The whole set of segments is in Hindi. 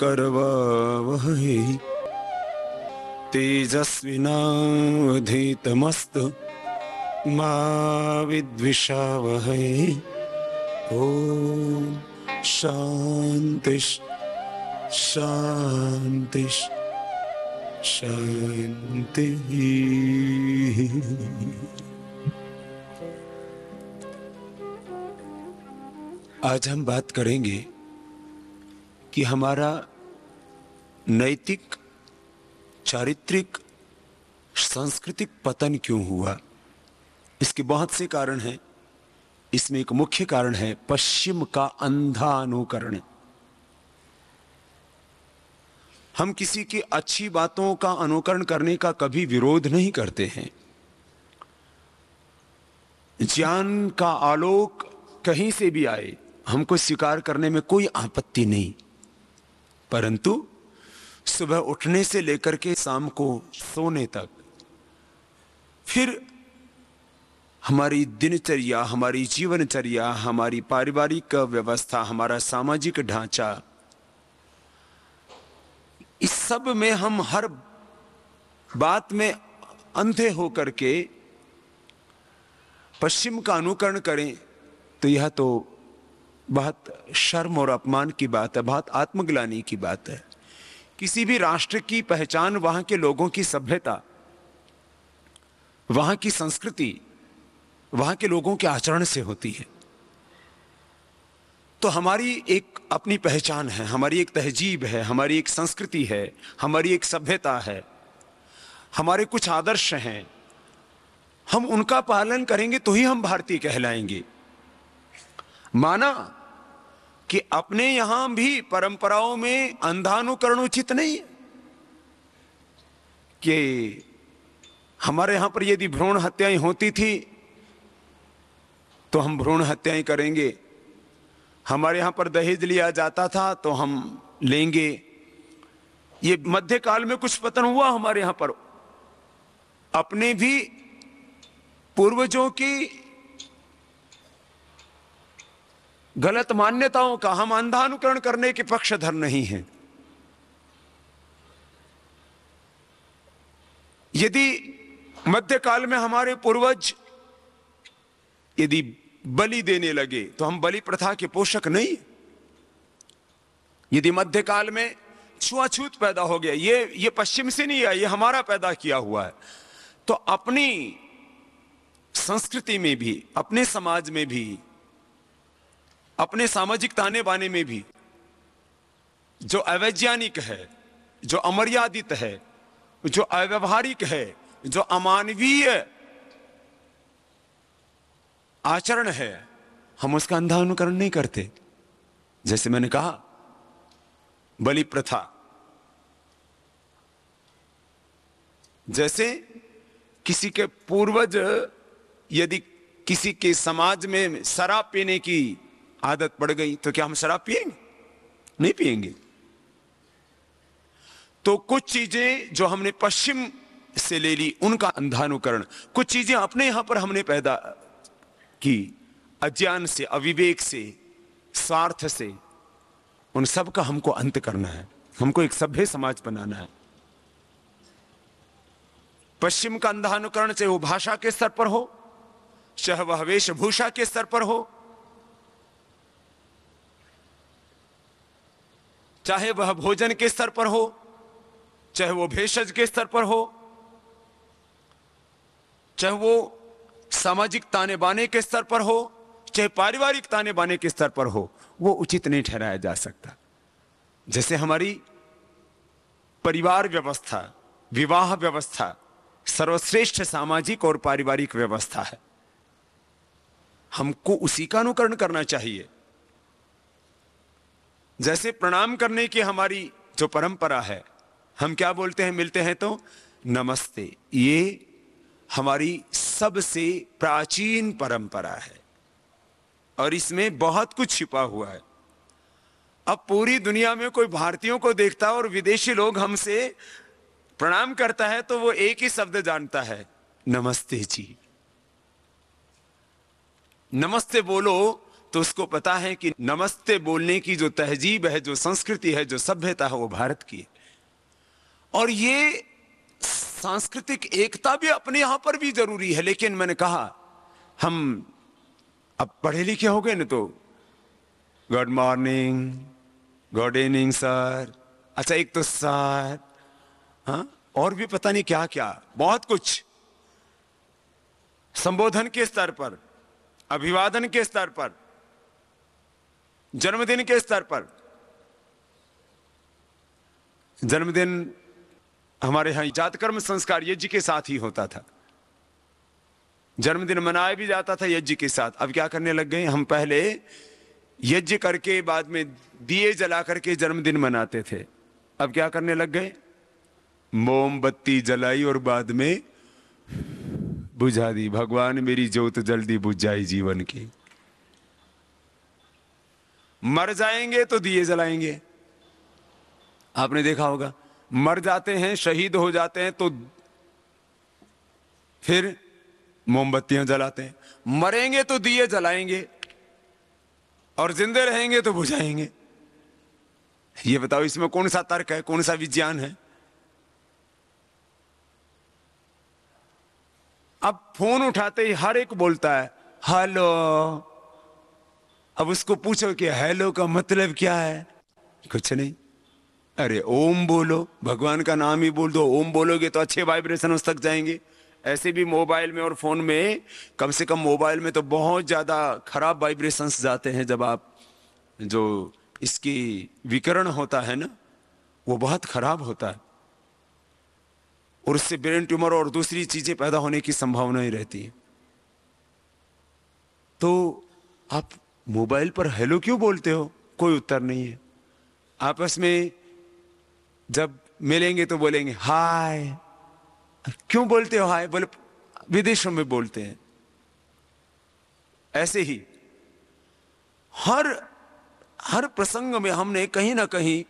करवावहे तेजस्विनावधीतमस्तु मा विद्विषावहै ॐ शान्तिः शान्तिः शान्तिः आज हम बात करेंगे कि हमारा नैतिक चारित्रिक सांस्कृतिक पतन क्यों हुआ इसके बहुत से कारण हैं इसमें एक मुख्य कारण है पश्चिम का अंधा अनुकरण हम किसी की अच्छी बातों का अनुकरण करने का कभी विरोध नहीं करते हैं ज्ञान का आलोक कहीं से भी आए हमको स्वीकार करने में कोई आपत्ति नहीं परंतु सुबह उठने से लेकर के शाम को सोने तक फिर हमारी दिनचर्या हमारी जीवनचर्या हमारी पारिवारिक व्यवस्था हमारा सामाजिक ढांचा इस सब में हम हर बात में अंधे होकर के पश्चिम का अनुकरण करें तो यह तो बहुत शर्म और अपमान की बात है बहुत आत्मग्लानी की बात है किसी भी राष्ट्र की पहचान वहां के लोगों की सभ्यता वहां की संस्कृति वहां के लोगों के आचरण से होती है तो हमारी एक अपनी पहचान है हमारी एक तहजीब है हमारी एक संस्कृति है हमारी एक सभ्यता है हमारे कुछ आदर्श हैं हम उनका पालन करेंगे तो ही हम भारतीय कहलाएंगे माना कि अपने यहां भी परंपराओं में अंधानुकरण उचित नहीं है कि हमारे यहां पर यदि भ्रूण हत्याएं होती थी तो हम भ्रूण हत्याएं करेंगे हमारे यहां पर दहेज लिया जाता था तो हम लेंगे ये मध्य काल में कुछ पतन हुआ हमारे यहां पर अपने भी पूर्वजों की गलत मान्यताओं का हम अंधानुकरण करने के पक्षधर नहीं हैं यदि मध्यकाल में हमारे पूर्वज यदि बलि देने लगे तो हम बलि प्रथा के पोषक नहीं यदि मध्यकाल में छुआछूत पैदा हो गया ये ये पश्चिम से नहीं आया ये हमारा पैदा किया हुआ है तो अपनी संस्कृति में भी अपने समाज में भी अपने सामाजिक ताने बाने में भी जो अवैज्ञानिक है जो अमर्यादित है जो अव्यवहारिक है जो अमानवीय आचरण है हम उसका अंधा अनुकरण नहीं करते जैसे मैंने कहा बलि प्रथा जैसे किसी के पूर्वज यदि किसी के समाज में शराब पीने की आदत पड़ गई तो क्या हम शराब पिएंगे नहीं पिएंगे तो कुछ चीजें जो हमने पश्चिम से ले ली उनका अंधानुकरण कुछ चीजें अपने यहां पर हमने पैदा की अज्ञान से अविवेक से स्वार्थ से उन सब का हमको अंत करना है हमको एक सभ्य समाज बनाना है पश्चिम का अंधानुकरण चाहे वो भाषा के स्तर पर हो चाहे वह वेशभूषा के स्तर पर हो चाहे वह भोजन के स्तर पर हो चाहे वो भेषज के स्तर पर हो चाहे वो सामाजिक ताने बाने के स्तर पर हो चाहे पारिवारिक ताने बाने के स्तर पर हो वो उचित नहीं ठहराया जा सकता जैसे हमारी परिवार व्यवस्था विवाह व्यवस्था सर्वश्रेष्ठ सामाजिक और पारिवारिक व्यवस्था है हमको उसी का अनुकरण करना चाहिए जैसे प्रणाम करने की हमारी जो परंपरा है हम क्या बोलते हैं मिलते हैं तो नमस्ते ये हमारी सबसे प्राचीन परंपरा है और इसमें बहुत कुछ छिपा हुआ है अब पूरी दुनिया में कोई भारतीयों को देखता है और विदेशी लोग हमसे प्रणाम करता है तो वो एक ही शब्द जानता है नमस्ते जी नमस्ते बोलो तो उसको पता है कि नमस्ते बोलने की जो तहजीब है जो संस्कृति है जो सभ्यता है वो भारत की है और ये सांस्कृतिक एकता भी अपने यहां पर भी जरूरी है लेकिन मैंने कहा हम अब पढ़े लिखे हो गए ना तो good morning good evening sir अच्छा एक तो सर हाँ और भी पता नहीं क्या क्या बहुत कुछ संबोधन के स्तर पर अभिवादन के स्तर पर जन्मदिन के स्तर पर जन्मदिन हमारे यहां जातकर्म संस्कार यज्ञ के साथ ही होता था जन्मदिन मनाया भी जाता था यज्ञ के साथ अब क्या करने लग गए हम पहले यज्ञ करके बाद में दिए जला करके जन्मदिन मनाते थे अब क्या करने लग गए मोमबत्ती जलाई और बाद में बुझा दी भगवान मेरी ज्योत जल्दी बुझ जाई जीवन की मर जाएंगे तो दिए जलाएंगे आपने देखा होगा मर जाते हैं शहीद हो जाते हैं तो फिर मोमबत्तियां जलाते हैं मरेंगे तो दिए जलाएंगे और जिंदे रहेंगे तो बुझाएंगे ये बताओ इसमें कौन सा तर्क है कौन सा विज्ञान है अब फोन उठाते ही हर एक बोलता है हेलो अब उसको पूछो कि हेलो का मतलब क्या है कुछ नहीं अरे ओम बोलो भगवान का नाम ही बोल दो ओम बोलोगे तो अच्छे वाइब्रेशन उस तक जाएंगे ऐसे भी मोबाइल में और फोन में कम से कम मोबाइल में तो बहुत ज़्यादा खराब वाइब्रेशंस जाते हैं जब आप जो इसकी विकरण होता है ना वो बहुत खराब होता है और उससे ब्रेन ट्यूमर और दूसरी चीज़ें पैदा होने की संभावना ही रहती है तो आप मोबाइल पर हेलो क्यों बोलते हो कोई उत्तर नहीं है आपस में जब मिलेंगे तो बोलेंगे हाय क्यों बोलते हो हाय बोले विदेशों में बोलते हैं ऐसे ही हर हर प्रसंग में हमने कहीं ना कहीं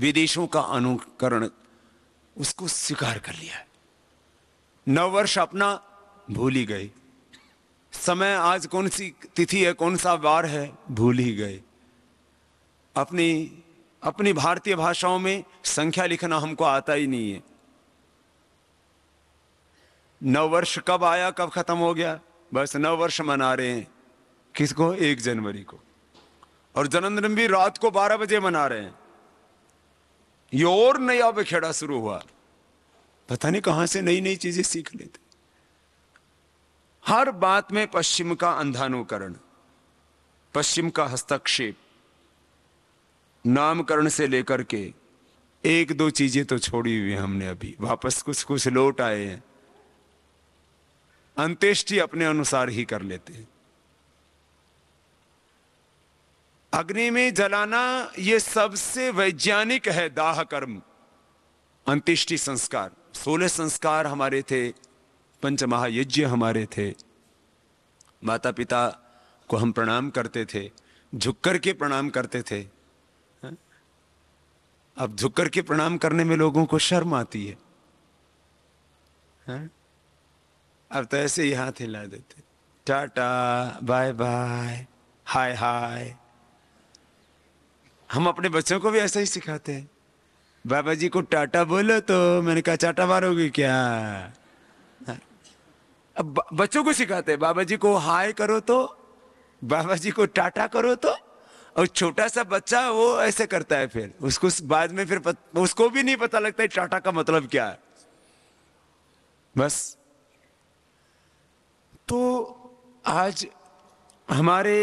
विदेशों का अनुकरण उसको स्वीकार कर लिया है नववर्ष अपना भूली गई समय आज कौन सी तिथि है कौन सा वार है भूल ही गए अपनी अपनी भारतीय भाषाओं में संख्या लिखना हमको आता ही नहीं है नव वर्ष कब आया कब खत्म हो गया बस नव वर्ष मना रहे हैं किसको एक जनवरी को और जन्मदिन भी रात को बारह बजे मना रहे हैं ये और नया बखेड़ा शुरू हुआ पता नहीं कहां से नई नई चीजें सीख लेते हर बात में पश्चिम का अंधानुकरण पश्चिम का हस्तक्षेप नामकरण से लेकर के एक दो चीजें तो छोड़ी हुई हमने अभी वापस कुछ कुछ लौट आए हैं अंत्येष्टि अपने अनुसार ही कर लेते हैं अग्नि में जलाना यह सबसे वैज्ञानिक है दाह कर्म अंत्येष्टि संस्कार सोलह संस्कार हमारे थे पंचमहायज्ञ हमारे थे माता पिता को हम प्रणाम करते थे झुक कर के प्रणाम करते थे हाँ? अब झुक कर के प्रणाम करने में लोगों को शर्म आती है हाँ? अब तो ऐसे ही हाथ हिला देते tata bye bye hi hi हम अपने बच्चों को भी ऐसा ही सिखाते हैं बाबा जी को टाटा बोलो तो मैंने कहा चाटा मारोगे क्या अब बच्चों को सिखाते हैं बाबा जी को हाय करो तो बाबा जी को टाटा करो तो और छोटा सा बच्चा वो ऐसे करता है फिर उसको बाद में फिर पत, उसको भी नहीं पता लगता है टाटा का मतलब क्या है बस तो आज हमारे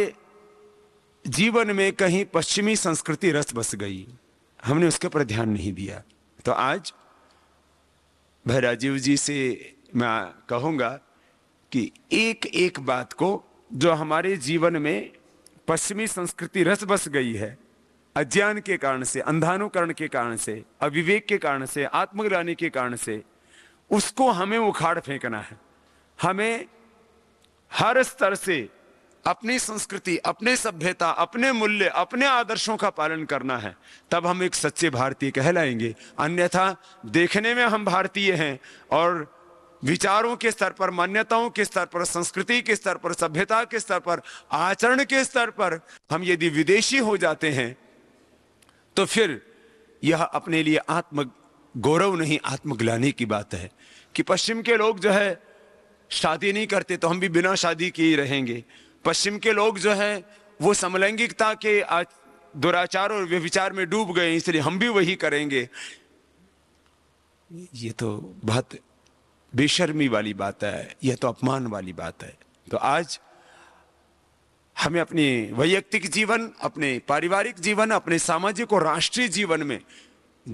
जीवन में कहीं पश्चिमी संस्कृति रस बस गई हमने उसके ऊपर ध्यान नहीं दिया तो आज भैराजीव जी से मैं कहूंगा कि एक एक बात को जो हमारे जीवन में पश्चिमी संस्कृति रस बस गई है अज्ञान के कारण से अंधानुकरण के कारण से अविवेक के कारण से आत्मग्लानी के कारण से उसको हमें उखाड़ फेंकना है हमें हर स्तर से अपनी संस्कृति अपने सभ्यता अपने मूल्य अपने आदर्शों का पालन करना है तब हम एक सच्चे भारतीय कहलाएंगे अन्यथा देखने में हम भारतीय हैं और विचारों के स्तर पर मान्यताओं के स्तर पर संस्कृति के स्तर पर सभ्यता के स्तर पर आचरण के स्तर पर हम यदि विदेशी हो जाते हैं तो फिर यह अपने लिए आत्म गौरव नहीं आत्मग्लानी की बात है कि पश्चिम के लोग जो है शादी नहीं करते तो हम भी बिना शादी के ही रहेंगे पश्चिम के लोग जो है वो समलैंगिकता के दुराचार और व्यविचार में डूब गए इसलिए हम भी वही करेंगे ये तो बात बेशर्मी वाली बात है यह तो अपमान वाली बात है तो आज हमें अपने वैयक्तिक जीवन अपने पारिवारिक जीवन अपने सामाजिक और राष्ट्रीय जीवन में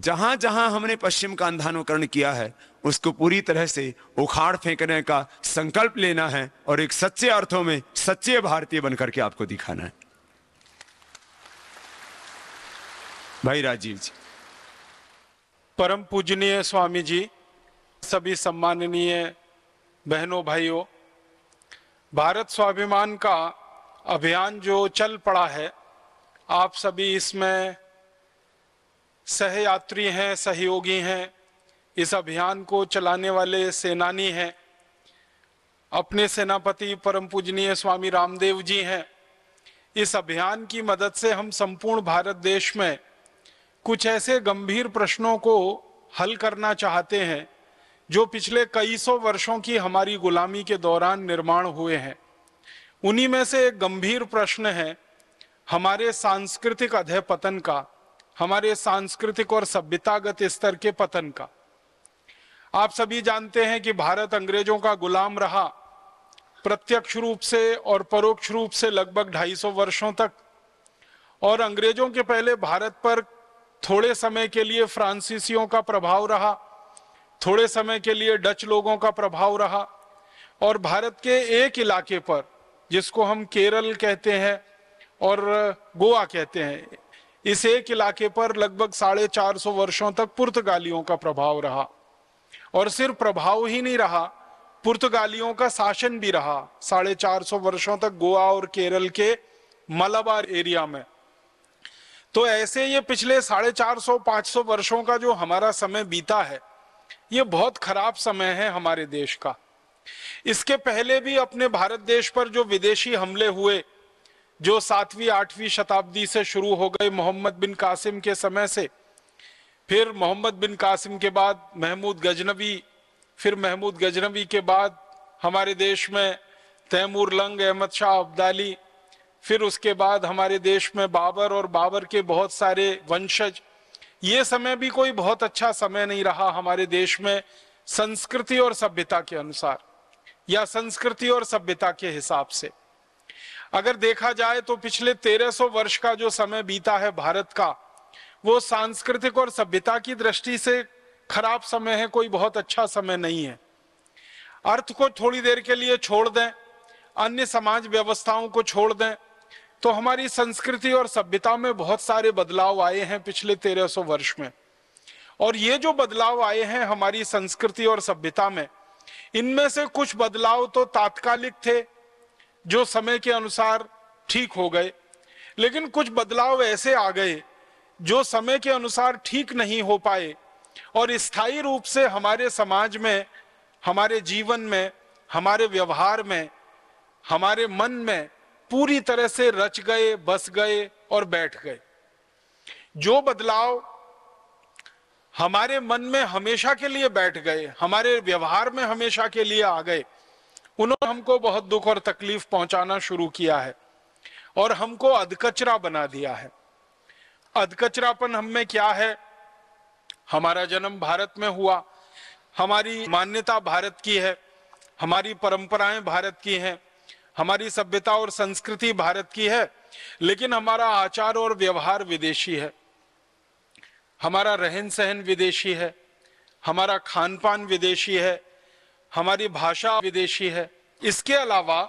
जहां जहां हमने पश्चिम का अंधानुकरण किया है उसको पूरी तरह से उखाड़ फेंकने का संकल्प लेना है और एक सच्चे अर्थों में सच्चे भारतीय बनकर के आपको दिखाना है भाई राजीव जी परम पूजनीय स्वामी जी सभी सम्माननीय बहनों भाइयों भारत स्वाभिमान का अभियान जो चल पड़ा है आप सभी इसमें सहयात्री हैं सहयोगी हैं इस अभियान को चलाने वाले सेनानी हैं अपने सेनापति परम पूजनीय स्वामी रामदेव जी हैं इस अभियान की मदद से हम संपूर्ण भारत देश में कुछ ऐसे गंभीर प्रश्नों को हल करना चाहते हैं जो पिछले कई सौ वर्षों की हमारी गुलामी के दौरान निर्माण हुए हैं उन्हीं में से एक गंभीर प्रश्न है हमारे सांस्कृतिक पतन का हमारे सांस्कृतिक और सभ्यतागत स्तर के पतन का आप सभी जानते हैं कि भारत अंग्रेजों का गुलाम रहा प्रत्यक्ष रूप से और परोक्ष रूप से लगभग 250 वर्षों तक और अंग्रेजों के पहले भारत पर थोड़े समय के लिए फ्रांसीसियों का प्रभाव रहा थोड़े समय के लिए डच लोगों का प्रभाव रहा और भारत के एक इलाके पर जिसको हम केरल कहते हैं और गोवा कहते हैं इस एक इलाके पर लगभग साढ़े चार सौ वर्षों तक पुर्तगालियों का प्रभाव रहा और सिर्फ प्रभाव ही नहीं रहा पुर्तगालियों का शासन भी रहा साढ़े चार सौ वर्षों तक गोवा और केरल के मलाबार एरिया में तो ऐसे ये पिछले साढ़े चार सौ पांच सौ वर्षों का जो हमारा समय बीता है ये बहुत खराब समय है हमारे देश का इसके पहले भी अपने भारत देश पर जो विदेशी हमले हुए जो सातवीं आठवीं शताब्दी से शुरू हो गए मोहम्मद बिन कासिम के समय से फिर मोहम्मद बिन कासिम के बाद महमूद गजनबी फिर महमूद गजनबी के बाद हमारे देश में तैमूर लंग अहमद शाह अब्दाली फिर उसके बाद हमारे देश में बाबर और बाबर के बहुत सारे वंशज ये समय भी कोई बहुत अच्छा समय नहीं रहा हमारे देश में संस्कृति और सभ्यता के अनुसार या संस्कृति और सभ्यता के हिसाब से अगर देखा जाए तो पिछले 1300 वर्ष का जो समय बीता है भारत का वो सांस्कृतिक और सभ्यता की दृष्टि से खराब समय है कोई बहुत अच्छा समय नहीं है अर्थ को थोड़ी देर के लिए छोड़ दें अन्य समाज व्यवस्थाओं को छोड़ दें तो हमारी संस्कृति और सभ्यता में बहुत सारे बदलाव आए हैं पिछले तेरह सौ वर्ष में और ये जो बदलाव आए हैं हमारी संस्कृति और सभ्यता में इनमें से कुछ बदलाव तो तात्कालिक थे जो समय के अनुसार ठीक हो गए लेकिन कुछ बदलाव ऐसे आ गए जो समय के अनुसार ठीक नहीं हो पाए और स्थायी रूप से हमारे समाज में हमारे जीवन में हमारे व्यवहार में हमारे मन में पूरी तरह से रच गए बस गए और बैठ गए जो बदलाव हमारे मन में हमेशा के लिए बैठ गए हमारे व्यवहार में हमेशा के लिए आ गए उन्होंने हमको बहुत दुख और तकलीफ पहुंचाना शुरू किया है और हमको अधकचरा बना दिया है अधकचरापन हम में क्या है हमारा जन्म भारत में हुआ हमारी मान्यता भारत की है हमारी परंपराएं भारत की हैं हमारी सभ्यता और संस्कृति भारत की है लेकिन हमारा आचार और व्यवहार विदेशी है हमारा रहन सहन विदेशी है हमारा खान पान विदेशी है हमारी भाषा विदेशी है इसके अलावा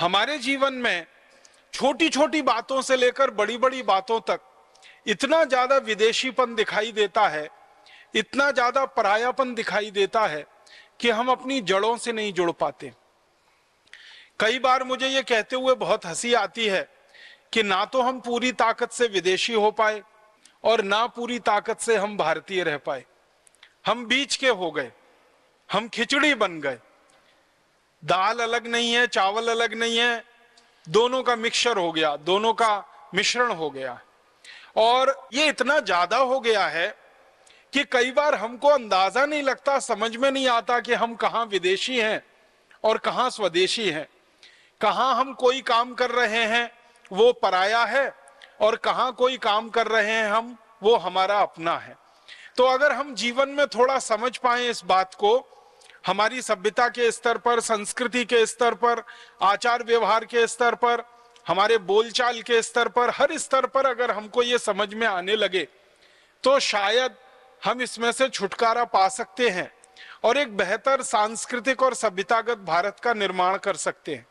हमारे जीवन में छोटी छोटी बातों से लेकर बड़ी बड़ी बातों तक इतना ज्यादा विदेशीपन दिखाई देता है इतना ज्यादा परायापन दिखाई देता है कि हम अपनी जड़ों से नहीं जुड़ पाते कई बार मुझे ये कहते हुए बहुत हंसी आती है कि ना तो हम पूरी ताकत से विदेशी हो पाए और ना पूरी ताकत से हम भारतीय रह पाए हम बीच के हो गए हम खिचड़ी बन गए दाल अलग नहीं है चावल अलग नहीं है दोनों का मिक्सर हो गया दोनों का मिश्रण हो गया और ये इतना ज्यादा हो गया है कि कई बार हमको अंदाजा नहीं लगता समझ में नहीं आता कि हम कहाँ विदेशी हैं और कहाँ स्वदेशी हैं कहा हम कोई काम कर रहे हैं वो पराया है और कहा कोई काम कर रहे हैं हम वो हमारा अपना है तो अगर हम जीवन में थोड़ा समझ पाए इस बात को हमारी सभ्यता के स्तर पर संस्कृति के स्तर पर आचार व्यवहार के स्तर पर हमारे बोलचाल के स्तर पर हर स्तर पर अगर हमको ये समझ में आने लगे तो शायद हम इसमें से छुटकारा पा सकते हैं और एक बेहतर सांस्कृतिक और सभ्यतागत भारत का निर्माण कर सकते हैं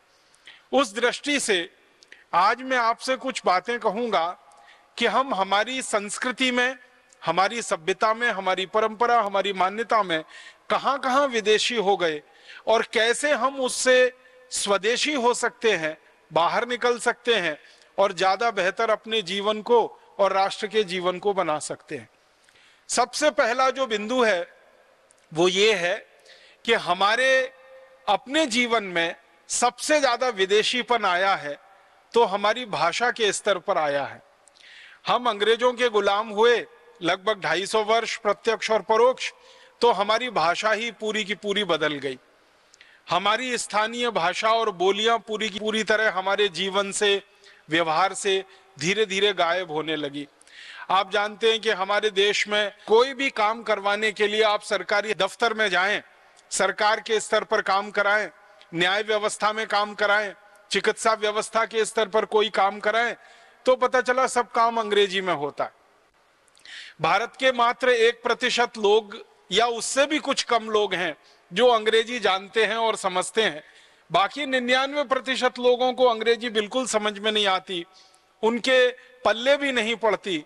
उस दृष्टि से आज मैं आपसे कुछ बातें कहूंगा कि हम हमारी संस्कृति में हमारी सभ्यता में हमारी परंपरा हमारी मान्यता में कहाँ कहाँ विदेशी हो गए और कैसे हम उससे स्वदेशी हो सकते हैं बाहर निकल सकते हैं और ज्यादा बेहतर अपने जीवन को और राष्ट्र के जीवन को बना सकते हैं सबसे पहला जो बिंदु है वो ये है कि हमारे अपने जीवन में सबसे ज्यादा विदेशीपन आया है तो हमारी भाषा के स्तर पर आया है हम अंग्रेजों के गुलाम हुए लगभग 250 वर्ष प्रत्यक्ष और परोक्ष तो हमारी भाषा ही पूरी की पूरी बदल गई हमारी स्थानीय भाषा और बोलियां पूरी की पूरी तरह हमारे जीवन से व्यवहार से धीरे धीरे गायब होने लगी आप जानते हैं कि हमारे देश में कोई भी काम करवाने के लिए आप सरकारी दफ्तर में जाएं सरकार के स्तर पर काम कराएं न्याय व्यवस्था में काम कराएं चिकित्सा व्यवस्था के स्तर पर कोई काम कराएं तो पता चला सब काम अंग्रेजी में होता है भारत के मात्र एक प्रतिशत लोग या उससे भी कुछ कम लोग हैं जो अंग्रेजी जानते हैं और समझते हैं बाकी निन्यानवे प्रतिशत लोगों को अंग्रेजी बिल्कुल समझ में नहीं आती उनके पल्ले भी नहीं पड़ती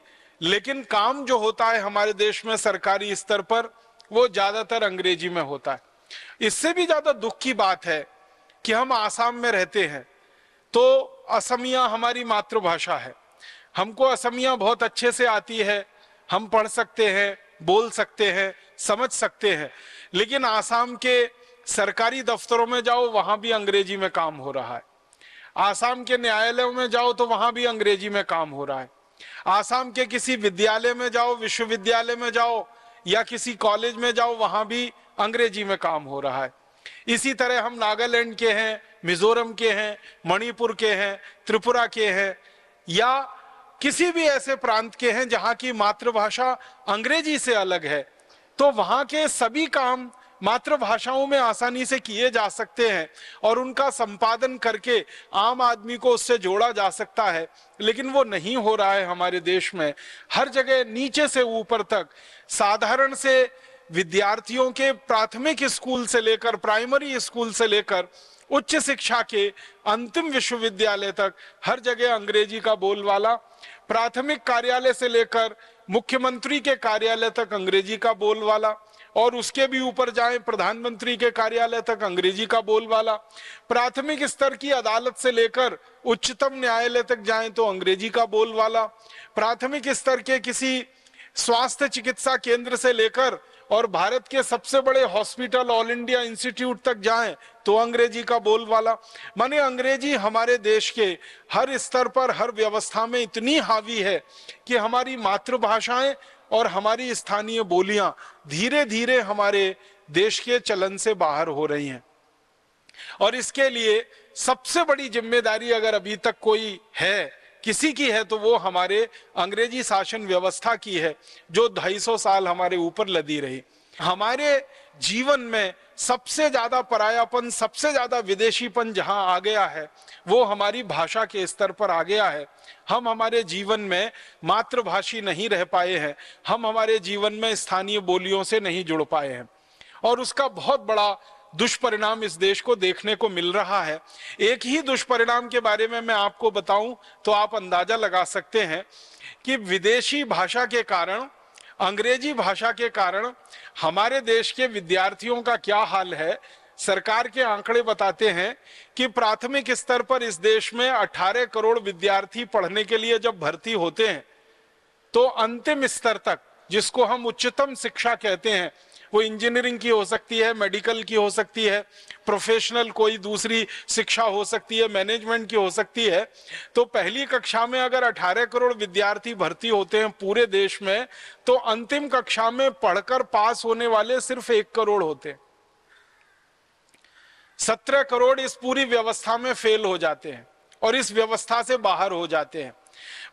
लेकिन काम जो होता है हमारे देश में सरकारी स्तर पर वो ज्यादातर अंग्रेजी में होता है इससे भी ज्यादा दुख की बात है कि हम आसाम में रहते हैं तो असमिया हमारी मातृभाषा है हमको असमिया बहुत अच्छे से आती है हम पढ़ सकते हैं बोल सकते हैं समझ सकते हैं लेकिन आसाम के सरकारी दफ्तरों में जाओ वहां भी अंग्रेजी में काम हो रहा है आसाम के न्यायालयों में जाओ तो वहां भी अंग्रेजी में काम हो रहा है आसाम के किसी विद्यालय में जाओ विश्वविद्यालय में जाओ या किसी कॉलेज में जाओ वहां भी अंग्रेजी में काम हो रहा है इसी तरह हम नागालैंड के हैं मिजोरम के हैं मणिपुर के हैं त्रिपुरा के हैं या किसी भी ऐसे प्रांत के हैं जहां की मातृभाषा अंग्रेजी से अलग है तो वहां के सभी काम मातृभाषाओं में आसानी से किए जा सकते हैं और उनका संपादन करके आम आदमी को उससे जोड़ा जा सकता है लेकिन वो नहीं हो रहा है हमारे देश में हर जगह नीचे से ऊपर तक साधारण से विद्यार्थियों के प्राथमिक स्कूल से लेकर प्राइमरी स्कूल से लेकर उच्च शिक्षा के अंतिम विश्वविद्यालय तक हर जगह अंग्रेजी का बोलवाला प्राथमिक कार्यालय से लेकर मुख्यमंत्री के कार्यालय तक अंग्रेजी का बोलवाला और उसके भी ऊपर जाए प्रधानमंत्री के कार्यालय तक अंग्रेजी का बोलवाला प्राथमिक स्तर की अदालत से लेकर उच्चतम न्यायालय तक जाए तो अंग्रेजी का बोलवाला प्राथमिक स्तर के किसी स्वास्थ्य चिकित्सा केंद्र से लेकर और भारत के सबसे बड़े हॉस्पिटल ऑल इंडिया इंस्टीट्यूट तक जाएं तो अंग्रेजी का बोलबाला माने अंग्रेजी हमारे देश के हर स्तर पर हर व्यवस्था में इतनी हावी है कि हमारी मातृभाषाएं और हमारी स्थानीय बोलियां धीरे धीरे हमारे देश के चलन से बाहर हो रही हैं और इसके लिए सबसे बड़ी जिम्मेदारी अगर अभी तक कोई है किसी की है तो वो हमारे अंग्रेजी शासन व्यवस्था की है जो 250 साल हमारे ऊपर लदी रही हमारे जीवन में सबसे ज्यादा परायापन सबसे ज्यादा विदेशीपन जहां आ गया है वो हमारी भाषा के स्तर पर आ गया है हम हमारे जीवन में मातृभाषी नहीं रह पाए हैं हम हमारे जीवन में स्थानीय बोलियों से नहीं जुड़ पाए हैं और उसका बहुत बड़ा दुष्परिणाम इस देश को देखने को मिल रहा है एक ही दुष्परिणाम के बारे में मैं आपको बताऊं तो आप अंदाजा लगा सकते हैं कि विदेशी भाषा के कारण अंग्रेजी भाषा के कारण हमारे देश के विद्यार्थियों का क्या हाल है सरकार के आंकड़े बताते हैं कि प्राथमिक स्तर पर इस देश में 18 करोड़ विद्यार्थी पढ़ने के लिए जब भर्ती होते हैं तो अंतिम स्तर तक जिसको हम उच्चतम शिक्षा कहते हैं वो इंजीनियरिंग की हो सकती है मेडिकल की हो सकती है प्रोफेशनल कोई दूसरी शिक्षा हो सकती है मैनेजमेंट की हो सकती है तो पहली कक्षा में अगर 18 करोड़ विद्यार्थी भर्ती होते हैं पूरे देश में तो अंतिम कक्षा में पढ़कर पास होने वाले सिर्फ एक करोड़ होते सत्रह करोड़ इस पूरी व्यवस्था में फेल हो जाते हैं और इस व्यवस्था से बाहर हो जाते हैं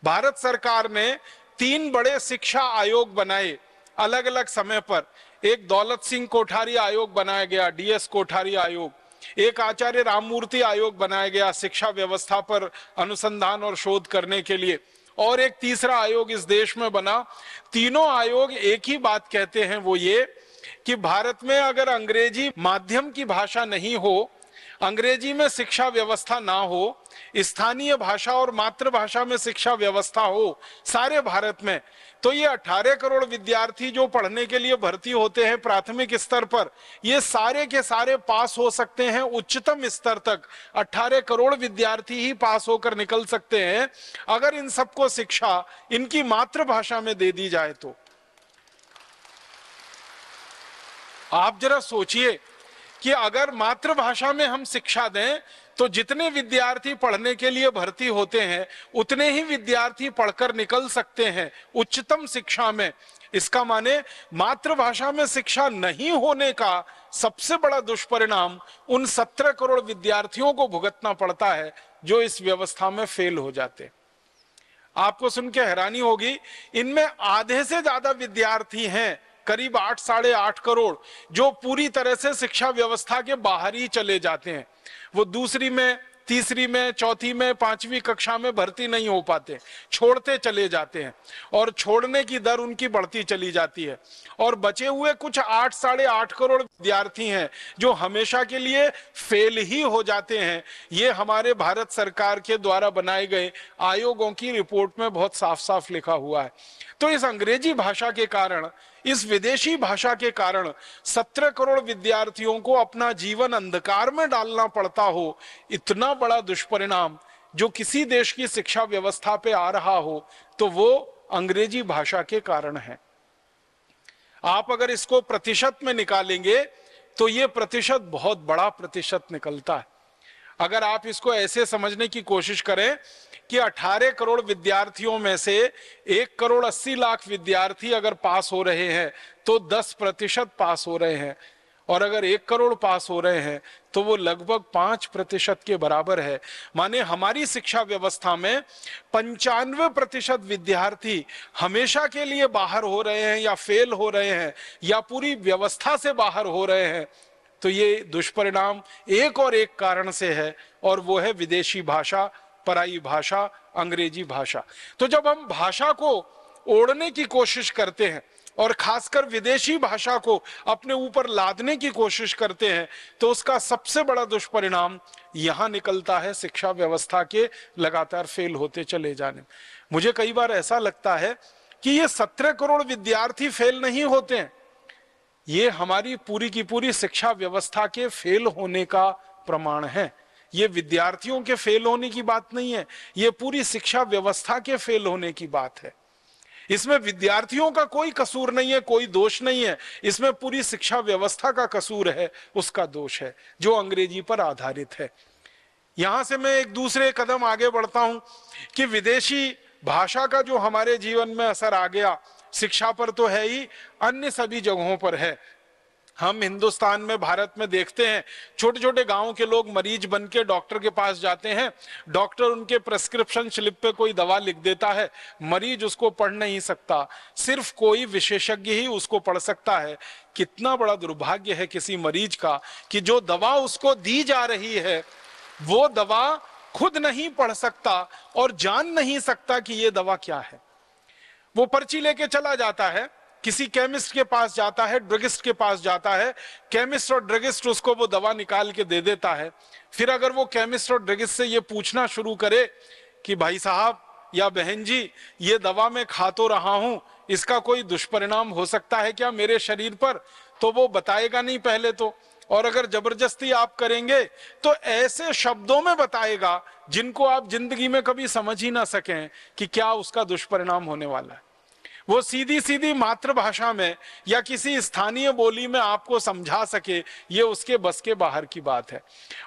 भारत सरकार ने तीन बड़े शिक्षा आयोग बनाए अलग अलग समय पर एक दौलत सिंह कोठारी आयोग बनाया गया डीएस कोठारी आयोग एक आचार्य राममूर्ति आयोग बनाया गया शिक्षा व्यवस्था पर अनुसंधान और शोध करने के लिए और एक तीसरा आयोग इस देश में बना तीनों आयोग एक ही बात कहते हैं वो ये कि भारत में अगर अंग्रेजी माध्यम की भाषा नहीं हो अंग्रेजी में शिक्षा व्यवस्था ना हो स्थानीय भाषा और मातृभाषा में शिक्षा व्यवस्था हो सारे भारत में तो ये 18 करोड़ विद्यार्थी जो पढ़ने के लिए भर्ती होते हैं प्राथमिक स्तर पर ये सारे के सारे पास हो सकते हैं उच्चतम स्तर तक 18 करोड़ विद्यार्थी ही पास होकर निकल सकते हैं अगर इन सबको शिक्षा इनकी मातृभाषा में दे दी जाए तो आप जरा सोचिए कि अगर मातृभाषा में हम शिक्षा दें तो जितने विद्यार्थी पढ़ने के लिए भर्ती होते हैं उतने ही विद्यार्थी पढ़कर निकल सकते हैं उच्चतम शिक्षा में इसका माने मातृभाषा में शिक्षा नहीं होने का सबसे बड़ा दुष्परिणाम उन सत्रह करोड़ विद्यार्थियों को भुगतना पड़ता है जो इस व्यवस्था में फेल हो जाते आपको सुन के हैरानी होगी इनमें आधे से ज्यादा विद्यार्थी हैं करीब आठ साढ़े आठ करोड़ जो पूरी तरह से शिक्षा व्यवस्था के बाहर ही चले जाते हैं वो दूसरी में तीसरी में चौथी में पांचवी कक्षा में भर्ती नहीं हो पाते छोड़ते चले जाते हैं और छोड़ने की दर उनकी बढ़ती चली जाती है और बचे हुए कुछ आठ साढ़े आठ करोड़ विद्यार्थी हैं जो हमेशा के लिए फेल ही हो जाते हैं ये हमारे भारत सरकार के द्वारा बनाए गए आयोगों की रिपोर्ट में बहुत साफ साफ लिखा हुआ है तो इस अंग्रेजी भाषा के कारण इस विदेशी भाषा के कारण सत्रह करोड़ विद्यार्थियों को अपना जीवन अंधकार में डालना पड़ता हो इतना बड़ा दुष्परिणाम जो किसी देश की शिक्षा व्यवस्था पे आ रहा हो तो वो अंग्रेजी भाषा के कारण है आप अगर इसको प्रतिशत में निकालेंगे तो ये प्रतिशत बहुत बड़ा प्रतिशत निकलता है अगर आप इसको ऐसे समझने की कोशिश करें कि 18 करोड़ विद्यार्थियों में से एक करोड़ 80 लाख विद्यार्थी अगर पास हो रहे हैं तो 10 प्रतिशत पास हो रहे हैं और अगर एक करोड़ पास हो रहे हैं तो वो लगभग पांच प्रतिशत के बराबर है माने हमारी शिक्षा व्यवस्था में पंचानवे प्रतिशत विद्यार्थी हमेशा के लिए बाहर हो रहे हैं या फेल हो रहे हैं या पूरी व्यवस्था से बाहर हो रहे हैं तो ये दुष्परिणाम एक और एक कारण से है और वो है विदेशी भाषा पराई भाषा अंग्रेजी भाषा तो जब हम भाषा को ओढ़ने की कोशिश करते हैं और खासकर विदेशी भाषा को अपने ऊपर लादने की कोशिश करते हैं तो उसका सबसे बड़ा दुष्परिणाम यहाँ निकलता है शिक्षा व्यवस्था के लगातार फेल होते चले जाने मुझे कई बार ऐसा लगता है कि ये सत्रह करोड़ विद्यार्थी फेल नहीं होते हैं ये हमारी पूरी की पूरी शिक्षा व्यवस्था के फेल होने का प्रमाण है ये विद्यार्थियों के फेल होने की बात नहीं है ये पूरी शिक्षा व्यवस्था के फेल होने की बात है इसमें विद्यार्थियों का कोई कसूर नहीं है कोई दोष नहीं है इसमें पूरी शिक्षा व्यवस्था का कसूर है उसका दोष है जो अंग्रेजी पर आधारित है यहां से मैं एक दूसरे कदम आगे बढ़ता हूं कि विदेशी भाषा का जो हमारे जीवन में असर आ गया शिक्षा पर तो है ही अन्य सभी जगहों पर है हम हिंदुस्तान में भारत में देखते हैं छोटे छोटे गाँव के लोग मरीज बन के डॉक्टर के पास जाते हैं डॉक्टर उनके प्रेस्क्रिप्शन स्लिप पे कोई दवा लिख देता है मरीज उसको पढ़ नहीं सकता सिर्फ कोई विशेषज्ञ ही उसको पढ़ सकता है कितना बड़ा दुर्भाग्य है किसी मरीज का कि जो दवा उसको दी जा रही है वो दवा खुद नहीं पढ़ सकता और जान नहीं सकता कि ये दवा क्या है वो पर्ची लेके चला जाता है किसी केमिस्ट के पास जाता है ड्रगिस्ट के पास जाता है केमिस्ट और ड्रगिस्ट उसको वो दवा निकाल के दे देता है फिर अगर वो केमिस्ट और ड्रगिस्ट से ये पूछना शुरू करे कि भाई साहब या बहन जी ये दवा मैं खा तो रहा हूं इसका कोई दुष्परिणाम हो सकता है क्या मेरे शरीर पर तो वो बताएगा नहीं पहले तो और अगर जबरदस्ती आप करेंगे तो ऐसे शब्दों में बताएगा जिनको आप जिंदगी में कभी समझ ही ना सकें कि क्या उसका दुष्परिणाम होने वाला है वो सीधी सीधी मातृभाषा में या किसी स्थानीय बोली में आपको समझा सके ये उसके बस के बाहर की बात है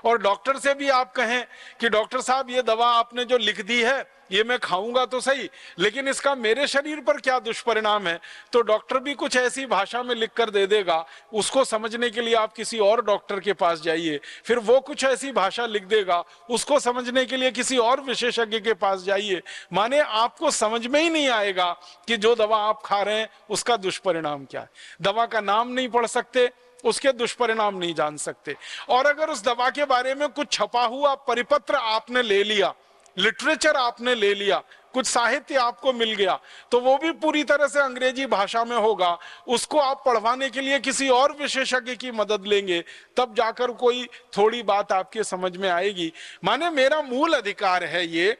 और डॉक्टर से भी आप कहें कि डॉक्टर साहब ये दवा आपने जो लिख दी है ये मैं खाऊंगा तो सही लेकिन इसका मेरे शरीर पर क्या दुष्परिणाम है तो डॉक्टर भी कुछ ऐसी भाषा में लिख कर दे देगा उसको समझने के लिए आप किसी और डॉक्टर के पास जाइए फिर वो कुछ ऐसी भाषा लिख देगा उसको समझने के लिए किसी और विशेषज्ञ के पास जाइए माने आपको समझ में ही नहीं आएगा कि जो दवा आप खा रहे हैं उसका दुष्परिणाम क्या है दवा का नाम नहीं पढ़ सकते उसके दुष्परिणाम नहीं जान सकते और अगर उस दवा के बारे में कुछ छपा हुआ परिपत्र आपने ले लिया लिटरेचर आपने ले लिया कुछ साहित्य आपको मिल गया तो वो भी पूरी तरह से अंग्रेजी भाषा में होगा उसको आप पढ़वाने के लिए किसी और विशेषज्ञ की मदद लेंगे तब जाकर कोई थोड़ी बात आपके समझ में आएगी माने मेरा मूल अधिकार है ये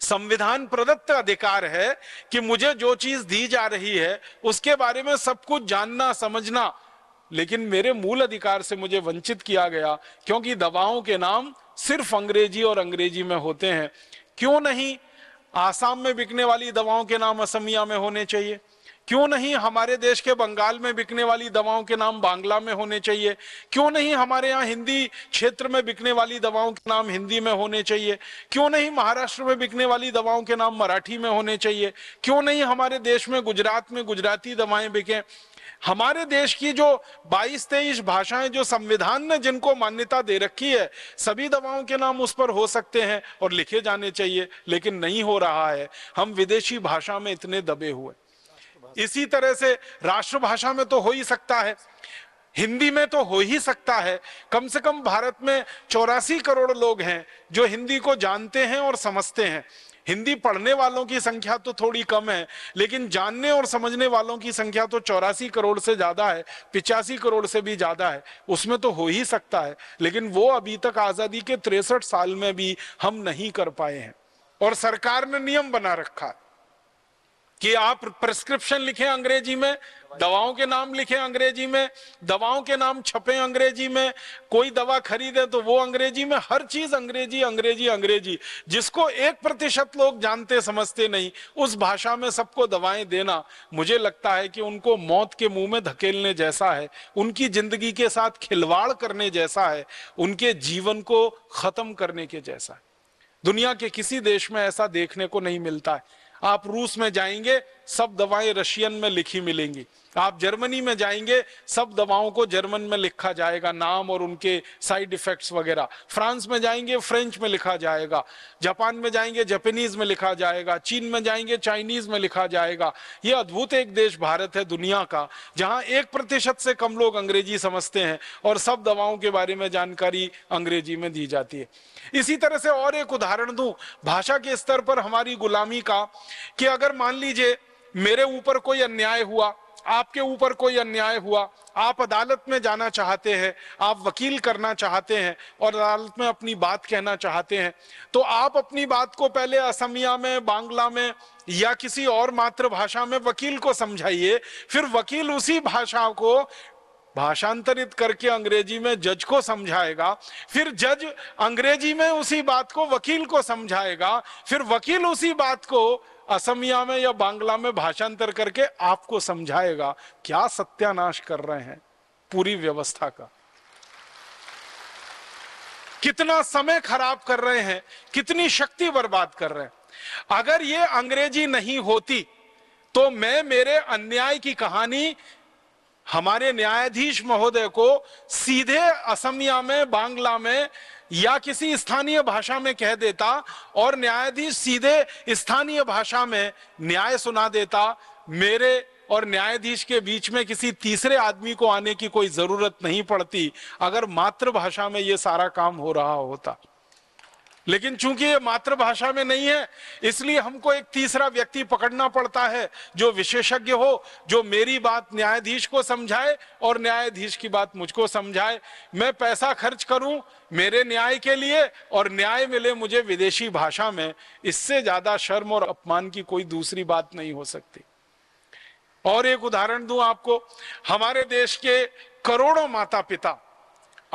संविधान प्रदत्त अधिकार है कि मुझे जो चीज दी जा रही है उसके बारे में सब कुछ जानना समझना लेकिन मेरे मूल अधिकार से मुझे वंचित किया गया क्योंकि दवाओं के नाम सिर्फ अंग्रेजी और अंग्रेजी में होते हैं क्यों नहीं आसाम में बिकने वाली दवाओं के नाम असमिया में होने चाहिए क्यों नहीं हमारे देश के बंगाल में बिकने वाली दवाओं के नाम बांग्ला में होने चाहिए क्यों नहीं हमारे यहाँ हिंदी क्षेत्र में बिकने वाली दवाओं के नाम हिंदी में होने चाहिए क्यों नहीं महाराष्ट्र में बिकने वाली दवाओं के नाम मराठी में होने चाहिए क्यों नहीं हमारे देश में गुजरात में गुजराती दवाएं बिकें हमारे देश की जो 22 तेईस भाषाएं जो संविधान ने जिनको मान्यता दे रखी है सभी दवाओं के नाम उस पर हो सकते हैं और लिखे जाने चाहिए लेकिन नहीं हो रहा है हम विदेशी भाषा में इतने दबे हुए इसी तरह से राष्ट्रभाषा में तो हो ही सकता है हिंदी में तो हो ही सकता है कम से कम भारत में चौरासी करोड़ लोग हैं जो हिंदी को जानते हैं और समझते हैं हिंदी पढ़ने वालों की संख्या तो थोड़ी कम है लेकिन जानने और समझने वालों की संख्या तो चौरासी करोड़ से ज्यादा है पिचासी करोड़ से भी ज्यादा है उसमें तो हो ही सकता है लेकिन वो अभी तक आजादी के तिरसठ साल में भी हम नहीं कर पाए हैं और सरकार ने नियम बना रखा है कि आप प्रिस्क्रिप्शन लिखें अंग्रेजी में दवाओं के नाम लिखे अंग्रेजी में दवाओं के नाम छपे अंग्रेजी में कोई दवा खरीदे तो वो अंग्रेजी में हर चीज अंग्रेजी अंग्रेजी अंग्रेजी जिसको एक प्रतिशत लोग जानते समझते नहीं उस भाषा में सबको दवाएं देना मुझे लगता है कि उनको मौत के मुंह में धकेलने जैसा है उनकी जिंदगी के साथ खिलवाड़ करने जैसा है उनके जीवन को खत्म करने के जैसा है दुनिया के किसी देश में ऐसा देखने को नहीं मिलता है आप रूस में जाएंगे सब दवाएं रशियन में लिखी मिलेंगी आप जर्मनी में जाएंगे सब दवाओं को जर्मन में लिखा जाएगा नाम और उनके साइड इफेक्ट्स वगैरह फ्रांस में जाएंगे फ्रेंच में लिखा जाएगा जापान में जाएंगे जापानीज में लिखा जाएगा चीन में जाएंगे चाइनीज में लिखा जाएगा ये अद्भुत एक देश भारत है दुनिया का जहां एक प्रतिशत से कम लोग अंग्रेजी समझते हैं और सब दवाओं के बारे में जानकारी अंग्रेजी में दी जाती है इसी तरह से और एक उदाहरण दू भाषा के स्तर पर हमारी गुलामी का कि अगर मान लीजिए मेरे ऊपर कोई अन्याय हुआ आपके ऊपर कोई अन्याय हुआ आप अदालत में जाना चाहते हैं आप वकील करना चाहते हैं और अदालत में अपनी बात कहना चाहते हैं तो आप अपनी बात को पहले असमिया में बांग्ला में या किसी और मातृभाषा में वकील को समझाइए फिर वकील उसी भाषा को भाषांतरित करके अंग्रेजी में जज को समझाएगा फिर जज अंग्रेजी में उसी बात को वकील को समझाएगा फिर वकील उसी बात को असमिया में या बांग्ला में भाषांतर करके आपको समझाएगा क्या सत्यानाश कर रहे हैं पूरी व्यवस्था का कितना समय खराब कर रहे हैं कितनी शक्ति बर्बाद कर रहे हैं अगर ये अंग्रेजी नहीं होती तो मैं मेरे अन्याय की कहानी हमारे न्यायाधीश महोदय को सीधे असमिया में बांग्ला में या किसी स्थानीय भाषा में कह देता और न्यायाधीश सीधे स्थानीय भाषा में न्याय सुना देता मेरे और न्यायाधीश के बीच में किसी तीसरे आदमी को आने की कोई जरूरत नहीं पड़ती अगर मातृभाषा में ये सारा काम हो रहा होता लेकिन चूंकि ये मातृभाषा में नहीं है इसलिए हमको एक तीसरा व्यक्ति पकड़ना पड़ता है जो विशेषज्ञ हो जो मेरी बात न्यायाधीश को समझाए और न्यायाधीश की बात मुझको समझाए मैं पैसा खर्च करूं मेरे न्याय के लिए और न्याय मिले मुझे विदेशी भाषा में इससे ज्यादा शर्म और अपमान की कोई दूसरी बात नहीं हो सकती और एक उदाहरण दू आपको हमारे देश के करोड़ों माता पिता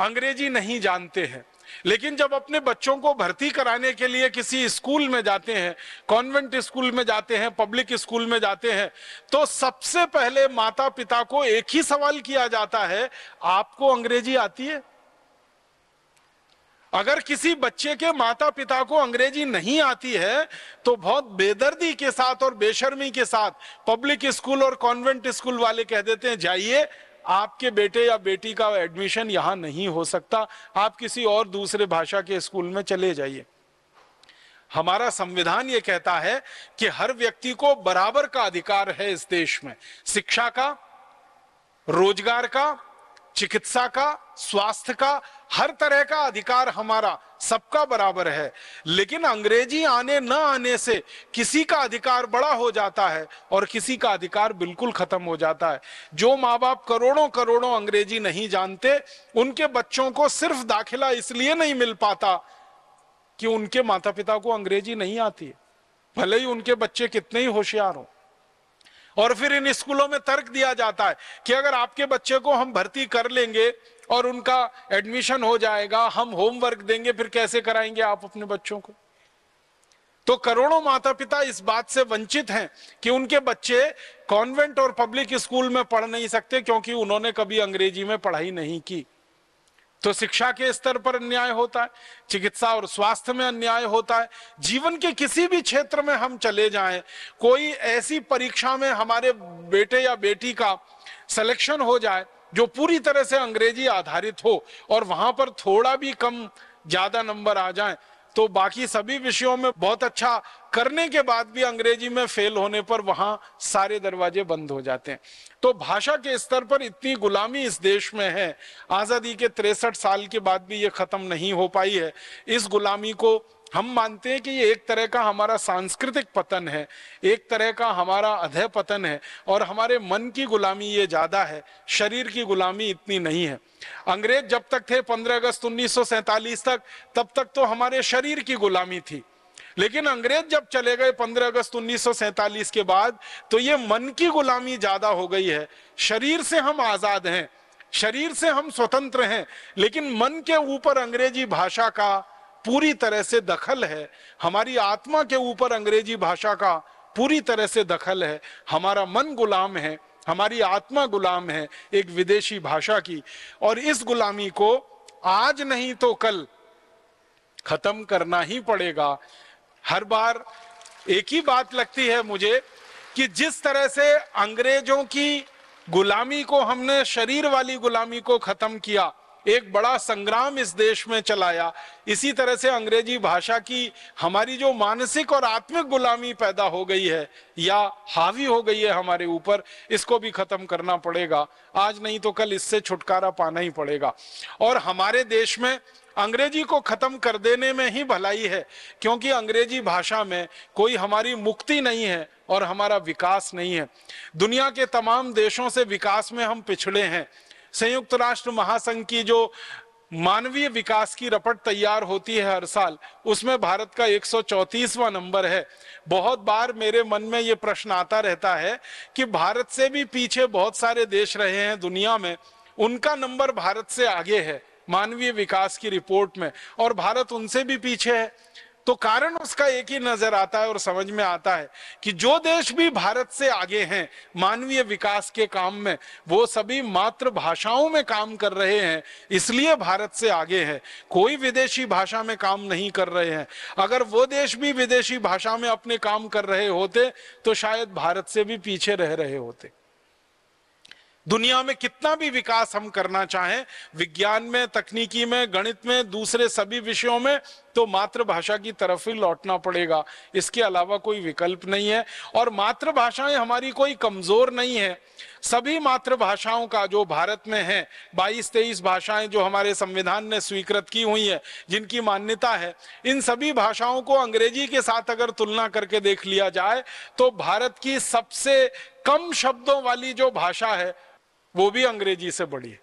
अंग्रेजी नहीं जानते हैं लेकिन जब अपने बच्चों को भर्ती कराने के लिए किसी स्कूल में जाते हैं कॉन्वेंट स्कूल में जाते हैं पब्लिक स्कूल में जाते हैं तो सबसे पहले माता पिता को एक ही सवाल किया जाता है आपको अंग्रेजी आती है अगर किसी बच्चे के माता पिता को अंग्रेजी नहीं आती है तो बहुत बेदर्दी के साथ और बेशर्मी के साथ पब्लिक स्कूल और कॉन्वेंट स्कूल वाले कह देते हैं जाइए आपके बेटे या बेटी का एडमिशन यहां नहीं हो सकता आप किसी और दूसरे भाषा के स्कूल में चले जाइए हमारा संविधान ये कहता है कि हर व्यक्ति को बराबर का अधिकार है इस देश में शिक्षा का रोजगार का चिकित्सा का स्वास्थ्य का हर तरह का अधिकार हमारा सबका बराबर है लेकिन अंग्रेजी आने न आने से किसी का अधिकार बड़ा हो जाता है और किसी का अधिकार बिल्कुल खत्म हो जाता है जो माँ बाप करोड़ों करोड़ों अंग्रेजी नहीं जानते उनके बच्चों को सिर्फ दाखिला इसलिए नहीं मिल पाता कि उनके माता पिता को अंग्रेजी नहीं आती है भले ही उनके बच्चे कितने ही होशियार हों और फिर इन स्कूलों में तर्क दिया जाता है कि अगर आपके बच्चे को हम भर्ती कर लेंगे और उनका एडमिशन हो जाएगा हम होमवर्क देंगे फिर कैसे कराएंगे आप अपने बच्चों को तो करोड़ों माता पिता इस बात से वंचित हैं कि उनके बच्चे कॉन्वेंट और पब्लिक स्कूल में पढ़ नहीं सकते क्योंकि उन्होंने कभी अंग्रेजी में पढ़ाई नहीं की तो शिक्षा के स्तर पर अन्याय होता है चिकित्सा और स्वास्थ्य में अन्याय होता है जीवन के किसी भी क्षेत्र में हम चले जाएं कोई ऐसी परीक्षा में हमारे बेटे या बेटी का सिलेक्शन हो जाए जो पूरी तरह से अंग्रेजी आधारित हो और वहां पर थोड़ा भी कम ज्यादा नंबर आ जाए तो बाकी सभी विषयों में बहुत अच्छा करने के बाद भी अंग्रेजी में फेल होने पर वहां सारे दरवाजे बंद हो जाते हैं तो भाषा के स्तर पर इतनी गुलामी इस देश में है आजादी के तिरसठ साल के बाद भी ये खत्म नहीं हो पाई है इस गुलामी को हम मानते हैं कि ये एक तरह का हमारा सांस्कृतिक पतन है एक तरह का हमारा अधय पतन है और हमारे मन की गुलामी ये ज्यादा है शरीर की गुलामी इतनी नहीं है अंग्रेज जब तक थे 15 अगस्त उन्नीस तक तब तक तो हमारे शरीर की गुलामी थी लेकिन अंग्रेज जब चले गए 15 अगस्त उन्नीस के बाद तो ये मन की गुलामी ज्यादा हो गई है शरीर से हम आजाद हैं शरीर से हम स्वतंत्र हैं लेकिन मन के ऊपर अंग्रेजी भाषा का पूरी तरह से दखल है हमारी आत्मा के ऊपर अंग्रेजी भाषा का पूरी तरह से दखल है हमारा मन गुलाम है हमारी आत्मा गुलाम है एक विदेशी भाषा की और इस गुलामी को आज नहीं तो कल खत्म करना ही पड़ेगा हर बार एक ही बात लगती है मुझे कि जिस तरह से अंग्रेजों की गुलामी को हमने शरीर वाली गुलामी को खत्म किया एक बड़ा संग्राम इस देश में चलाया इसी तरह से अंग्रेजी भाषा की हमारी जो मानसिक और आत्मिक गुलामी पैदा हो गई है या हावी हो गई है हमारे ऊपर इसको भी खत्म करना पड़ेगा आज नहीं तो कल इससे छुटकारा पाना ही पड़ेगा और हमारे देश में अंग्रेजी को खत्म कर देने में ही भलाई है क्योंकि अंग्रेजी भाषा में कोई हमारी मुक्ति नहीं है और हमारा विकास नहीं है दुनिया के तमाम देशों से विकास में हम पिछड़े हैं संयुक्त राष्ट्र महासंघ की जो मानवीय विकास की रपट तैयार होती है हर साल उसमें भारत का 134वां नंबर है बहुत बार मेरे मन में ये प्रश्न आता रहता है कि भारत से भी पीछे बहुत सारे देश रहे हैं दुनिया में उनका नंबर भारत से आगे है मानवीय विकास की रिपोर्ट में और भारत उनसे भी पीछे है तो कारण उसका एक ही नजर आता है और समझ में आता है कि जो देश भी भारत से आगे हैं मानवीय विकास के काम में वो सभी मातृभाषाओं में काम कर रहे हैं इसलिए भारत से आगे है कोई विदेशी भाषा में काम नहीं कर रहे हैं अगर वो देश भी विदेशी भाषा में अपने काम कर रहे होते तो शायद भारत से भी पीछे रह रहे होते दुनिया में कितना भी विकास हम करना चाहें विज्ञान में तकनीकी में गणित में दूसरे सभी विषयों में तो मातृभाषा की तरफ ही लौटना पड़ेगा इसके अलावा कोई विकल्प नहीं है और मातृभाषाएं हमारी कोई कमजोर नहीं है सभी मातृभाषाओं का जो भारत में है बाईस तेईस भाषाएं जो हमारे संविधान ने स्वीकृत की हुई है जिनकी मान्यता है इन सभी भाषाओं को अंग्रेजी के साथ अगर तुलना करके देख लिया जाए तो भारत की सबसे कम शब्दों वाली जो भाषा है वो भी अंग्रेजी से बड़ी है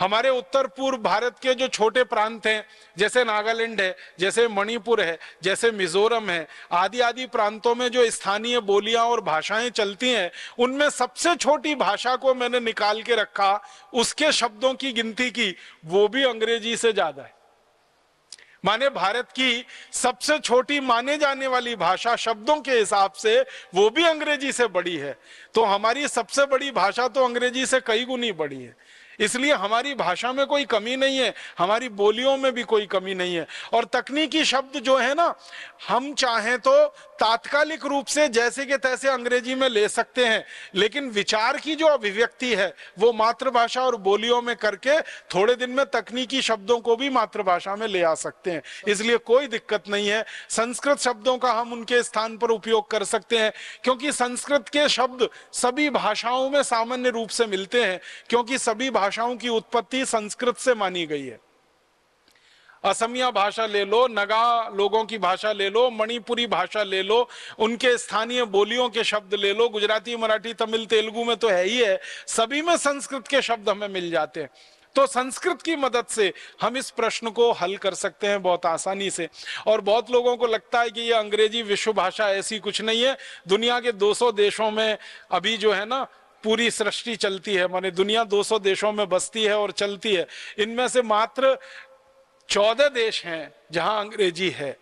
हमारे उत्तर पूर्व भारत के जो छोटे प्रांत हैं जैसे नागालैंड है जैसे मणिपुर है जैसे मिजोरम है आदि आदि प्रांतों में जो स्थानीय बोलियां और भाषाएं चलती हैं उनमें सबसे छोटी भाषा को मैंने निकाल के रखा उसके शब्दों की गिनती की वो भी अंग्रेजी से ज्यादा है माने भारत की सबसे छोटी माने जाने वाली भाषा शब्दों के हिसाब से वो भी अंग्रेजी से बड़ी है तो हमारी सबसे बड़ी भाषा तो अंग्रेजी से कई गुनी बड़ी है इसलिए हमारी भाषा में कोई कमी नहीं है हमारी बोलियों में भी कोई कमी नहीं है और तकनीकी शब्द जो है ना हम चाहें तो तात्कालिक रूप से जैसे के तैसे अंग्रेजी में ले सकते हैं लेकिन विचार की जो अभिव्यक्ति है वो मातृभाषा और बोलियों में करके थोड़े दिन में तकनीकी शब्दों को भी मातृभाषा में ले आ सकते हैं इसलिए कोई दिक्कत नहीं है संस्कृत शब्दों का हम उनके स्थान पर उपयोग कर सकते हैं क्योंकि संस्कृत के शब्द सभी भाषाओं में सामान्य रूप से मिलते हैं क्योंकि सभी भाषाओं की उत्पत्ति संस्कृत से मानी गई है असमिया भाषा ले लो नगा लोगों की भाषा ले लो मणिपुरी भाषा ले लो उनके स्थानीय बोलियों के शब्द ले लो गुजराती मराठी तमिल तेलुगु में तो है ही है सभी में संस्कृत के शब्द हमें मिल जाते हैं तो संस्कृत की मदद से हम इस प्रश्न को हल कर सकते हैं बहुत आसानी से और बहुत लोगों को लगता है कि ये अंग्रेजी विश्व भाषा ऐसी कुछ नहीं है दुनिया के 200 देशों में अभी जो है ना पूरी सृष्टि चलती है माने दुनिया 200 देशों में बसती है और चलती है इनमें से मात्र चौदह देश हैं जहां अंग्रेजी है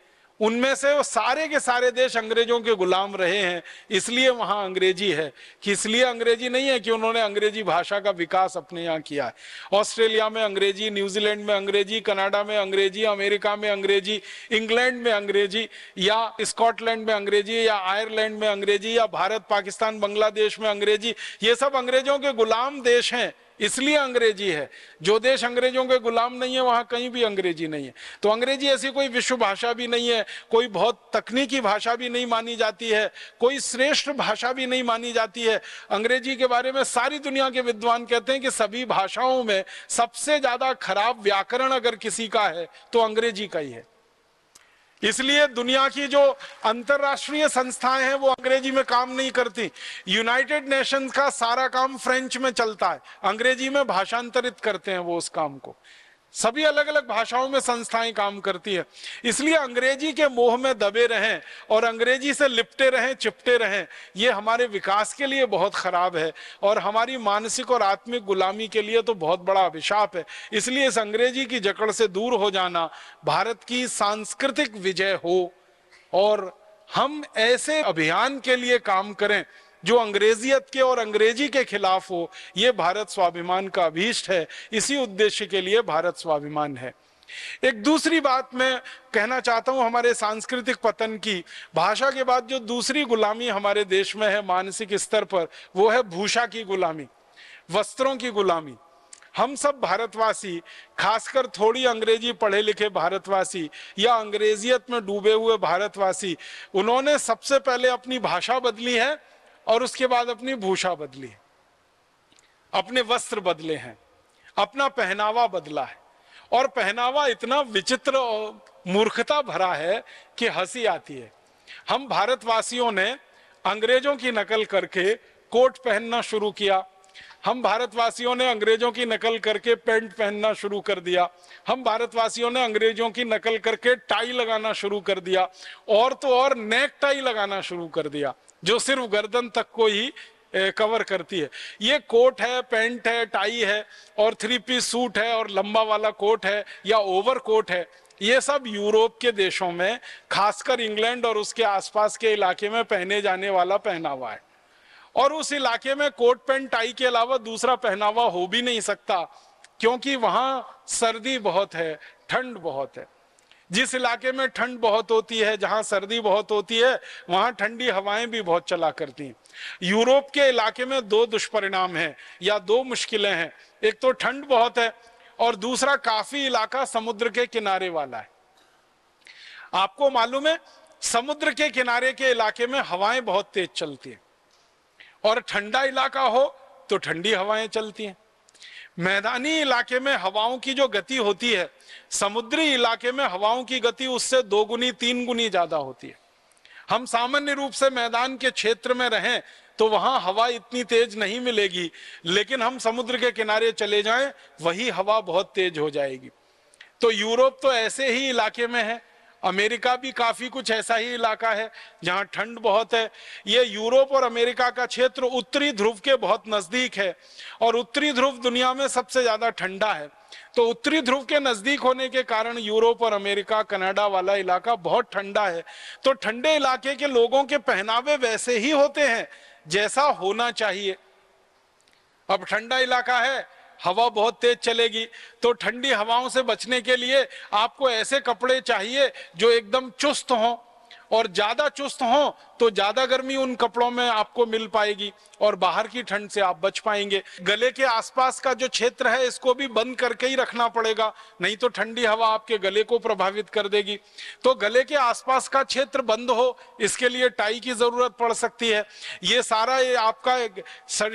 उनमें से वो सारे के सारे देश अंग्रेजों के गुलाम रहे हैं इसलिए वहां अंग्रेजी है कि इसलिए अंग्रेजी नहीं है कि उन्होंने अंग्रेजी भाषा का विकास अपने यहाँ किया है ऑस्ट्रेलिया में अंग्रेजी न्यूजीलैंड में अंग्रेजी कनाडा में अंग्रेजी अमेरिका में अंग्रेजी इंग्लैंड में अंग्रेजी या स्कॉटलैंड में अंग्रेजी या आयरलैंड में अंग्रेजी या भारत पाकिस्तान बांग्लादेश में अंग्रेजी ये सब अंग्रेजों के गुलाम देश हैं इसलिए अंग्रेजी है जो देश अंग्रेजों के गुलाम नहीं है वहां कहीं भी अंग्रेजी नहीं है तो अंग्रेजी ऐसी कोई विश्व भाषा भी नहीं है कोई बहुत तकनीकी भाषा भी नहीं मानी जाती है कोई श्रेष्ठ भाषा भी नहीं मानी जाती है अंग्रेजी के बारे में सारी दुनिया के विद्वान कहते हैं कि सभी भाषाओं में सबसे ज्यादा खराब व्याकरण अगर किसी का है तो अंग्रेजी का ही है इसलिए दुनिया की जो अंतरराष्ट्रीय संस्थाएं हैं वो अंग्रेजी में काम नहीं करती यूनाइटेड नेशंस का सारा काम फ्रेंच में चलता है अंग्रेजी में भाषांतरित करते हैं वो उस काम को सभी अलग अलग भाषाओं में संस्थाएं काम करती है इसलिए अंग्रेजी के मोह में दबे रहें और अंग्रेजी से लिपटे रहें चिपटे रहें ये हमारे विकास के लिए बहुत खराब है और हमारी मानसिक और आत्मिक गुलामी के लिए तो बहुत बड़ा अभिशाप है इसलिए इस अंग्रेजी की जकड़ से दूर हो जाना भारत की सांस्कृतिक विजय हो और हम ऐसे अभियान के लिए काम करें जो अंग्रेजियत के और अंग्रेजी के खिलाफ हो ये भारत स्वाभिमान का अभीष्ट है इसी उद्देश्य के लिए भारत स्वाभिमान है एक दूसरी बात मैं कहना चाहता हूं हमारे सांस्कृतिक पतन की भाषा के बाद जो दूसरी गुलामी हमारे देश में है मानसिक स्तर पर वो है भूषा की गुलामी वस्त्रों की गुलामी हम सब भारतवासी खासकर थोड़ी अंग्रेजी पढ़े लिखे भारतवासी या अंग्रेजियत में डूबे हुए भारतवासी उन्होंने सबसे पहले अपनी भाषा बदली है और उसके बाद अपनी भूषा बदली अपने वस्त्र बदले हैं अपना पहनावा बदला है और पहनावा इतना विचित्र मूर्खता भरा है कि हंसी आती है हम भारतवासियों ने अंग्रेजों की नकल करके कोट पहनना शुरू किया हम भारतवासियों ने अंग्रेजों की नकल करके पेंट पहनना शुरू कर दिया हम भारतवासियों ने अंग्रेजों की नकल करके टाई लगाना शुरू कर दिया और तो और नेक टाई लगाना शुरू कर दिया जो सिर्फ गर्दन तक को ही कवर करती है ये कोट है पैंट है टाई है और थ्री पीस सूट है और लंबा वाला कोट है या ओवर कोट है ये सब यूरोप के देशों में खासकर इंग्लैंड और उसके आसपास के इलाके में पहने जाने वाला पहनावा है और उस इलाके में कोट पैंट टाई के अलावा दूसरा पहनावा हो भी नहीं सकता क्योंकि वहां सर्दी बहुत है ठंड बहुत है जिस इलाके में ठंड बहुत होती है जहां सर्दी बहुत होती है वहां ठंडी हवाएं भी बहुत चला करती हैं यूरोप के इलाके में दो दुष्परिणाम हैं या दो मुश्किलें हैं एक तो ठंड बहुत है और दूसरा काफी इलाका समुद्र के किनारे वाला है आपको मालूम है समुद्र के किनारे के इलाके में हवाएं बहुत तेज चलती हैं और ठंडा इलाका हो तो ठंडी हवाएं चलती हैं मैदानी इलाके में हवाओं की जो गति होती है समुद्री इलाके में हवाओं की गति उससे दो गुनी तीन गुनी ज्यादा होती है हम सामान्य रूप से मैदान के क्षेत्र में रहें तो वहां हवा इतनी तेज नहीं मिलेगी लेकिन हम समुद्र के किनारे चले जाएं वही हवा बहुत तेज हो जाएगी तो यूरोप तो ऐसे ही इलाके में है अमेरिका भी काफी कुछ ऐसा ही इलाका है जहां ठंड बहुत है ये यूरोप और अमेरिका का क्षेत्र उत्तरी ध्रुव के बहुत नजदीक है और उत्तरी ध्रुव दुनिया में सबसे ज्यादा ठंडा है तो उत्तरी ध्रुव के नजदीक होने के कारण यूरोप और अमेरिका कनाडा वाला इलाका बहुत ठंडा है तो ठंडे इलाके के लोगों के पहनावे वैसे ही होते हैं जैसा होना चाहिए अब ठंडा इलाका है हवा बहुत तेज चलेगी तो ठंडी हवाओं से बचने के लिए आपको ऐसे कपड़े चाहिए जो एकदम चुस्त हों और ज्यादा चुस्त हो तो ज्यादा गर्मी उन कपड़ों में आपको मिल पाएगी और बाहर की ठंड से आप बच पाएंगे गले के आसपास का जो क्षेत्र है इसको भी बंद करके ही रखना पड़ेगा नहीं तो ठंडी हवा आपके गले को प्रभावित कर देगी तो गले के आसपास का क्षेत्र बंद हो इसके लिए टाई की जरूरत पड़ सकती है ये सारा ये आपका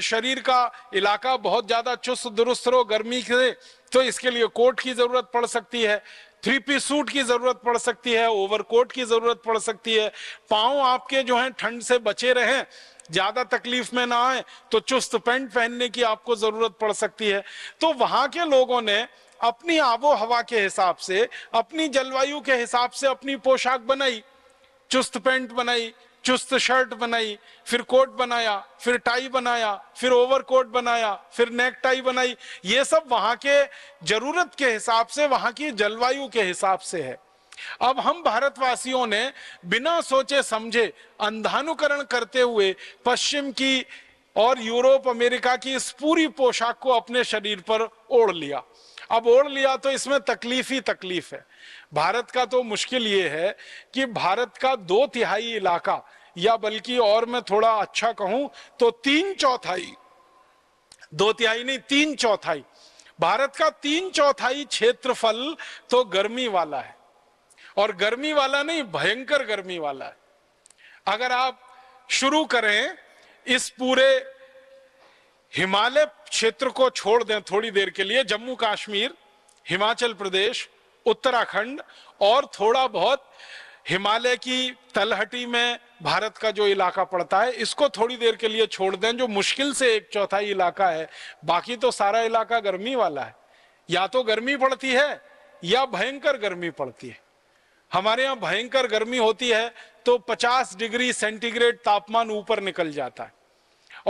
शरीर का इलाका बहुत ज्यादा चुस्त दुरुस्त हो गर्मी से तो इसके लिए कोट की जरूरत पड़ सकती है थ्री पीस सूट की जरूरत पड़ सकती है ओवरकोट की जरूरत पड़ सकती है पाओ आपके जो है ठंड से बचे रहे ज्यादा तकलीफ में ना आए तो चुस्त पैंट पहनने की आपको जरूरत पड़ सकती है तो वहां के लोगों ने अपनी आबो हवा के हिसाब से अपनी जलवायु के हिसाब से अपनी पोशाक बनाई चुस्त पैंट बनाई चुस्त शर्ट बनाई फिर कोट बनाया फिर टाई बनाया फिर ओवर कोट बनाया फिर नेक टाई बनाई ये सब वहां के जरूरत के हिसाब से वहां की जलवायु के हिसाब से है अब हम भारतवासियों ने बिना सोचे समझे अंधानुकरण करते हुए पश्चिम की और यूरोप अमेरिका की इस पूरी पोशाक को अपने शरीर पर ओढ़ लिया अब ओढ़ लिया तो इसमें तकलीफ ही तकलीफ है भारत का तो मुश्किल ये है कि भारत का दो तिहाई इलाका या बल्कि और मैं थोड़ा अच्छा कहूं तो तीन चौथाई दो तिहाई नहीं तीन चौथाई भारत का तीन चौथाई क्षेत्रफल तो गर्मी वाला है और गर्मी वाला नहीं भयंकर गर्मी वाला है अगर आप शुरू करें इस पूरे हिमालय क्षेत्र को छोड़ दें थोड़ी देर के लिए जम्मू कश्मीर हिमाचल प्रदेश उत्तराखंड और थोड़ा बहुत हिमालय की तलहटी में भारत का जो इलाका पड़ता है इसको थोड़ी देर के लिए छोड़ दें जो मुश्किल से एक चौथाई इलाका है बाकी तो सारा इलाका गर्मी वाला है या तो गर्मी पड़ती है या भयंकर गर्मी पड़ती है हमारे यहाँ भयंकर गर्मी होती है तो 50 डिग्री सेंटीग्रेड तापमान ऊपर निकल जाता है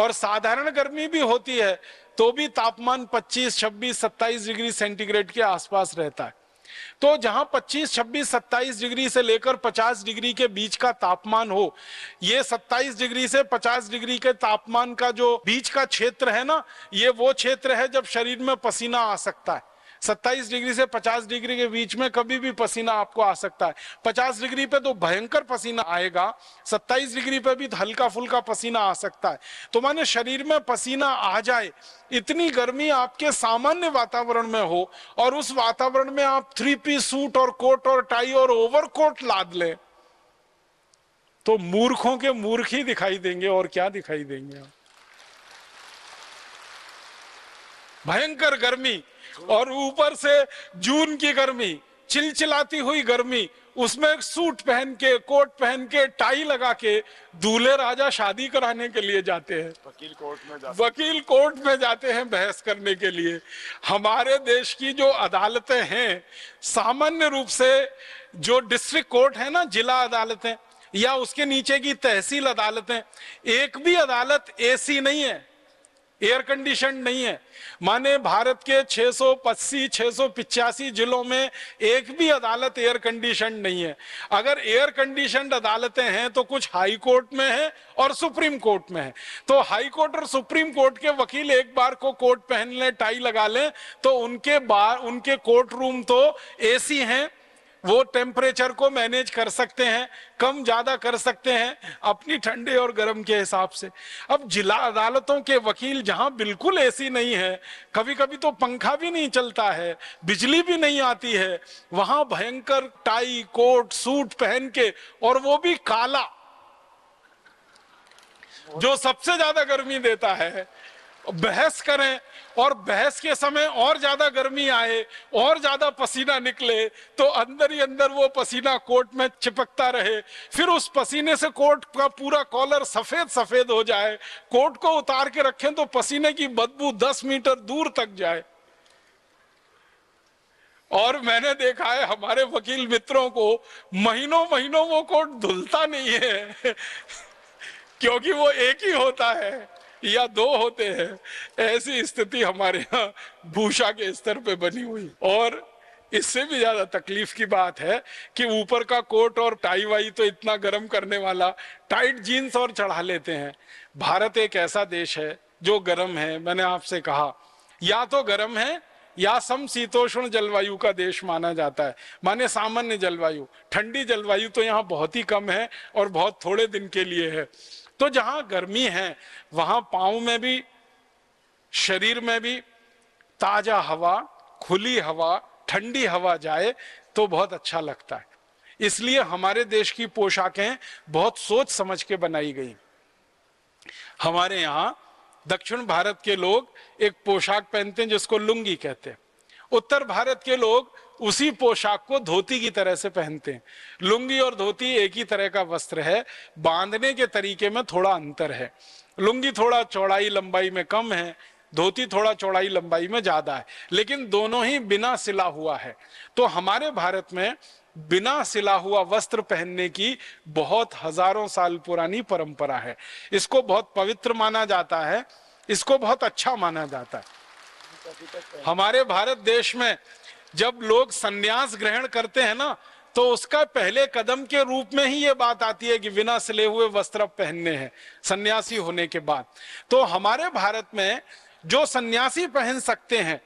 और साधारण गर्मी भी होती है तो भी तापमान 25, 26, 27 डिग्री सेंटीग्रेड के आसपास रहता है तो जहां 25, 26, 27 डिग्री से लेकर 50 डिग्री के बीच का तापमान हो ये 27 डिग्री से 50 डिग्री के तापमान का जो बीच का क्षेत्र है ना ये वो क्षेत्र है जब शरीर में पसीना आ सकता है सत्ताईस डिग्री से पचास डिग्री के बीच में कभी भी पसीना आपको आ सकता है पचास डिग्री पे तो भयंकर पसीना आएगा सत्ताईस डिग्री पे भी तो हल्का फुल्का पसीना आ सकता है तो माने शरीर में पसीना आ जाए इतनी गर्मी आपके सामान्य वातावरण में हो और उस वातावरण में आप थ्री पी सूट और कोट और टाई और ओवरकोट लाद ले तो मूर्खों के मूर्ख ही दिखाई देंगे और क्या दिखाई देंगे आप भयंकर गर्मी और ऊपर से जून की गर्मी चिलचिलाती हुई गर्मी उसमें सूट पहन के कोट पहन के टाई लगा के दूल्हे राजा शादी कराने के लिए जाते हैं वकील कोर्ट में जाते वकील कोर्ट में जाते हैं बहस करने के लिए हमारे देश की जो अदालतें हैं सामान्य रूप से जो डिस्ट्रिक्ट कोर्ट है ना जिला अदालतें या उसके नीचे की तहसील अदालतें एक भी अदालत एसी नहीं है एयर कंडीशन नहीं है माने भारत के छह सौ पच्चीस जिलों में एक भी अदालत एयर कंडीशन नहीं है अगर एयर कंडीशन अदालतें हैं तो कुछ हाई कोर्ट में है और सुप्रीम कोर्ट में है तो हाई कोर्ट और सुप्रीम कोर्ट के वकील एक बार को कोर्ट पहन लें टाई लगा लें तो उनके बार उनके कोर्ट रूम तो एसी हैं वो टेम्परेचर को मैनेज कर सकते हैं कम ज्यादा कर सकते हैं अपनी ठंडे और गर्म के हिसाब से अब जिला अदालतों के वकील जहां बिल्कुल ऐसी नहीं है कभी कभी तो पंखा भी नहीं चलता है बिजली भी नहीं आती है वहां भयंकर टाई कोट सूट पहन के और वो भी काला जो सबसे ज्यादा गर्मी देता है बहस करें और बहस के समय और ज्यादा गर्मी आए और ज्यादा पसीना निकले तो अंदर ही अंदर वो पसीना कोट में चिपकता रहे फिर उस पसीने से कोट का पूरा कॉलर सफेद सफेद हो जाए कोट को उतार के रखें तो पसीने की बदबू दस मीटर दूर तक जाए और मैंने देखा है हमारे वकील मित्रों को महीनों महीनों वो कोट धुलता नहीं है क्योंकि वो एक ही होता है या दो होते हैं ऐसी स्थिति हमारे यहाँ भूषा के स्तर पे बनी हुई और इससे भी ज्यादा तकलीफ की बात है कि ऊपर का कोट और टाई वाई तो इतना गर्म करने वाला टाइट जीन्स और चढ़ा लेते हैं भारत एक ऐसा देश है जो गर्म है मैंने आपसे कहा या तो गर्म है या शीतोष्ण जलवायु का देश माना जाता है माने सामान्य जलवायु ठंडी जलवायु तो यहाँ बहुत ही कम है और बहुत थोड़े दिन के लिए है तो जहां गर्मी है वहां पाओ में भी शरीर में भी ताजा हवा खुली हवा ठंडी हवा जाए तो बहुत अच्छा लगता है इसलिए हमारे देश की पोशाकें बहुत सोच समझ के बनाई गई हमारे यहां दक्षिण भारत के लोग एक पोशाक पहनते हैं जिसको लुंगी कहते हैं उत्तर भारत के लोग उसी पोशाक को धोती की तरह से पहनते हैं लुंगी और धोती एक ही तरह का वस्त्र है बांधने के तरीके में थोड़ा अंतर है लुंगी थोड़ा चौड़ाई लंबाई में कम है धोती थोड़ा चौड़ाई लंबाई में ज्यादा है लेकिन दोनों ही बिना सिला हुआ है तो हमारे भारत में बिना सिला हुआ वस्त्र पहनने की बहुत हजारों साल पुरानी परंपरा है इसको बहुत पवित्र माना जाता है इसको बहुत अच्छा माना जाता है हमारे भारत देश में जब लोग संन्यास ग्रहण करते हैं ना तो उसका पहले कदम के रूप में ही ये बात आती है कि बिना सिले हुए वस्त्र पहनने हैं सन्यासी होने के बाद तो हमारे भारत में जो सन्यासी पहन सकते हैं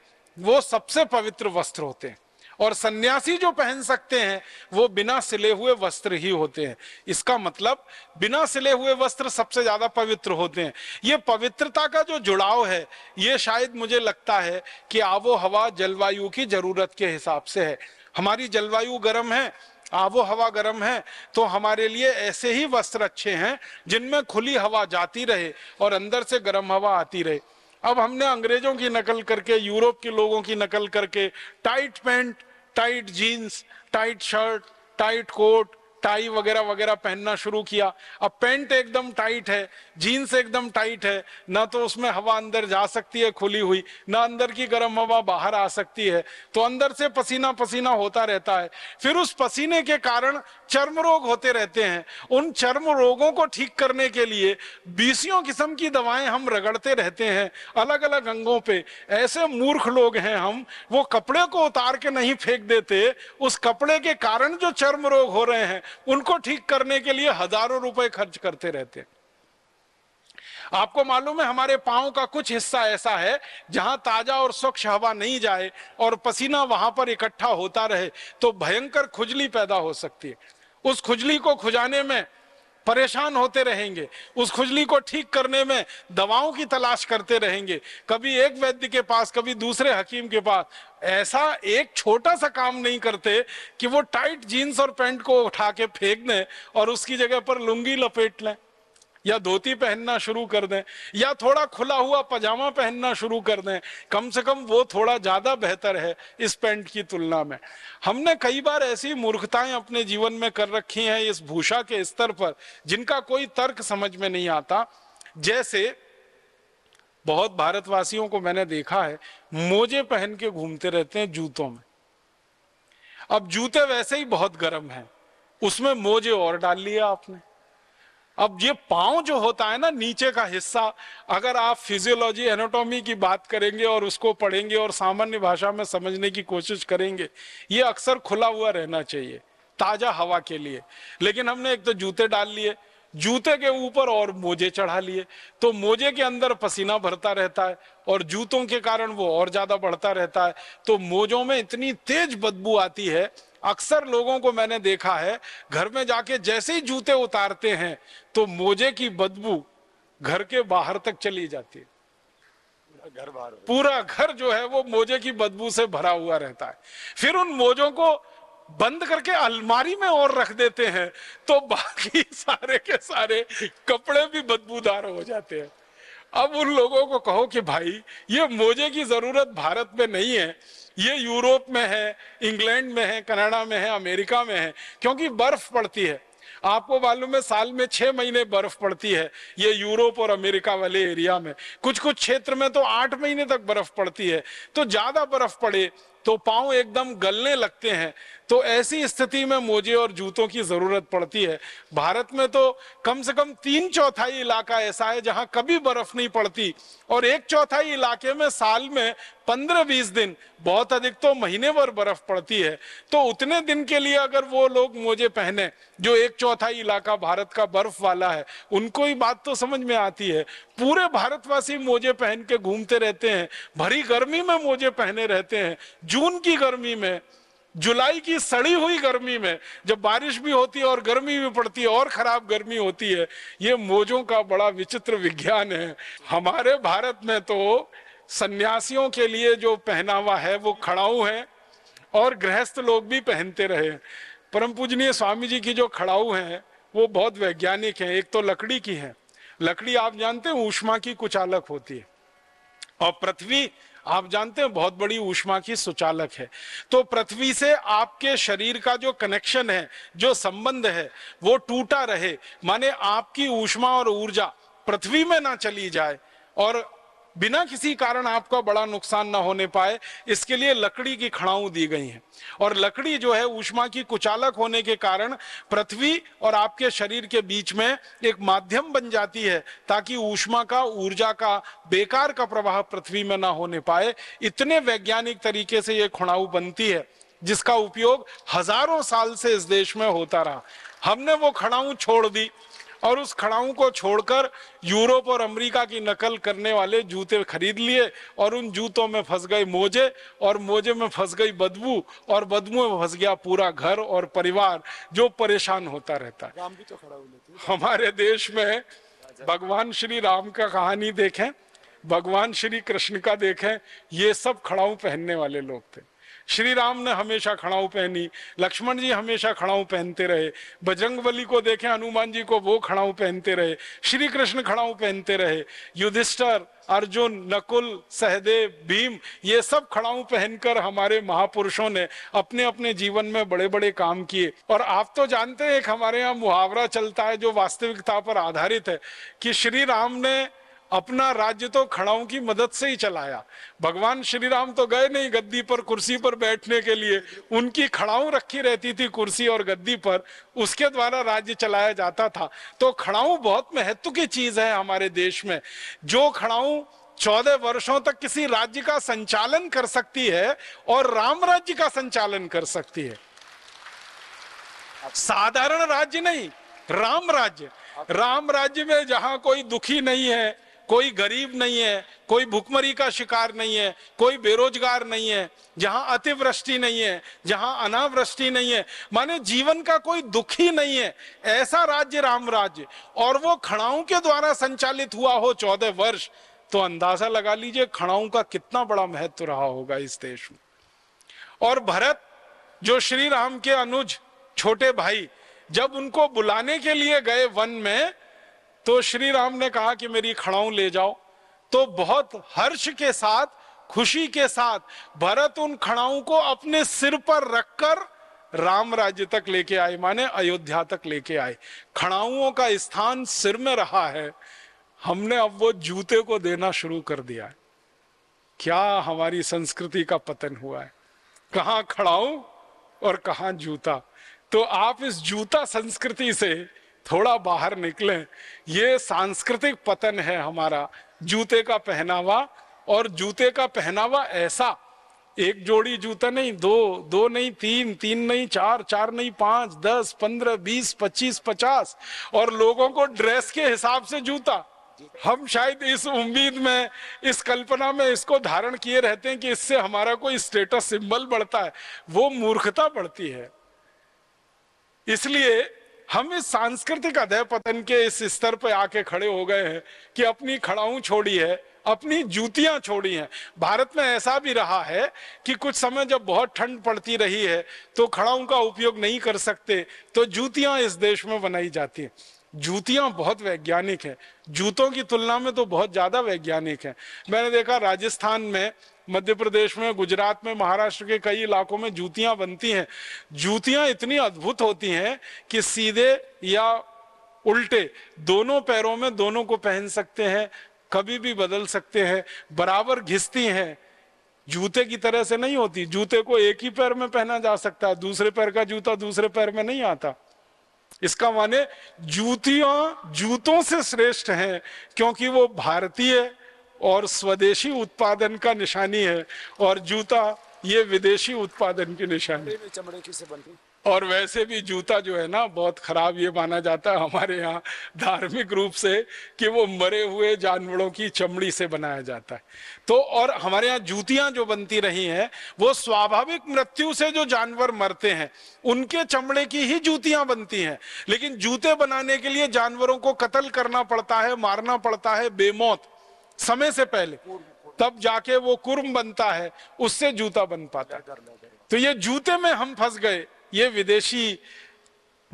वो सबसे पवित्र वस्त्र होते हैं और सन्यासी जो पहन सकते हैं वो बिना सिले हुए वस्त्र ही होते हैं इसका मतलब बिना सिले हुए वस्त्र सबसे ज्यादा पवित्र होते हैं ये पवित्रता का जो जुड़ाव है ये शायद मुझे लगता है कि आवो हवा जलवायु की जरूरत के हिसाब से है हमारी जलवायु गर्म है आवो हवा गर्म है तो हमारे लिए ऐसे ही वस्त्र अच्छे हैं जिनमें खुली हवा जाती रहे और अंदर से गर्म हवा आती रहे अब हमने अंग्रेजों की नकल करके यूरोप के लोगों की नकल करके tight pant tight jeans tight shirt tight coat tie वगैरह वगैरह पहनना शुरू किया अब पेंट एकदम टाइट है जीन्स एकदम टाइट है ना तो उसमें हवा अंदर जा सकती है खुली हुई ना अंदर की गर्म हवा बाहर आ सकती है तो अंदर से पसीना पसीना होता रहता है फिर उस पसीने के कारण चर्म रोग होते रहते हैं उन चर्म रोगों को ठीक करने के लिए बीसियों किस्म की दवाएं हम रगड़ते रहते हैं अलग अलग अंगों पे ऐसे मूर्ख लोग हैं हम वो कपड़े को उतार के नहीं फेंक देते उस कपड़े के कारण जो चर्म रोग हो रहे हैं उनको ठीक करने के लिए हजारों रुपए खर्च करते रहते हैं आपको मालूम है हमारे पाओ का कुछ हिस्सा ऐसा है जहां ताजा और स्वच्छ हवा नहीं जाए और पसीना वहां पर इकट्ठा होता रहे तो भयंकर खुजली पैदा हो सकती है उस खुजली को खुजाने में परेशान होते रहेंगे उस खुजली को ठीक करने में दवाओं की तलाश करते रहेंगे कभी एक वैद्य के पास कभी दूसरे हकीम के पास ऐसा एक छोटा सा काम नहीं करते कि वो टाइट जीन्स और पैंट को उठा के फेंक दें और उसकी जगह पर लुंगी लपेट लें या धोती पहनना शुरू कर दें या थोड़ा खुला हुआ पजामा पहनना शुरू कर दें कम से कम वो थोड़ा ज्यादा बेहतर है इस पेंट की तुलना में हमने कई बार ऐसी मूर्खताएं अपने जीवन में कर रखी हैं इस भूषा के स्तर पर जिनका कोई तर्क समझ में नहीं आता जैसे बहुत भारतवासियों को मैंने देखा है मोजे पहन के घूमते रहते हैं जूतों में अब जूते वैसे ही बहुत गर्म हैं उसमें मोजे और डाल लिया आपने अब ये पाँव जो होता है ना नीचे का हिस्सा अगर आप फिजियोलॉजी एनाटॉमी की बात करेंगे और उसको पढ़ेंगे और सामान्य भाषा में समझने की कोशिश करेंगे ये अक्सर खुला हुआ रहना चाहिए ताजा हवा के लिए लेकिन हमने एक तो जूते डाल लिए जूते के ऊपर और मोजे चढ़ा लिए तो मोजे के अंदर पसीना भरता रहता है और जूतों के कारण वो और ज्यादा बढ़ता रहता है तो मोजों में इतनी तेज बदबू आती है अक्सर लोगों को मैंने देखा है घर में जाके जैसे ही जूते उतारते हैं तो मोजे की बदबू घर के बाहर तक चली जाती है घर बाहर पूरा घर जो है वो मोजे की बदबू से भरा हुआ रहता है फिर उन मोजों को बंद करके अलमारी में और रख देते हैं तो बाकी सारे के सारे कपड़े भी बदबूदार हो जाते हैं अब उन लोगों को कहो कि भाई ये मोजे की जरूरत भारत में नहीं है ये यूरोप में है इंग्लैंड में है कनाडा में है अमेरिका में है क्योंकि बर्फ पड़ती है आपको मालूम है साल में छह महीने बर्फ पड़ती है ये यूरोप और अमेरिका वाले एरिया में कुछ कुछ क्षेत्र में तो आठ महीने तक बर्फ पड़ती है तो ज्यादा बर्फ पड़े तो पाँव एकदम गलने लगते हैं तो ऐसी स्थिति में मोजे और जूतों की जरूरत पड़ती है भारत में तो कम से कम तीन चौथाई इलाका ऐसा है जहां कभी बर्फ नहीं पड़ती और एक चौथाई इलाके में साल में पंद्रह बीस दिन बहुत अधिक तो महीने भर बर्फ पड़ती है तो उतने दिन के लिए अगर वो लोग मोजे पहने जो एक चौथाई इलाका भारत का बर्फ वाला है उनको ही बात तो समझ में आती है पूरे भारतवासी मोजे पहन के घूमते रहते हैं भरी गर्मी में मोजे पहने रहते हैं जून की गर्मी में जुलाई की सड़ी हुई गर्मी में जब बारिश भी होती है और गर्मी भी पड़ती है और खराब गर्मी होती है ये मोजों का बड़ा विचित्र विज्ञान है हमारे भारत में तो सन्यासियों के लिए जो पहनावा है वो खड़ाऊ है और गृहस्थ लोग भी पहनते रहे परम पूजनीय स्वामी जी की जो खड़ाऊ है वो बहुत वैज्ञानिक है एक तो लकड़ी की है लकड़ी आप जानते हैं ऊष्मा की कुचालक होती है और पृथ्वी आप जानते हैं बहुत बड़ी ऊष्मा की सुचालक है तो पृथ्वी से आपके शरीर का जो कनेक्शन है जो संबंध है वो टूटा रहे माने आपकी ऊष्मा और ऊर्जा पृथ्वी में ना चली जाए और बिना किसी कारण आपका बड़ा नुकसान ना होने पाए इसके लिए लकड़ी की खड़ाऊ दी गई हैं और लकड़ी जो है ऊष्मा की कुचालक होने के कारण पृथ्वी और आपके शरीर के बीच में एक माध्यम बन जाती है ताकि ऊष्मा का ऊर्जा का बेकार का प्रवाह पृथ्वी में ना होने पाए इतने वैज्ञानिक तरीके से ये खुणाऊ बनती है जिसका उपयोग हजारों साल से इस देश में होता रहा हमने वो खड़ाऊ छोड़ दी और उस खड़ाऊ को छोड़कर यूरोप और अमेरिका की नकल करने वाले जूते खरीद लिए और उन जूतों में फंस गए मोजे और मोजे में फंस गई बदबू और बदबू में फंस गया पूरा घर और परिवार जो परेशान होता रहता है तो हमारे देश में भगवान श्री राम का कहानी देखें भगवान श्री कृष्ण का देखें ये सब खड़ाऊ पहनने वाले लोग थे श्री राम ने हमेशा खड़ाऊ पहनी लक्ष्मण जी हमेशा खड़ाऊ पहनते रहे बजरंग बली को देखें हनुमान जी को वो खड़ाऊ पहनते रहे श्री कृष्ण खड़ाऊ पहनते रहे युधिष्ठर अर्जुन नकुल सहदेव भीम ये सब खड़ाऊ पहनकर हमारे महापुरुषों ने अपने अपने जीवन में बड़े बड़े काम किए और आप तो जानते हैं एक हमारे यहाँ मुहावरा चलता है जो वास्तविकता पर आधारित है कि श्री राम ने अपना राज्य तो खड़ाओं की मदद से ही चलाया भगवान श्री राम तो गए नहीं गद्दी पर कुर्सी पर बैठने के लिए उनकी खड़ाऊ रखी रहती थी कुर्सी और गद्दी पर उसके द्वारा राज्य चलाया जाता था तो खड़ाऊ बहुत महत्व की चीज है हमारे देश में जो खड़ाऊ चौदह वर्षों तक किसी राज्य का संचालन कर सकती है और राम राज्य का संचालन कर सकती है साधारण राज्य नहीं राम राज्य राम राज्य में जहां कोई दुखी नहीं है कोई गरीब नहीं है कोई भुखमरी का शिकार नहीं है कोई बेरोजगार नहीं है जहां अतिवृष्टि नहीं है जहां अनावृष्टि नहीं है माने जीवन का कोई दुखी नहीं है ऐसा राज्य राम राज्य और वो खड़ाओं के द्वारा संचालित हुआ हो चौदह वर्ष तो अंदाजा लगा लीजिए खड़ाओं का कितना बड़ा महत्व रहा होगा इस देश में और भरत जो श्री राम के अनुज छोटे भाई जब उनको बुलाने के लिए गए वन में तो श्री राम ने कहा कि मेरी खड़ाऊ ले जाओ तो बहुत हर्ष के साथ खुशी के साथ भरत उन खड़ाऊ को अपने सिर पर रखकर राम राज्य तक लेके आए माने अयोध्या तक लेके आए खड़ाऊ का स्थान सिर में रहा है हमने अब वो जूते को देना शुरू कर दिया है क्या हमारी संस्कृति का पतन हुआ है कहा खड़ाऊ और कहा जूता तो आप इस जूता संस्कृति से थोड़ा बाहर निकलें ये सांस्कृतिक पतन है हमारा जूते का पहनावा और जूते का पहनावा ऐसा एक जोड़ी जूता नहीं दो दो नहीं तीन तीन नहीं चार चार नहीं पांच दस पंद्रह बीस पच्चीस पचास और लोगों को ड्रेस के हिसाब से जूता हम शायद इस उम्मीद में इस कल्पना में इसको धारण किए रहते हैं कि इससे हमारा कोई स्टेटस सिंबल बढ़ता है वो मूर्खता बढ़ती है इसलिए हम इस सांस्कृतिक पतन के इस स्तर पर आके खड़े हो गए हैं कि अपनी खड़ाऊ छोड़ी है अपनी जूतियां छोड़ी हैं भारत में ऐसा भी रहा है कि कुछ समय जब बहुत ठंड पड़ती रही है तो खड़ाऊ का उपयोग नहीं कर सकते तो जूतियां इस देश में बनाई जाती है जूतियां बहुत वैज्ञानिक है जूतों की तुलना में तो बहुत ज्यादा वैज्ञानिक है मैंने देखा राजस्थान में मध्य प्रदेश में गुजरात में महाराष्ट्र के कई इलाकों में जूतियां बनती हैं जूतियां इतनी अद्भुत होती हैं कि सीधे या उल्टे दोनों पैरों में दोनों को पहन सकते हैं कभी भी बदल सकते हैं बराबर घिसती हैं जूते की तरह से नहीं होती जूते को एक ही पैर में पहना जा सकता है दूसरे पैर का जूता दूसरे पैर में नहीं आता इसका माने जूतियां जूतों से श्रेष्ठ हैं क्योंकि वो भारतीय है और स्वदेशी उत्पादन का निशानी है और जूता ये विदेशी उत्पादन की निशानी चमड़े की से बनती और वैसे भी जूता जो है ना बहुत खराब ये माना जाता है हमारे यहाँ धार्मिक रूप से कि वो मरे हुए जानवरों की चमड़ी से बनाया जाता है तो और हमारे यहाँ जूतियां जो बनती रही हैं वो स्वाभाविक मृत्यु से जो जानवर मरते हैं उनके चमड़े की ही जूतियां बनती हैं लेकिन जूते बनाने के लिए जानवरों को कत्ल करना पड़ता है मारना पड़ता है बेमौत समय से पहले तब जाके वो कुर्म बनता है उससे जूता बन पाता है तो ये जूते में हम फंस गए ये विदेशी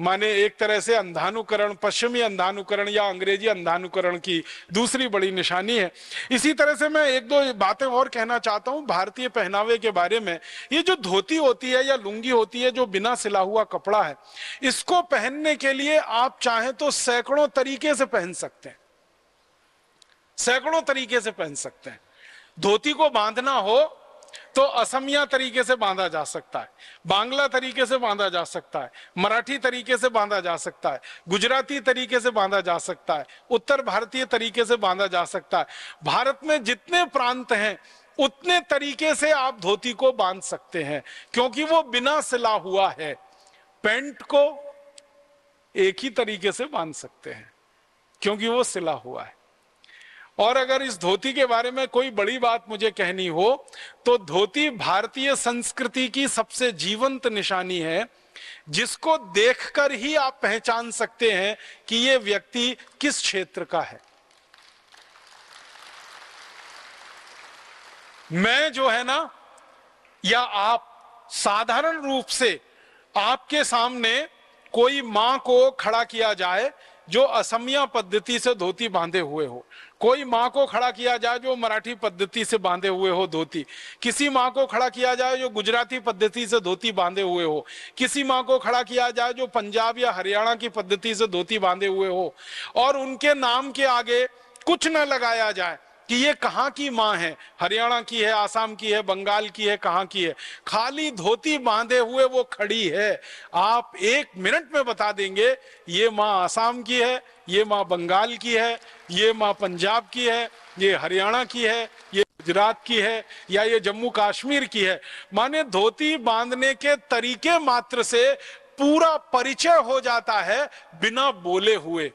माने एक तरह से अंधानुकरण पश्चिमी अंधानुकरण या अंग्रेजी अंधानुकरण की दूसरी बड़ी निशानी है इसी तरह से मैं एक दो बातें और कहना चाहता हूँ भारतीय पहनावे के बारे में ये जो धोती होती है या लुंगी होती है जो बिना सिला हुआ कपड़ा है इसको पहनने के लिए आप चाहें तो सैकड़ों तरीके से पहन सकते हैं सैकड़ों तरीके से पहन सकते हैं धोती को बांधना हो तो असमिया तरीके से बांधा जा सकता है बांग्ला तरीके से बांधा जा सकता है मराठी तरीके से बांधा जा सकता है गुजराती तरीके से बांधा जा सकता है उत्तर भारतीय तरीके से बांधा जा सकता है भारत में जितने प्रांत हैं उतने तरीके से आप धोती को बांध सकते हैं क्योंकि वो बिना सिला हुआ है पेंट को एक ही तरीके से बांध सकते हैं क्योंकि वो सिला हुआ है और अगर इस धोती के बारे में कोई बड़ी बात मुझे कहनी हो तो धोती भारतीय संस्कृति की सबसे जीवंत निशानी है जिसको देखकर ही आप पहचान सकते हैं कि ये व्यक्ति किस क्षेत्र का है मैं जो है ना या आप साधारण रूप से आपके सामने कोई मां को खड़ा किया जाए जो असमिया पद्धति से धोती बांधे हुए हो कोई माँ को खड़ा किया जाए जो मराठी पद्धति से बांधे हुए हो धोती किसी माँ को खड़ा किया जाए जो गुजराती पद्धति से धोती बांधे हुए हो किसी माँ को खड़ा किया जाए जो पंजाब या हरियाणा की पद्धति से धोती बांधे हुए हो और उनके नाम के आगे कुछ न लगाया जाए कि ये कहाँ की माँ है हरियाणा की है आसाम की है बंगाल की है कहाँ की है खाली धोती बांधे हुए वो खड़ी है आप एक मिनट में बता देंगे ये माँ आसाम की है ये माँ बंगाल की है ये माँ पंजाब की है ये हरियाणा की है ये गुजरात की है या ये जम्मू कश्मीर की है माने धोती बांधने के तरीके मात्र से पूरा परिचय हो जाता है बिना बोले हुए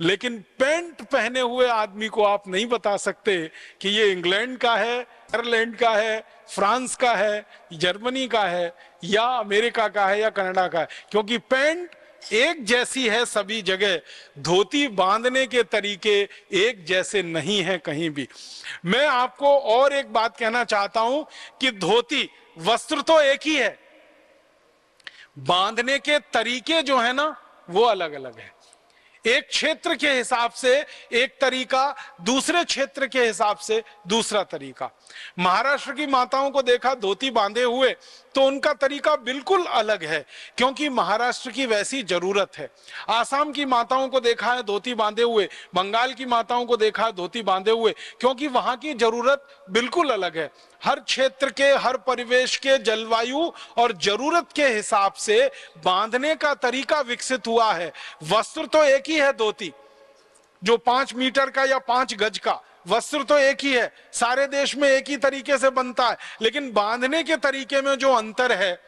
लेकिन पेंट पहने हुए आदमी को आप नहीं बता सकते कि ये इंग्लैंड का है आयरलैंड का है फ्रांस का है जर्मनी का है या अमेरिका का है या कनाडा का है क्योंकि पेंट एक जैसी है सभी जगह धोती बांधने के तरीके एक जैसे नहीं है कहीं भी मैं आपको और एक बात कहना चाहता हूं कि धोती वस्त्र तो एक ही है बांधने के तरीके जो है ना वो अलग अलग है एक क्षेत्र के हिसाब से एक तरीका दूसरे क्षेत्र के हिसाब से दूसरा तरीका महाराष्ट्र की माताओं को देखा धोती बांधे हुए तो उनका तरीका बिल्कुल अलग है क्योंकि महाराष्ट्र की वैसी जरूरत है आसाम की माताओं को देखा है धोती बांधे हुए बंगाल की माताओं को देखा है धोती बांधे हुए क्योंकि वहां की जरूरत बिल्कुल अलग है हर क्षेत्र के हर परिवेश के जलवायु और जरूरत के हिसाब से बांधने का तरीका विकसित हुआ है वस्त्र तो एक ही है धोती जो पांच मीटर का या पांच गज का वस्त्र तो एक ही है सारे देश में एक ही तरीके से बनता है लेकिन बांधने के तरीके में जो अंतर है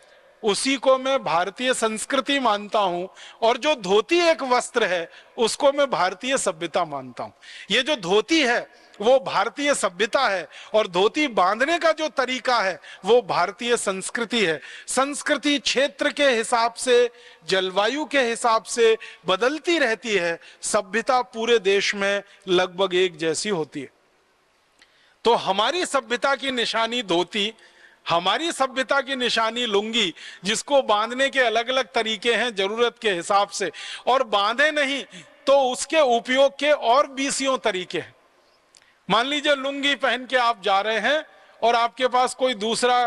उसी को मैं भारतीय संस्कृति मानता हूं और जो धोती एक वस्त्र है उसको मैं भारतीय सभ्यता मानता हूं ये जो धोती है वो भारतीय सभ्यता है और धोती बांधने का जो तरीका है वो भारतीय संस्कृति है संस्कृति क्षेत्र के हिसाब से जलवायु के हिसाब से बदलती रहती है सभ्यता पूरे देश में लगभग एक जैसी होती है तो हमारी सभ्यता की निशानी धोती हमारी सभ्यता की निशानी लुंगी जिसको बांधने के अलग अलग तरीके हैं जरूरत के हिसाब से और बांधे नहीं तो उसके उपयोग के और बीसियों तरीके हैं मान लीजिए लुंगी पहन के आप जा रहे हैं और आपके पास कोई दूसरा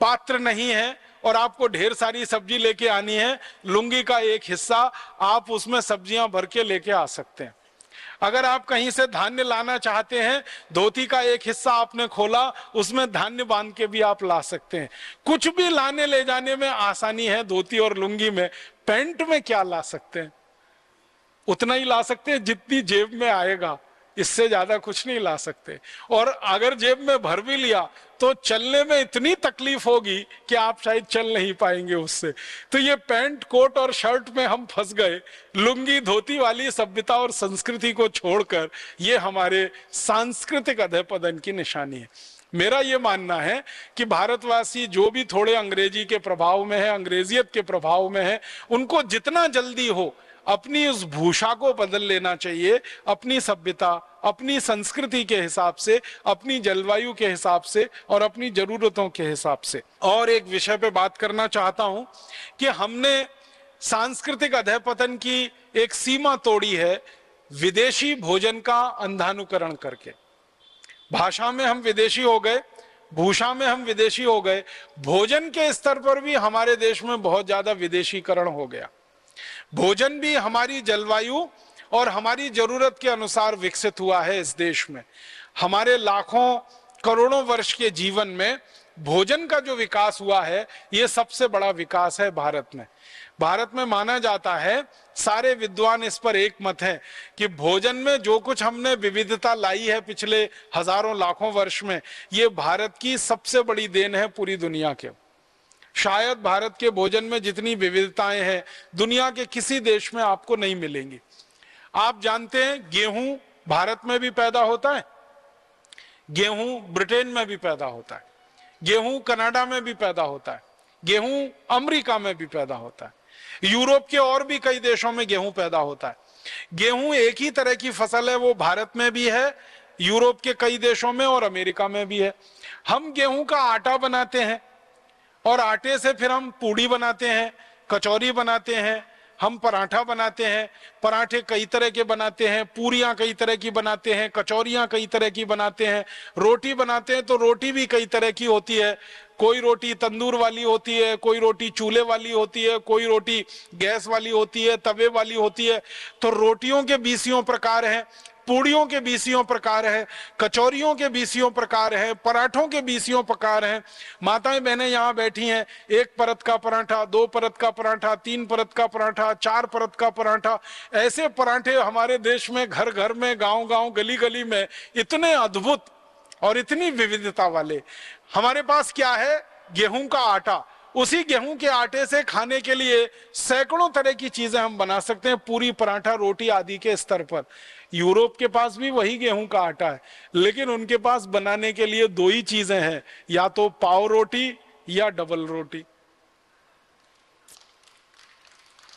पात्र नहीं है और आपको ढेर सारी सब्जी लेके आनी है लुंगी का एक हिस्सा आप उसमें सब्जियां भर के लेके आ सकते हैं अगर आप कहीं से धान्य लाना चाहते हैं धोती का एक हिस्सा आपने खोला उसमें धान्य बांध के भी आप ला सकते हैं कुछ भी लाने ले जाने में आसानी है धोती और लुंगी में पेंट में क्या ला सकते हैं उतना ही ला सकते हैं जितनी जेब में आएगा इससे ज्यादा कुछ नहीं ला सकते और अगर जेब में भर भी लिया तो चलने में इतनी तकलीफ होगी कि आप शायद चल नहीं पाएंगे उससे तो ये पैंट कोट और शर्ट में हम फंस गए लुंगी धोती वाली सभ्यता और संस्कृति को छोड़कर ये हमारे सांस्कृतिक अधपदन की निशानी है मेरा ये मानना है कि भारतवासी जो भी थोड़े अंग्रेजी के प्रभाव में है अंग्रेजियत के प्रभाव में है उनको जितना जल्दी हो अपनी उस भूषा को बदल लेना चाहिए अपनी सभ्यता अपनी संस्कृति के हिसाब से अपनी जलवायु के हिसाब से और अपनी जरूरतों के हिसाब से और एक विषय पे बात करना चाहता हूं कि हमने सांस्कृतिक अधपतन की एक सीमा तोड़ी है विदेशी भोजन का अंधानुकरण करके भाषा में हम विदेशी हो गए भूषा में हम विदेशी हो गए भोजन के स्तर पर भी हमारे देश में बहुत ज्यादा विदेशीकरण हो गया भोजन भी हमारी जलवायु और हमारी जरूरत के अनुसार विकसित हुआ है इस देश में हमारे लाखों करोड़ों वर्ष के जीवन में भोजन का जो विकास हुआ है ये सबसे बड़ा विकास है भारत में भारत में माना जाता है सारे विद्वान इस पर एक मत है कि भोजन में जो कुछ हमने विविधता लाई है पिछले हजारों लाखों वर्ष में ये भारत की सबसे बड़ी देन है पूरी दुनिया के शायद भारत के भोजन में जितनी विविधताएं हैं दुनिया के किसी देश में आपको नहीं मिलेंगी आप जानते हैं गेहूं भारत में भी पैदा होता है गेहूं ब्रिटेन में भी पैदा होता है गेहूं कनाडा में भी पैदा होता है गेहूं अमेरिका में भी पैदा होता है यूरोप के और भी कई देशों में गेहूं पैदा होता है गेहूं एक ही तरह की फसल है वो भारत में भी है यूरोप के कई देशों में और अमेरिका में भी है हम गेहूं का आटा बनाते हैं और आटे से फिर हम पूड़ी बनाते हैं कचौरी बनाते हैं हम पराठा बनाते हैं पराठे कई तरह के बनाते हैं पूरियां कई तरह की बनाते हैं कचौरियां कई तरह की बनाते हैं रोटी बनाते हैं तो रोटी भी कई तरह की होती है कोई रोटी तंदूर वाली होती है कोई रोटी चूल्हे वाली होती है कोई रोटी गैस वाली होती है तवे वाली होती है तो रोटियों के बीसियों प्रकार हैं पूड़ियों के बीसियों प्रकार है कचौरियों के बीसियों प्रकार है पराठों के बीसियों प्रकार है माताएं बहनें यहाँ बैठी हैं एक परत का पराठा दो परत का पराठा तीन परत का पराठा चार परत का पराठा ऐसे पराठे हमारे देश में घर घर में गांव गांव गली गली में इतने अद्भुत और इतनी विविधता वाले हमारे पास क्या है गेहूं का आटा उसी गेहूं के आटे से खाने के लिए सैकड़ों तरह की चीजें हम बना सकते हैं पूरी पराठा रोटी आदि के स्तर पर यूरोप के पास भी वही गेहूं का आटा है लेकिन उनके पास बनाने के लिए दो ही चीजें हैं या तो पाव रोटी या डबल रोटी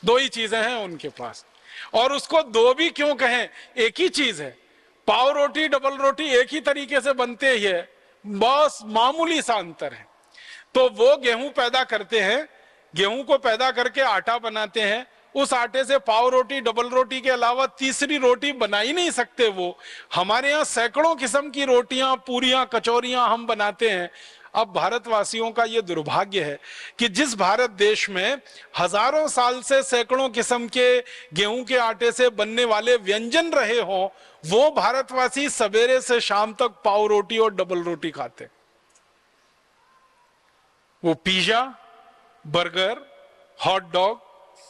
दो ही चीजें हैं उनके पास और उसको दो भी क्यों कहें एक ही चीज है पाव रोटी डबल रोटी एक ही तरीके से बनते ही है बस मामूली सा अंतर है तो वो गेहूं पैदा करते हैं गेहूं को पैदा करके आटा बनाते हैं उस आटे से पाव रोटी डबल रोटी के अलावा तीसरी रोटी बना ही नहीं सकते वो हमारे यहाँ सैकड़ों किस्म की रोटियां पूरियां कचौरियां हम बनाते हैं अब भारतवासियों का ये दुर्भाग्य है कि जिस भारत देश में हजारों साल से सैकड़ों किस्म के गेहूं के आटे से बनने वाले व्यंजन रहे हो वो भारतवासी सवेरे से शाम तक पाव रोटी और डबल रोटी खाते वो pizza burger hot dog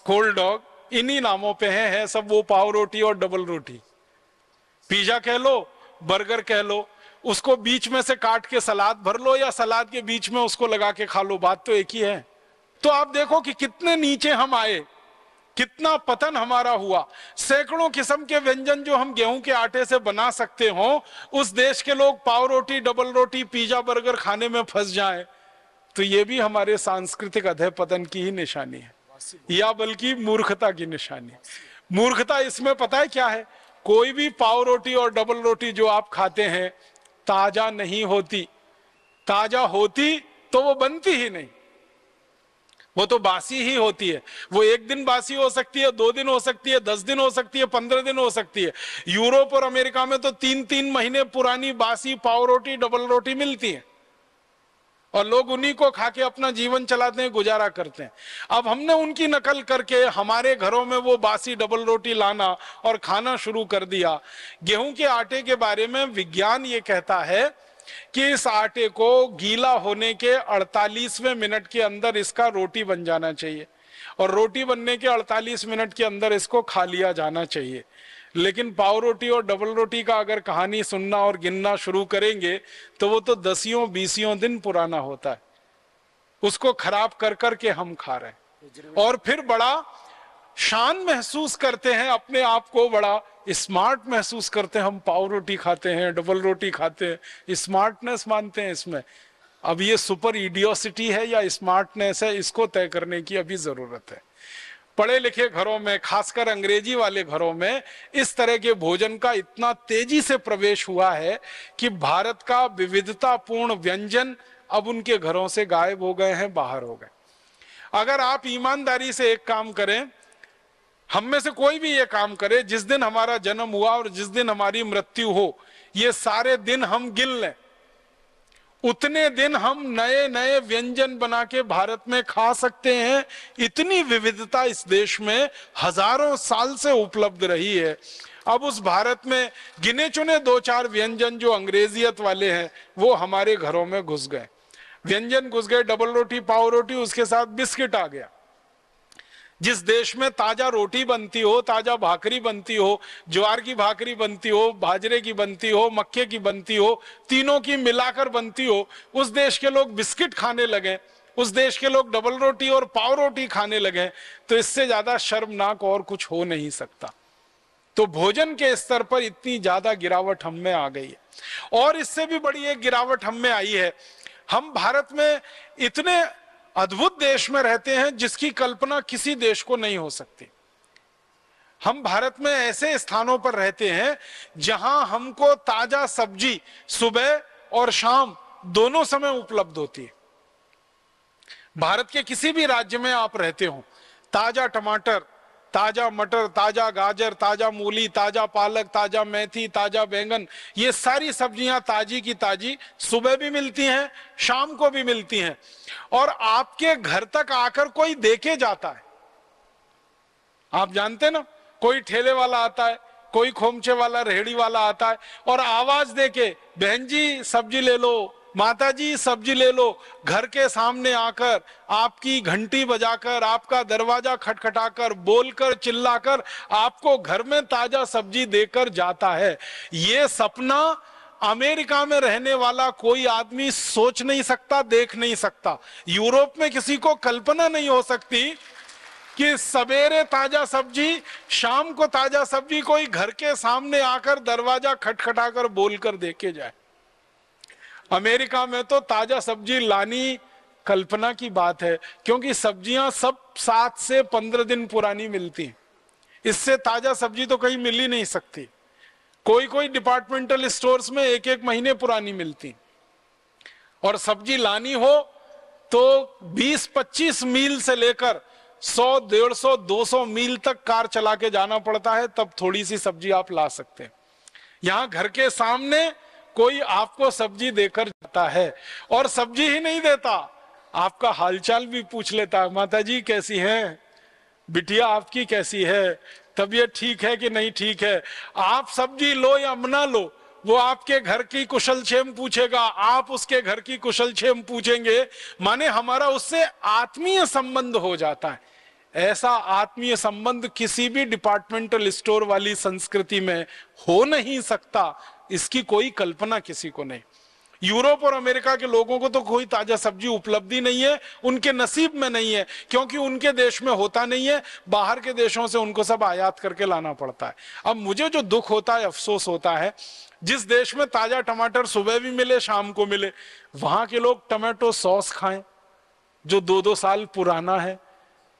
cold dog इन्हीं नामों पे हैं है सब वो पाव रोटी और डबल रोटी पिज्जा कह लो बर्गर कह लो उसको बीच में से काट के सलाद भर लो या सलाद के बीच में उसको लगा के खा लो बात तो एक ही है तो आप देखो कि कितने नीचे हम आए कितना पतन हमारा हुआ सैकड़ों किस्म के व्यंजन जो हम गेहूं के आटे से बना सकते हो उस देश के लोग पाव रोटी डबल रोटी पिज्जा बर्गर खाने में फंस जाए तो ये भी हमारे सांस्कृतिक अधय पतन की ही निशानी है या बल्कि मूर्खता की निशानी मूर्खता इसमें पता है क्या है कोई भी पाव रोटी और डबल रोटी जो आप खाते हैं ताजा नहीं होती ताजा होती तो वो बनती ही नहीं वो तो बासी ही होती है वो एक दिन बासी हो सकती है दो दिन हो सकती है दस दिन हो सकती है पंद्रह दिन हो सकती है यूरोप और अमेरिका में तो तीन तीन महीने पुरानी बासी पाव रोटी डबल रोटी मिलती है और लोग उन्हीं को खा के अपना जीवन चलाते हैं गुजारा करते हैं अब हमने उनकी नकल करके हमारे घरों में वो बासी डबल रोटी लाना और खाना शुरू कर दिया गेहूं के आटे के बारे में विज्ञान ये कहता है कि इस आटे को गीला होने के 48वें मिनट के अंदर इसका रोटी बन जाना चाहिए और रोटी बनने के 48 मिनट के अंदर इसको खा लिया जाना चाहिए लेकिन पाव रोटी और डबल रोटी का अगर कहानी सुनना और गिनना शुरू करेंगे तो वो तो दसियों बीसियों दिन पुराना होता है उसको खराब कर करके हम खा रहे हैं और फिर बड़ा शान महसूस करते हैं अपने आप को बड़ा स्मार्ट महसूस करते हैं हम पाव रोटी खाते हैं डबल रोटी खाते हैं स्मार्टनेस मानते हैं इसमें अब ये सुपर इडियोसिटी है या स्मार्टनेस है इसको तय करने की अभी जरूरत है पढ़े लिखे घरों में खासकर अंग्रेजी वाले घरों में इस तरह के भोजन का इतना तेजी से प्रवेश हुआ है कि भारत का विविधतापूर्ण व्यंजन अब उनके घरों से गायब हो गए हैं बाहर हो गए अगर आप ईमानदारी से एक काम करें हम में से कोई भी ये काम करे जिस दिन हमारा जन्म हुआ और जिस दिन हमारी मृत्यु हो ये सारे दिन हम गिन लें उतने दिन हम नए नए व्यंजन बना के भारत में खा सकते हैं इतनी विविधता इस देश में हजारों साल से उपलब्ध रही है अब उस भारत में गिने चुने दो चार व्यंजन जो अंग्रेजियत वाले हैं वो हमारे घरों में घुस गए व्यंजन घुस गए डबल रोटी पाव रोटी उसके साथ बिस्किट आ गया जिस देश में ताजा रोटी बनती हो ताजा भाकरी बनती हो ज्वार की भाकरी बनती हो बाजरे की बनती हो मक्के की बनती हो तीनों की मिलाकर बनती हो उस देश के लोग बिस्किट खाने लगे उस देश के लोग डबल रोटी और पाव रोटी खाने लगे तो इससे ज्यादा शर्मनाक और कुछ हो नहीं सकता तो भोजन के स्तर पर इतनी ज्यादा गिरावट हम में आ गई है और इससे भी बड़ी एक गिरावट हम में आई है हम भारत में इतने अद्भुत देश में रहते हैं जिसकी कल्पना किसी देश को नहीं हो सकती हम भारत में ऐसे स्थानों पर रहते हैं जहां हमको ताजा सब्जी सुबह और शाम दोनों समय उपलब्ध होती है भारत के किसी भी राज्य में आप रहते हो ताजा टमाटर ताजा मटर ताजा गाजर ताजा मूली ताजा पालक ताजा मेथी ताजा बैंगन ये सारी सब्जियां ताजी की ताजी सुबह भी मिलती हैं शाम को भी मिलती हैं और आपके घर तक आकर कोई देखे जाता है आप जानते ना कोई ठेले वाला आता है कोई खोमचे वाला रेहड़ी वाला आता है और आवाज देके बहन जी सब्जी ले लो माताजी सब्जी ले लो घर के सामने आकर आपकी घंटी बजाकर आपका दरवाजा खटखटाकर बोलकर चिल्लाकर आपको घर में ताजा सब्जी देकर जाता है ये सपना अमेरिका में रहने वाला कोई आदमी सोच नहीं सकता देख नहीं सकता यूरोप में किसी को कल्पना नहीं हो सकती कि सवेरे ताजा सब्जी शाम को ताजा सब्जी कोई घर के सामने आकर दरवाजा खटखटाकर बोलकर देके जाए अमेरिका में तो ताजा सब्जी लानी कल्पना की बात है क्योंकि सब्जियां सब सात से पंद्रह दिन पुरानी मिलती इससे ताजा सब्जी तो कहीं मिल ही नहीं सकती कोई कोई डिपार्टमेंटल स्टोर्स में एक एक महीने पुरानी मिलती और सब्जी लानी हो तो 20-25 मील से लेकर 100 सौ दो मील तक कार चला के जाना पड़ता है तब थोड़ी सी सब्जी आप ला सकते हैं यहां घर के सामने कोई आपको सब्जी देकर जाता है और सब्जी ही नहीं देता आपका हालचाल भी पूछ लेता है माता जी कैसी है बिटिया आपकी कैसी है तबीयत ठीक है कि नहीं ठीक है आप सब्जी लो या मना लो वो आपके घर की कुशल छेम पूछेगा आप उसके घर की कुशल क्षेम पूछेंगे माने हमारा उससे आत्मीय संबंध हो जाता है ऐसा आत्मीय संबंध किसी भी डिपार्टमेंटल स्टोर वाली संस्कृति में हो नहीं सकता इसकी कोई कल्पना किसी को नहीं यूरोप और अमेरिका के लोगों को तो कोई ताजा सब्जी उपलब्धि नहीं है उनके नसीब में नहीं है क्योंकि उनके देश में होता नहीं है बाहर के देशों से उनको सब आयात करके लाना पड़ता है अब मुझे जो दुख होता है अफसोस होता है जिस देश में ताजा टमाटर सुबह भी मिले शाम को मिले वहां के लोग टमाटो सॉस खाएं जो दो दो साल पुराना है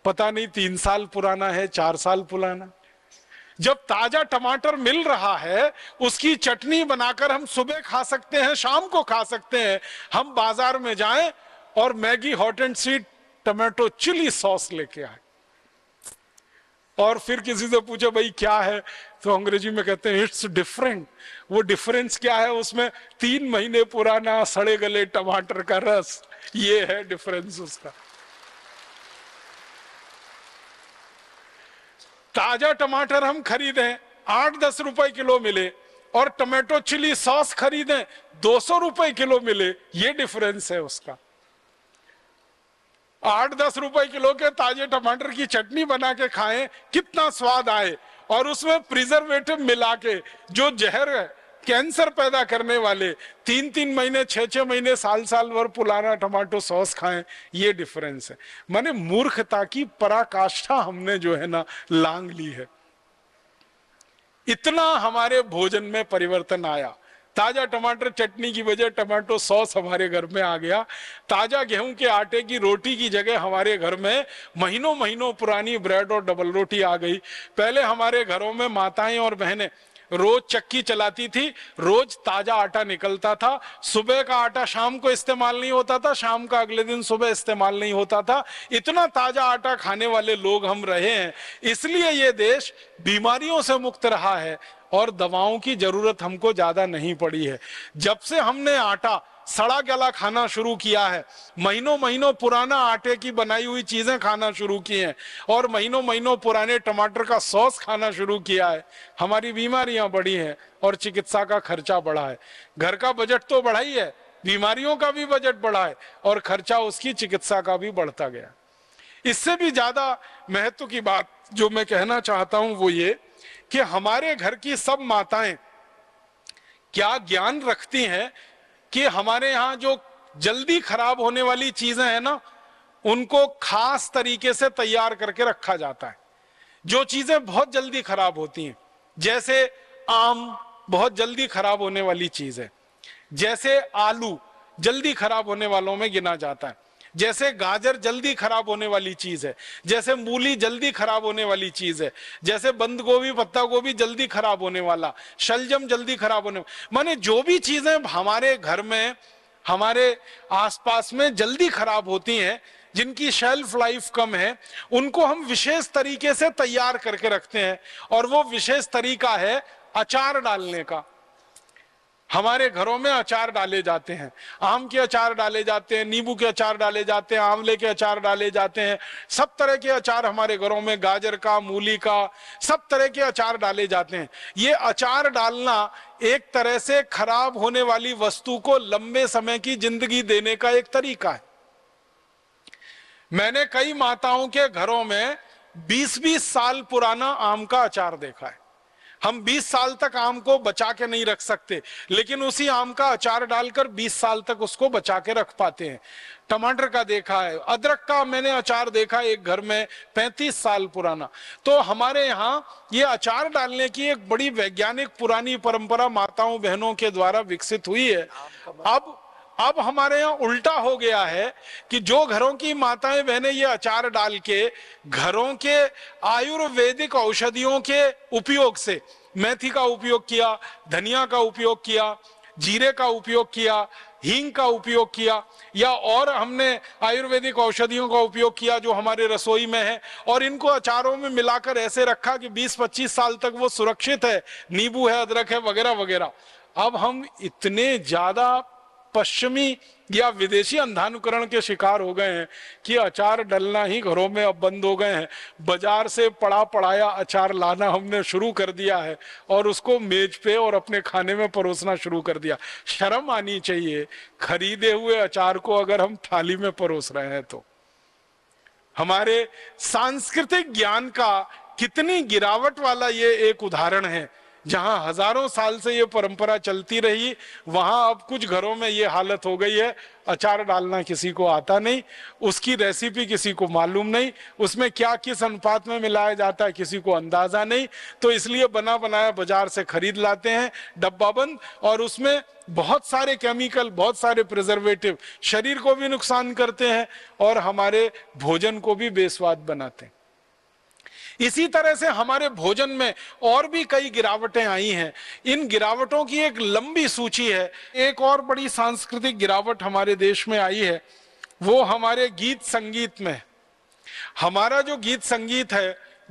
पता नहीं तीन साल पुराना है चार साल पुराना जब ताजा टमाटर मिल रहा है उसकी चटनी बनाकर हम सुबह खा सकते हैं शाम को खा सकते हैं हम बाजार में जाएं और Maggi hot and sweet tomato chilli sauce लेके आए और फिर किसी से पूछे भाई क्या है तो अंग्रेजी में कहते हैं इट्स डिफरेंट वो डिफरेंस क्या है उसमें तीन महीने पुराना सड़े गले टमाटर का रस ये है डिफरेंस उसका ताजा टमाटर हम खरीदें आठ दस रुपए किलो मिले और टमाटो चिली सॉस खरीदें दो सौ रुपए किलो मिले ये डिफरेंस है उसका आठ दस रुपए किलो के ताजे टमाटर की चटनी बना के खाएं कितना स्वाद आए और उसमें प्रिजर्वेटिव मिला के जो जहर है कैंसर पैदा करने वाले तीन तीन महीने छह छह महीने साल साल भर पुलाना टमाटो सॉस खाएं ये डिफरेंस है माने मूर्खता की पराकाष्ठा हमने जो है ना लांग ली है इतना हमारे भोजन में परिवर्तन आया ताजा टमाटर चटनी की वजह टमाटो सॉस हमारे घर में आ गया ताजा गेहूं के आटे की रोटी की जगह हमारे घर में महीनों महीनों पुरानी ब्रेड और डबल रोटी आ गई पहले हमारे घरों में माताएं और बहनें रोज चक्की चलाती थी रोज ताजा आटा निकलता था सुबह का आटा शाम को इस्तेमाल नहीं होता था शाम का अगले दिन सुबह इस्तेमाल नहीं होता था इतना ताजा आटा खाने वाले लोग हम रहे हैं इसलिए ये देश बीमारियों से मुक्त रहा है और दवाओं की जरूरत हमको ज्यादा नहीं पड़ी है जब से हमने आटा सड़ा गला खाना शुरू किया है महीनों महीनों पुराना आटे की बनाई हुई चीजें खाना शुरू की हैं और महीनों महीनों पुराने टमाटर का सॉस खाना शुरू किया है हमारी बीमारियां बढ़ी हैं और चिकित्सा का खर्चा बढ़ा है घर का बजट तो बढ़ा ही है बीमारियों का भी बजट बढ़ा है और खर्चा उसकी चिकित्सा का भी बढ़ता गया इससे भी ज्यादा महत्व की बात जो मैं कहना चाहता हूं वो ये कि हमारे घर की सब माताएं क्या ज्ञान रखती हैं कि हमारे यहाँ जो जल्दी खराब होने वाली चीजें हैं ना उनको खास तरीके से तैयार करके रखा जाता है जो चीजें बहुत जल्दी खराब होती हैं जैसे आम बहुत जल्दी खराब होने वाली चीज है जैसे आलू जल्दी खराब होने वालों में गिना जाता है जैसे गाजर जल्दी खराब होने वाली चीज है जैसे मूली जल्दी खराब होने वाली चीज है जैसे बंद गोभी पत्ता गोभी जल्दी खराब होने वाला शलजम जल्दी खराब होने माने जो भी चीजें हमारे घर में हमारे आसपास में जल्दी खराब होती हैं जिनकी शेल्फ लाइफ कम है उनको हम विशेष तरीके से तैयार करके रखते हैं और वो विशेष तरीका है अचार डालने का हमारे घरों में अचार डाले जाते हैं आम के अचार डाले जाते हैं नींबू के अचार डाले जाते हैं आंवले के अचार डाले जाते हैं सब तरह के अचार हमारे घरों में गाजर का मूली का सब तरह के अचार डाले जाते हैं ये अचार डालना एक तरह से खराब होने वाली वस्तु को लंबे समय की जिंदगी देने का एक तरीका है मैंने कई माताओं के घरों में बीस बीस साल पुराना आम का अचार देखा है हम 20 साल तक आम को बचा के नहीं रख सकते लेकिन उसी आम का अचार डालकर 20 साल तक उसको बचा के रख पाते हैं टमाटर का देखा है अदरक का मैंने अचार देखा एक घर में 35 साल पुराना तो हमारे यहाँ ये अचार डालने की एक बड़ी वैज्ञानिक पुरानी परंपरा माताओं बहनों के द्वारा विकसित हुई है अब अब हमारे यहाँ उल्टा हो गया है कि जो घरों की माताएं बहनें ये अचार डाल के घरों के आयुर्वेदिक औषधियों के उपयोग से मेथी का उपयोग किया धनिया का उपयोग किया जीरे का उपयोग किया हींग का उपयोग किया या और हमने आयुर्वेदिक औषधियों का उपयोग किया जो हमारे रसोई में है और इनको अचारों में मिलाकर ऐसे रखा कि 20-25 साल तक वो सुरक्षित है नींबू है अदरक है वगैरह वगैरह अब हम इतने ज्यादा पश्चिमी या विदेशी अंधानुकरण के शिकार हो गए हैं कि अचार डलना ही घरों में अब बंद हो गए हैं बाजार से पड़ा पड़ाया अचार लाना हमने शुरू कर दिया है और उसको मेज पे और अपने खाने में परोसना शुरू कर दिया शर्म आनी चाहिए खरीदे हुए अचार को अगर हम थाली में परोस रहे हैं तो हमारे सांस्कृतिक ज्ञान का कितनी गिरावट वाला ये एक उदाहरण है जहां हजारों साल से ये परंपरा चलती रही वहां अब कुछ घरों में ये हालत हो गई है अचार डालना किसी को आता नहीं उसकी रेसिपी किसी को मालूम नहीं उसमें क्या किस अनुपात में मिलाया जाता है किसी को अंदाजा नहीं तो इसलिए बना बनाया बाजार से खरीद लाते हैं डब्बा बंद और उसमें बहुत सारे केमिकल बहुत सारे प्रिजर्वेटिव शरीर को भी नुकसान करते हैं और हमारे भोजन को भी बेस्वाद बनाते हैं इसी तरह से हमारे भोजन में और भी कई गिरावटें आई हैं इन गिरावटों की एक लंबी सूची है एक और बड़ी सांस्कृतिक गिरावट हमारे देश में आई है वो हमारे गीत संगीत में हमारा जो गीत संगीत है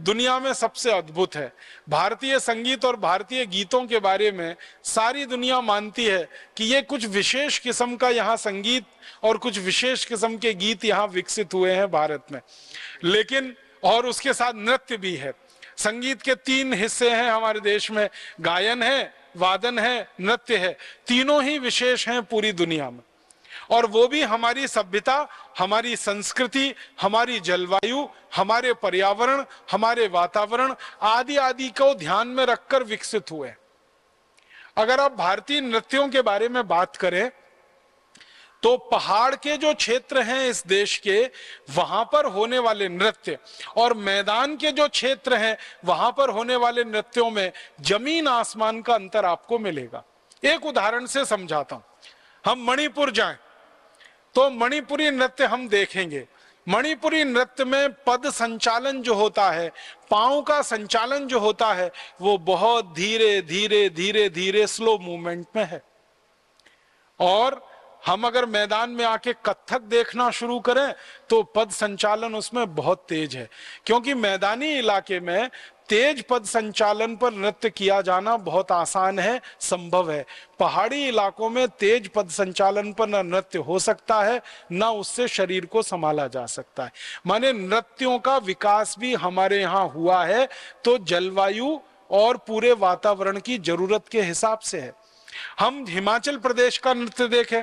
दुनिया में सबसे अद्भुत है भारतीय संगीत और भारतीय गीतों के बारे में सारी दुनिया मानती है कि ये कुछ विशेष किस्म का यहाँ संगीत और कुछ विशेष किस्म के गीत यहाँ विकसित हुए हैं भारत में लेकिन और उसके साथ नृत्य भी है संगीत के तीन हिस्से हैं हमारे देश में गायन है वादन है नृत्य है तीनों ही विशेष हैं पूरी दुनिया में और वो भी हमारी सभ्यता हमारी संस्कृति हमारी जलवायु हमारे पर्यावरण हमारे वातावरण आदि आदि को ध्यान में रखकर विकसित हुए अगर आप भारतीय नृत्यों के बारे में बात करें तो पहाड़ के जो क्षेत्र हैं इस देश के वहां पर होने वाले नृत्य और मैदान के जो क्षेत्र हैं वहां पर होने वाले नृत्यों में जमीन आसमान का अंतर आपको मिलेगा एक उदाहरण से समझाता हूं हम मणिपुर जाएं तो मणिपुरी नृत्य हम देखेंगे मणिपुरी नृत्य में पद संचालन जो होता है पांव का संचालन जो होता है वो बहुत धीरे धीरे धीरे धीरे स्लो मूवमेंट में है और हम अगर मैदान में आके कत्थक देखना शुरू करें तो पद संचालन उसमें बहुत तेज है क्योंकि मैदानी इलाके में तेज पद संचालन पर नृत्य किया जाना बहुत आसान है संभव है पहाड़ी इलाकों में तेज पद संचालन पर न नृत्य हो सकता है न उससे शरीर को संभाला जा सकता है माने नृत्यों का विकास भी हमारे यहाँ हुआ है तो जलवायु और पूरे वातावरण की जरूरत के हिसाब से है हम हिमाचल प्रदेश का नृत्य देखें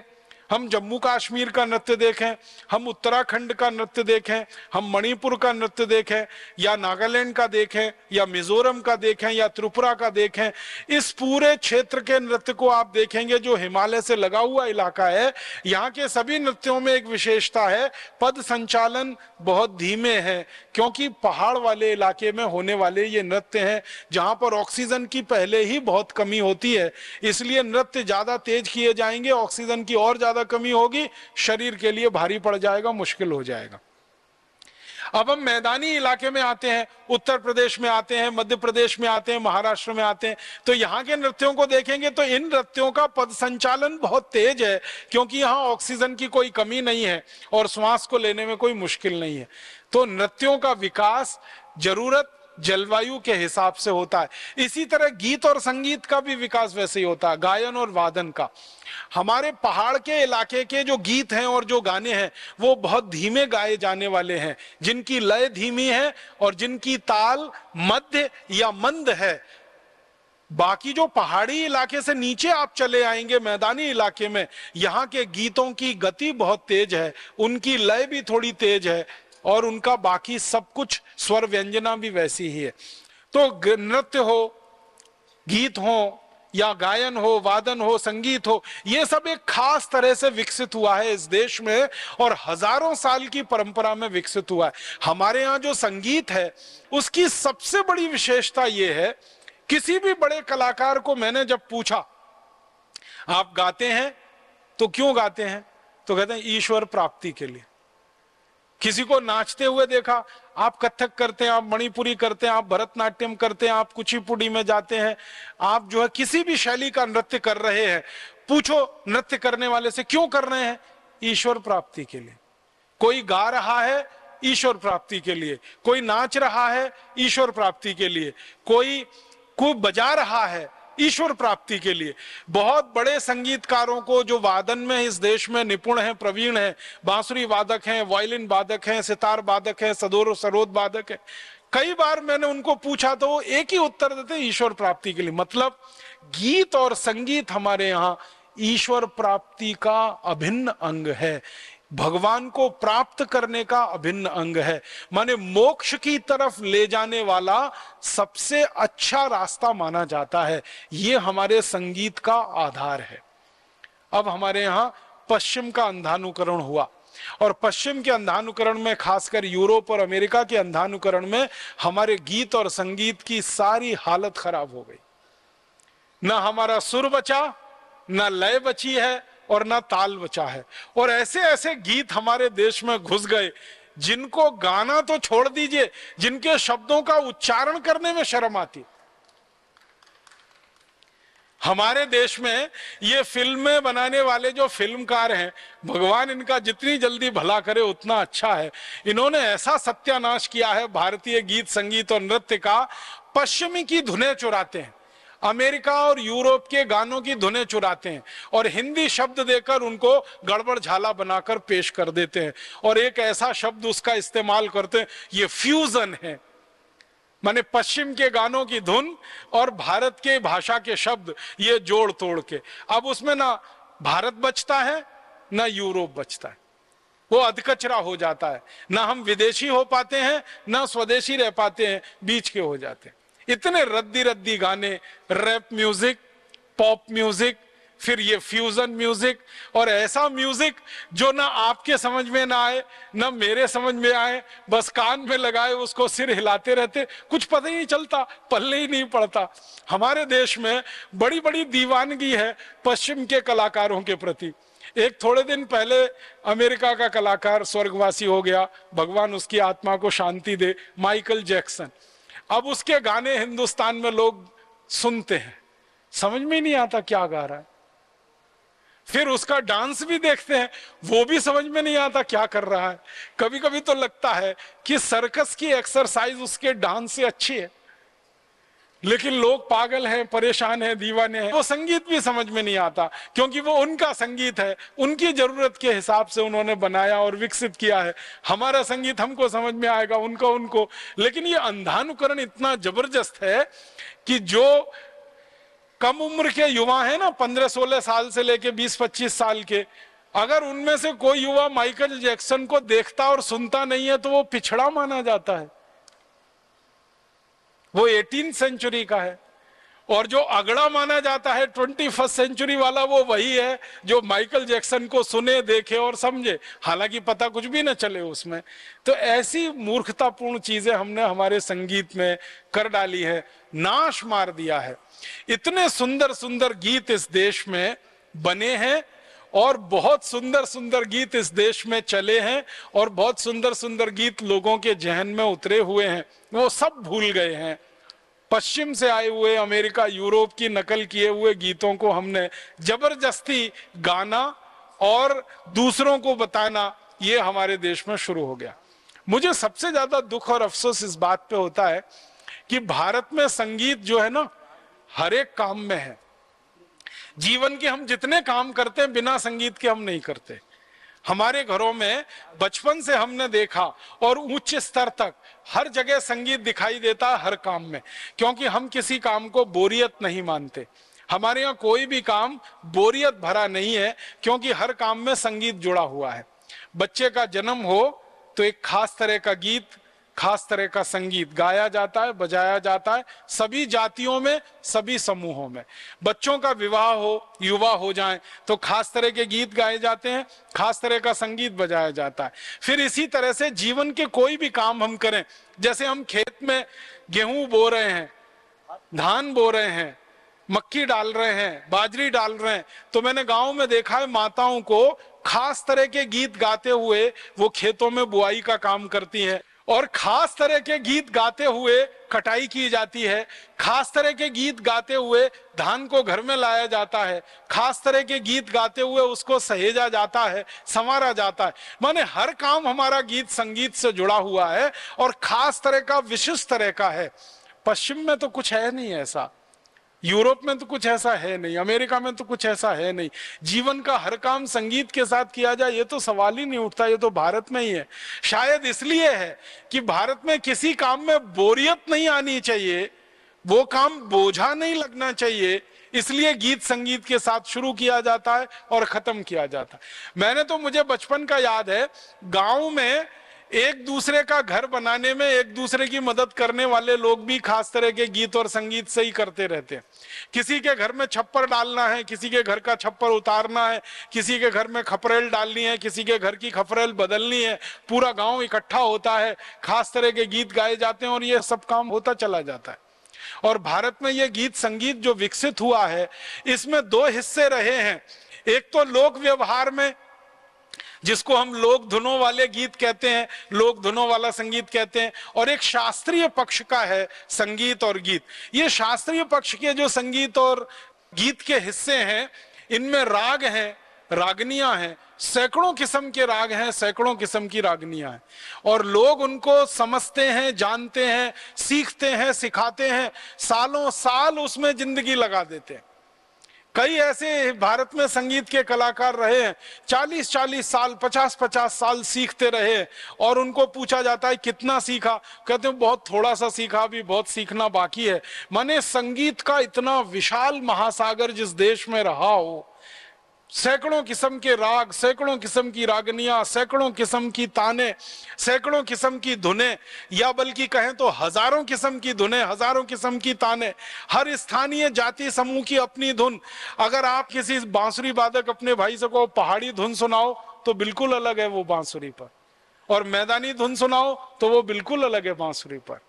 हम जम्मू कश्मीर का नृत्य देखें हम उत्तराखंड का नृत्य देखें हम मणिपुर का नृत्य देखें या नागालैंड का देखें या मिजोरम का देखें या त्रिपुरा का देखें इस पूरे क्षेत्र के नृत्य को आप देखेंगे जो हिमालय से लगा हुआ इलाका है यहाँ के सभी नृत्यों में एक विशेषता है पद संचालन बहुत धीमे हैं क्योंकि पहाड़ वाले इलाके में होने वाले ये नृत्य हैं जहां पर ऑक्सीजन की पहले ही बहुत कमी होती है इसलिए नृत्य ज्यादा तेज किए जाएंगे ऑक्सीजन की और ज्यादा ज्यादा कमी होगी शरीर के लिए भारी पड़ जाएगा मुश्किल हो जाएगा अब हम मैदानी इलाके में आते हैं उत्तर प्रदेश में आते हैं मध्य प्रदेश में आते हैं महाराष्ट्र में आते हैं तो यहाँ के नृत्यों को देखेंगे तो इन नृत्यों का पद संचालन बहुत तेज है क्योंकि यहाँ ऑक्सीजन की कोई कमी नहीं है और श्वास को लेने में कोई मुश्किल नहीं है तो नृत्यों का विकास जरूरत जलवायु के हिसाब से होता है इसी तरह गीत और संगीत का भी विकास वैसे ही होता है गायन और वादन का हमारे पहाड़ के इलाके के जो गीत हैं और जो गाने हैं वो बहुत धीमे गाए जाने वाले हैं जिनकी लय धीमी है और जिनकी ताल मध्य या मंद है बाकी जो पहाड़ी इलाके से नीचे आप चले आएंगे मैदानी इलाके में यहाँ के गीतों की गति बहुत तेज है उनकी लय भी थोड़ी तेज है और उनका बाकी सब कुछ स्वर व्यंजना भी वैसी ही है तो नृत्य हो गीत हो या गायन हो वादन हो संगीत हो ये सब एक खास तरह से विकसित हुआ है इस देश में और हजारों साल की परंपरा में विकसित हुआ है हमारे यहाँ जो संगीत है उसकी सबसे बड़ी विशेषता ये है किसी भी बड़े कलाकार को मैंने जब पूछा आप गाते हैं तो क्यों गाते हैं तो कहते हैं ईश्वर प्राप्ति के लिए किसी को नाचते हुए देखा आप कथक करते हैं आप मणिपुरी करते हैं आप भरतनाट्यम करते हैं आप कुचिपुड़ी में जाते हैं आप जो है किसी भी शैली का नृत्य कर रहे हैं पूछो नृत्य करने वाले से क्यों कर रहे हैं ईश्वर प्राप्ति के लिए कोई गा रहा है ईश्वर प्राप्ति के लिए कोई नाच रहा है ईश्वर प्राप्ति के लिए कोई कु बजा रहा है ईश्वर प्राप्ति के लिए बहुत बड़े संगीतकारों को जो वादन में इस देश में निपुण हैं प्रवीण हैं बांसुरी वादक हैं वायलिन वादक हैं सितार वादक हैं सदोर सरोद वादक हैं कई बार मैंने उनको पूछा तो वो एक ही उत्तर देते ईश्वर प्राप्ति के लिए मतलब गीत और संगीत हमारे यहाँ ईश्वर प्राप्ति का अभिन्न अंग है भगवान को प्राप्त करने का अभिन्न अंग है माने मोक्ष की तरफ ले जाने वाला सबसे अच्छा रास्ता माना जाता है ये हमारे संगीत का आधार है अब हमारे यहां पश्चिम का अंधानुकरण हुआ और पश्चिम के अंधानुकरण में खासकर यूरोप और अमेरिका के अंधानुकरण में हमारे गीत और संगीत की सारी हालत खराब हो गई ना हमारा सुर बचा ना लय बची है और ना ताल बचा है और ऐसे ऐसे गीत हमारे देश में घुस गए जिनको गाना तो छोड़ दीजिए जिनके शब्दों का उच्चारण करने में शर्म आती हमारे देश में ये फिल्में बनाने वाले जो फिल्मकार हैं भगवान इनका जितनी जल्दी भला करे उतना अच्छा है इन्होंने ऐसा सत्यानाश किया है भारतीय गीत संगीत और नृत्य का पश्चिमी की धुने चुराते हैं अमेरिका और यूरोप के गानों की धुने चुराते हैं और हिंदी शब्द देकर उनको गड़बड़ झाला बनाकर पेश कर देते हैं और एक ऐसा शब्द उसका इस्तेमाल करते हैं ये फ्यूजन है माने पश्चिम के गानों की धुन और भारत के भाषा के शब्द ये जोड़ तोड़ के अब उसमें ना भारत बचता है ना यूरोप बचता है वो अधकचरा हो जाता है ना हम विदेशी हो पाते हैं ना स्वदेशी रह पाते हैं बीच के हो जाते हैं इतने रद्दी रद्दी गाने रैप म्यूजिक पॉप म्यूजिक फिर ये फ्यूजन म्यूजिक और ऐसा म्यूजिक जो ना आपके समझ में ना आए ना मेरे समझ में आए बस कान में लगाए उसको सिर हिलाते रहते कुछ पता ही नहीं चलता पल्ले ही नहीं पड़ता हमारे देश में बड़ी बड़ी दीवानगी है पश्चिम के कलाकारों के प्रति एक थोड़े दिन पहले अमेरिका का कलाकार स्वर्गवासी हो गया भगवान उसकी आत्मा को शांति दे माइकल जैक्सन अब उसके गाने हिंदुस्तान में लोग सुनते हैं समझ में नहीं आता क्या गा रहा है फिर उसका डांस भी देखते हैं वो भी समझ में नहीं आता क्या कर रहा है कभी कभी तो लगता है कि सर्कस की एक्सरसाइज उसके डांस से अच्छी है लेकिन लोग पागल हैं परेशान हैं दीवाने हैं वो संगीत भी समझ में नहीं आता क्योंकि वो उनका संगीत है उनकी जरूरत के हिसाब से उन्होंने बनाया और विकसित किया है हमारा संगीत हमको समझ में आएगा उनको उनको लेकिन ये अंधानुकरण इतना जबरदस्त है कि जो कम उम्र के युवा है ना पंद्रह सोलह साल से लेके बीस पच्चीस साल के अगर उनमें से कोई युवा माइकल जैक्सन को देखता और सुनता नहीं है तो वो पिछड़ा माना जाता है वो एटीन सेंचुरी का है और जो अगड़ा माना जाता है ट्वेंटी फर्स्ट सेंचुरी वाला वो वही है जो माइकल जैक्सन को सुने देखे और समझे हालांकि पता कुछ भी ना चले उसमें तो ऐसी मूर्खतापूर्ण चीजें हमने हमारे संगीत में कर डाली है नाश मार दिया है इतने सुंदर सुंदर गीत इस देश में बने हैं और बहुत सुंदर सुंदर गीत इस देश में चले हैं और बहुत सुंदर सुंदर गीत लोगों के जहन में उतरे हुए हैं वो सब भूल गए हैं पश्चिम से आए हुए अमेरिका यूरोप की नकल किए हुए गीतों को हमने जबरदस्ती गाना और दूसरों को बताना ये हमारे देश में शुरू हो गया मुझे सबसे ज्यादा दुख और अफसोस इस बात पे होता है कि भारत में संगीत जो है ना हर एक काम में है जीवन के हम जितने काम करते हैं बिना संगीत के हम नहीं करते हमारे घरों में बचपन से हमने देखा और उच्च स्तर तक हर जगह संगीत दिखाई देता हर काम में क्योंकि हम किसी काम को बोरियत नहीं मानते हमारे यहाँ कोई भी काम बोरियत भरा नहीं है क्योंकि हर काम में संगीत जुड़ा हुआ है बच्चे का जन्म हो तो एक खास तरह का गीत खास तरह का संगीत गाया जाता है बजाया जाता है सभी जातियों में सभी समूहों में बच्चों का विवाह हो युवा हो जाए तो खास तरह के गीत गाए जाते हैं खास तरह का संगीत बजाया जाता है फिर इसी तरह से जीवन के कोई भी काम हम करें जैसे हम खेत में गेहूं बो रहे हैं धान बो रहे हैं मक्की डाल रहे हैं बाजरी डाल रहे हैं तो मैंने गांव में देखा है माताओं को खास तरह के गीत गाते हुए वो खेतों में बुआई का काम करती है और खास तरह के गीत गाते हुए कटाई की जाती है खास तरह के गीत गाते हुए धान को घर में लाया जाता है खास तरह के गीत गाते हुए उसको सहेजा जाता है संवारा जाता है माने हर काम हमारा गीत संगीत से जुड़ा हुआ है और खास तरह का विशिष्ट तरह का है पश्चिम में तो कुछ है नहीं ऐसा यूरोप में तो कुछ ऐसा है नहीं अमेरिका में तो कुछ ऐसा है नहीं जीवन का हर काम संगीत के साथ किया जाए ये तो सवाल ही नहीं उठता ये तो भारत में ही है शायद इसलिए है कि भारत में किसी काम में बोरियत नहीं आनी चाहिए वो काम बोझा नहीं लगना चाहिए इसलिए गीत संगीत के साथ शुरू किया जाता है और खत्म किया जाता है मैंने तो मुझे बचपन का याद है गांव में एक दूसरे का घर बनाने में एक दूसरे की मदद करने वाले लोग भी खास तरह के गीत और संगीत से ही करते रहते हैं किसी के घर में छप्पर डालना है किसी के घर का छप्पर उतारना है किसी के घर में खपरेल डालनी है किसी के घर की खपरेल बदलनी है पूरा गांव इकट्ठा होता है खास तरह के गीत गाए जाते हैं और ये सब काम होता चला जाता है और भारत में ये गीत संगीत जो विकसित हुआ है इसमें दो हिस्से रहे हैं एक तो लोक व्यवहार में जिसको हम लोक धुनों वाले गीत कहते हैं लोक धुनों वाला संगीत कहते हैं और एक शास्त्रीय पक्ष का है संगीत और गीत ये शास्त्रीय पक्ष के जो संगीत और गीत के हिस्से हैं इनमें राग हैं रागनियां हैं सैकड़ों किस्म के राग हैं सैकड़ों किस्म की रागनियां हैं और लोग उनको समझते हैं जानते हैं सीखते हैं सिखाते हैं सालों साल उसमें जिंदगी लगा देते हैं कई ऐसे भारत में संगीत के कलाकार रहे हैं चालीस चालीस साल पचास पचास साल सीखते रहे और उनको पूछा जाता है कितना सीखा कहते हैं बहुत थोड़ा सा सीखा अभी बहुत सीखना बाकी है माने संगीत का इतना विशाल महासागर जिस देश में रहा हो सैकड़ों किस्म के राग सैकड़ों किस्म की रागनिया सैकड़ों किस्म की ताने सैकड़ों किस्म की धुने या बल्कि कहें तो हजारों किस्म की धुने हजारों किस्म की ताने हर स्थानीय जाति समूह की अपनी धुन अगर आप किसी बांसुरी वादक अपने भाई से को पहाड़ी धुन सुनाओ तो बिल्कुल अलग है वो बांसुरी पर और मैदानी धुन सुनाओ तो वो बिल्कुल अलग है बांसुरी पर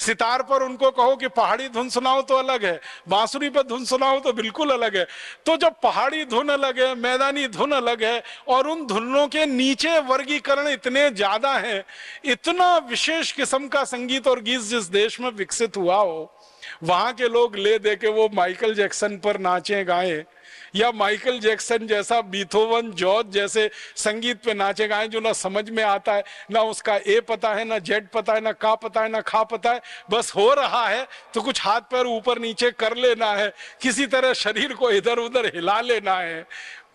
सितार पर उनको कहो कि पहाड़ी धुन सुनाओ तो अलग है बांसुरी पर धुन सुनाओ तो बिल्कुल अलग है तो जब पहाड़ी धुन अलग है मैदानी धुन अलग है और उन धुनों के नीचे वर्गीकरण इतने ज्यादा हैं इतना विशेष किस्म का संगीत और गीत जिस देश में विकसित हुआ हो वहां के लोग ले दे के वो माइकल जैक्सन पर नाचे गाएं या माइकल जैक्सन जैसा बीथोवन जॉर्ज जैसे संगीत पे नाचे गाए जो ना समझ में आता है ना उसका ए पता है ना जेड पता है ना का पता है ना खा पता है बस हो रहा है तो कुछ हाथ पैर ऊपर नीचे कर लेना है किसी तरह शरीर को इधर उधर हिला लेना है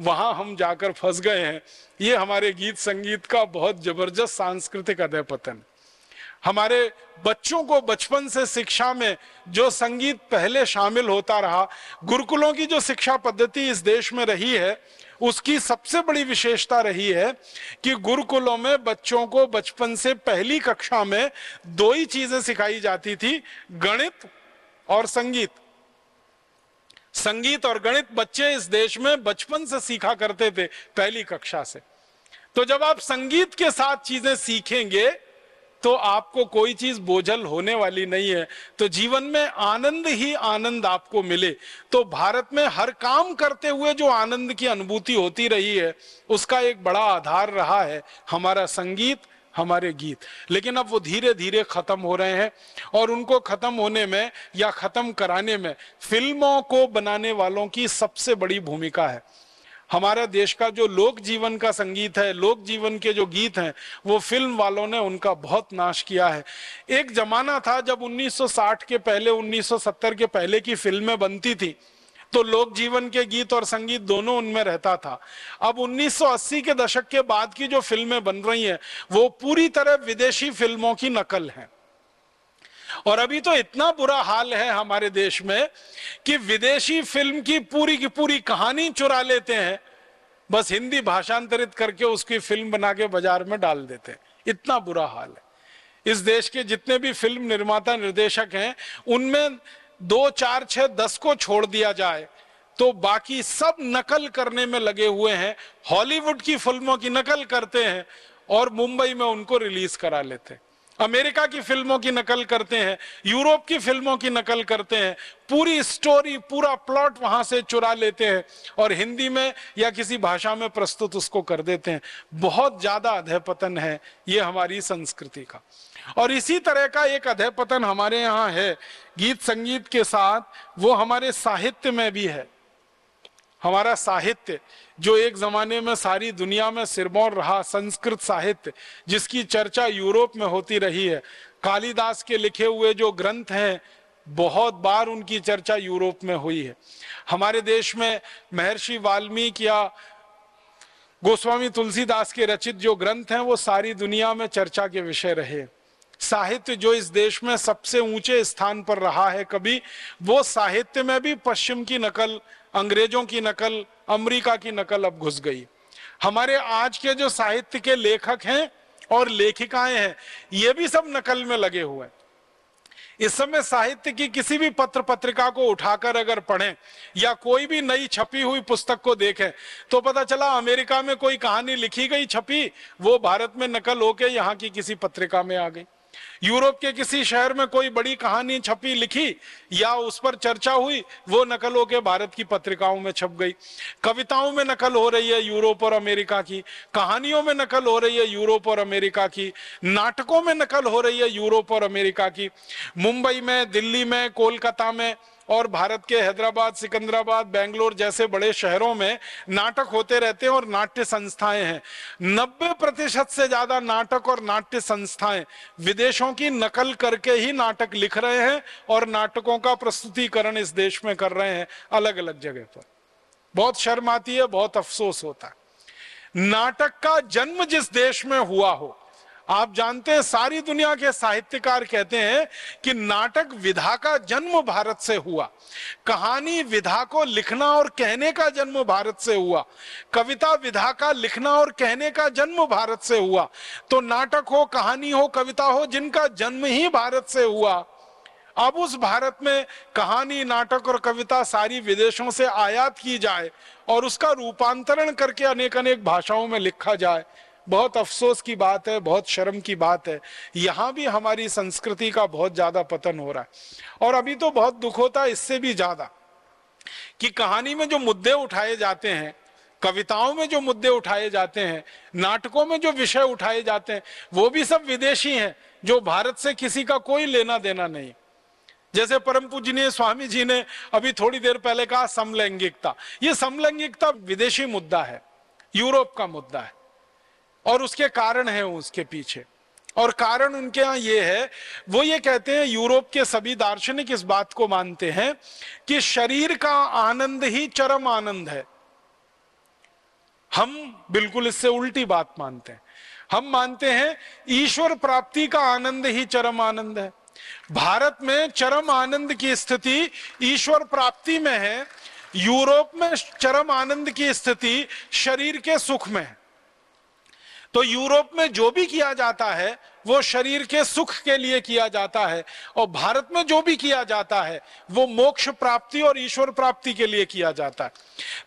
वहां हम जाकर फंस गए हैं ये हमारे गीत संगीत का बहुत जबरदस्त सांस्कृतिक अधय पतन हमारे बच्चों को बचपन से शिक्षा में जो संगीत पहले शामिल होता रहा गुरुकुलों की जो शिक्षा पद्धति इस देश में रही है उसकी सबसे बड़ी विशेषता रही है कि गुरुकुलों में बच्चों को बचपन से पहली कक्षा में दो ही चीजें सिखाई जाती थी गणित और संगीत संगीत और गणित बच्चे इस देश में बचपन से सीखा करते थे पहली कक्षा से तो जब आप संगीत के साथ चीजें सीखेंगे तो आपको कोई चीज बोझल होने वाली नहीं है तो जीवन में आनंद ही आनंद आपको मिले तो भारत में हर काम करते हुए जो आनंद की अनुभूति होती रही है उसका एक बड़ा आधार रहा है हमारा संगीत हमारे गीत लेकिन अब वो धीरे धीरे खत्म हो रहे हैं और उनको खत्म होने में या खत्म कराने में फिल्मों को बनाने वालों की सबसे बड़ी भूमिका है हमारा देश का जो लोक जीवन का संगीत है लोक जीवन के जो गीत हैं वो फिल्म वालों ने उनका बहुत नाश किया है एक जमाना था जब 1960 के पहले 1970 के पहले की फिल्में बनती थी तो लोक जीवन के गीत और संगीत दोनों उनमें रहता था अब 1980 के दशक के बाद की जो फिल्में बन रही हैं वो पूरी तरह विदेशी फिल्मों की नकल है और अभी तो इतना बुरा हाल है हमारे देश में कि विदेशी फिल्म की पूरी की पूरी कहानी चुरा लेते हैं बस हिंदी भाषांतरित करके उसकी फिल्म बना के बाजार में डाल देते हैं इतना बुरा हाल है इस देश के जितने भी फिल्म निर्माता निर्देशक हैं उनमें दो चार छह दस को छोड़ दिया जाए तो बाकी सब नकल करने में लगे हुए हैं हॉलीवुड की फिल्मों की नकल करते हैं और मुंबई में उनको रिलीज करा लेते हैं अमेरिका की फिल्मों की नकल करते हैं यूरोप की फिल्मों की नकल करते हैं पूरी स्टोरी पूरा प्लॉट वहां से चुरा लेते हैं और हिंदी में या किसी भाषा में प्रस्तुत उसको कर देते हैं बहुत ज्यादा अधेपतन है ये हमारी संस्कृति का और इसी तरह का एक अधेपतन हमारे यहाँ है गीत संगीत के साथ वो हमारे साहित्य में भी है हमारा साहित्य जो एक जमाने में सारी दुनिया में सिरमौर रहा संस्कृत साहित्य जिसकी चर्चा यूरोप में होती रही है कालिदास के लिखे हुए जो ग्रंथ हैं बहुत बार उनकी चर्चा यूरोप में हुई है हमारे देश में महर्षि वाल्मीकि या गोस्वामी तुलसीदास के रचित जो ग्रंथ हैं वो सारी दुनिया में चर्चा के विषय रहे साहित्य जो इस देश में सबसे ऊंचे स्थान पर रहा है कभी वो साहित्य में भी पश्चिम की नकल अंग्रेजों की नकल अमेरिका की नकल अब घुस गई हमारे आज के जो साहित्य के लेखक हैं और लेखिकाएं हैं ये भी सब नकल में लगे हुए हैं इस समय साहित्य की किसी भी पत्र पत्रिका को उठाकर अगर पढ़ें या कोई भी नई छपी हुई पुस्तक को देखें तो पता चला अमेरिका में कोई कहानी लिखी गई छपी वो भारत में नकल होके यहाँ की किसी पत्रिका में आ गई यूरोप के किसी शहर में कोई बड़ी कहानी छपी लिखी या उस पर चर्चा हुई वो नकल होके भारत की पत्रिकाओं में छप गई कविताओं में नकल हो रही है यूरोप और अमेरिका की कहानियों में नकल हो रही है यूरोप और अमेरिका की नाटकों में नकल हो रही है यूरोप और अमेरिका की मुंबई में दिल्ली में कोलकाता में और भारत के हैदराबाद सिकंदराबाद बेंगलोर जैसे बड़े शहरों में नाटक होते रहते हैं और नाट्य संस्थाएं हैं नब्बे प्रतिशत से ज्यादा नाटक और नाट्य संस्थाएं विदेशों की नकल करके ही नाटक लिख रहे हैं और नाटकों का प्रस्तुतिकरण इस देश में कर रहे हैं अलग अलग जगह पर बहुत शर्म आती है बहुत अफसोस होता है नाटक का जन्म जिस देश में हुआ हो आप जानते हैं सारी दुनिया के साहित्यकार कहते हैं कि नाटक विधा का जन्म भारत से हुआ कहानी विधा को लिखना और कहने का जन्म भारत से हुआ कविता विधा का लिखना और कहने का जन्म भारत से हुआ तो नाटक हो कहानी हो कविता हो जिनका जन्म ही भारत से हुआ अब उस भारत में कहानी नाटक और कविता सारी विदेशों से आयात की जाए और उसका रूपांतरण करके अनेक अनेक भाषाओं में लिखा जाए बहुत अफसोस की बात है बहुत शर्म की बात है यहाँ भी हमारी संस्कृति का बहुत ज्यादा पतन हो रहा है और अभी तो बहुत दुख होता है इससे भी ज्यादा कि कहानी में जो मुद्दे उठाए जाते हैं कविताओं में जो मुद्दे उठाए जाते हैं नाटकों में जो विषय उठाए जाते हैं वो भी सब विदेशी हैं जो भारत से किसी का कोई लेना देना नहीं जैसे परम पूजनीय स्वामी जी ने अभी थोड़ी देर पहले कहा समलैंगिकता ये समलैंगिकता विदेशी मुद्दा है यूरोप का मुद्दा है और उसके कारण है उसके पीछे और कारण उनके यहाँ ये है वो ये कहते हैं यूरोप के सभी दार्शनिक इस बात को मानते हैं कि शरीर का आनंद ही चरम आनंद है हम बिल्कुल इससे उल्टी बात मानते हैं हम मानते हैं ईश्वर प्राप्ति का आनंद ही चरम आनंद है भारत में चरम आनंद की स्थिति ईश्वर प्राप्ति में है यूरोप में चरम आनंद की स्थिति शरीर के सुख में है तो यूरोप में जो भी किया जाता है वो शरीर के सुख के लिए किया जाता है और भारत में जो भी किया जाता है वो मोक्ष प्राप्ति और ईश्वर प्राप्ति के लिए किया जाता है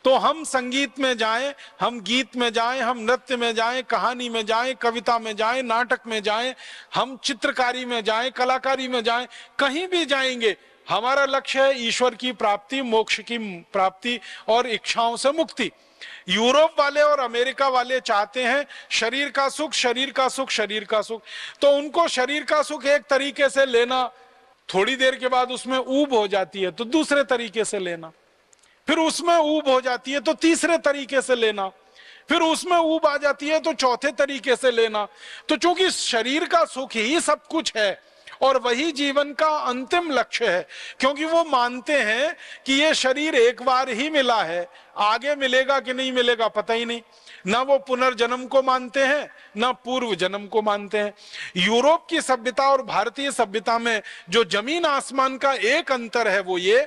तो हम संगीत में जाएं हम गीत में जाएं हम नृत्य में जाएं कहानी में जाएं कविता में जाएं नाटक में जाएं हम चित्रकारी में जाएं कलाकारी में जाएं कहीं भी जाएंगे हमारा लक्ष्य है ईश्वर की प्राप्ति मोक्ष की प्राप्ति और इच्छाओं से मुक्ति यूरोप वाले और अमेरिका वाले चाहते हैं शरीर का सुख शरीर का सुख शरीर का सुख तो उनको शरीर का सुख एक तरीके से लेना थोड़ी देर के बाद उसमें ऊब हो जाती है तो दूसरे तरीके से लेना फिर उसमें ऊब हो जाती है तो तीसरे तरीके से लेना फिर उसमें ऊब आ जाती है तो चौथे तरीके से लेना तो चूंकि शरीर का सुख ही सब कुछ है और वही जीवन का अंतिम लक्ष्य है क्योंकि वो मानते हैं कि ये शरीर एक बार ही मिला है आगे मिलेगा कि नहीं मिलेगा पता ही नहीं ना वो पुनर्जन्म को मानते हैं ना पूर्व जन्म को मानते हैं यूरोप की सभ्यता और भारतीय सभ्यता में जो जमीन आसमान का एक अंतर है वो ये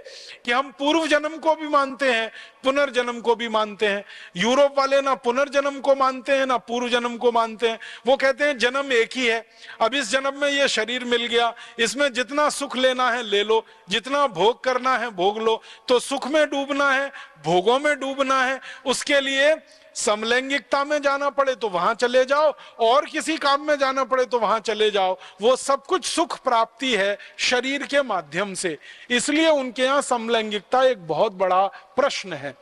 कि हम पूर्व जन्म को भी मानते हैं पुनर्जन्म को भी मानते हैं यूरोप वाले ना पुनर्जन्म को मानते हैं ना पूर्व जन्म को मानते हैं वो कहते हैं जन्म एक ही है अब इस जन्म में ये शरीर मिल गया इसमें जितना सुख लेना है ले लो जितना भोग करना है भोग लो तो सुख में डूबना है भोगों में डूबना है उसके लिए समलैंगिकता में जाना पड़े तो वहां चले जाओ और किसी काम में जाना पड़े तो वहां चले जाओ वो सब कुछ सुख प्राप्ति है शरीर के माध्यम से इसलिए उनके यहाँ समलैंगिकता एक बहुत बड़ा प्रश्न है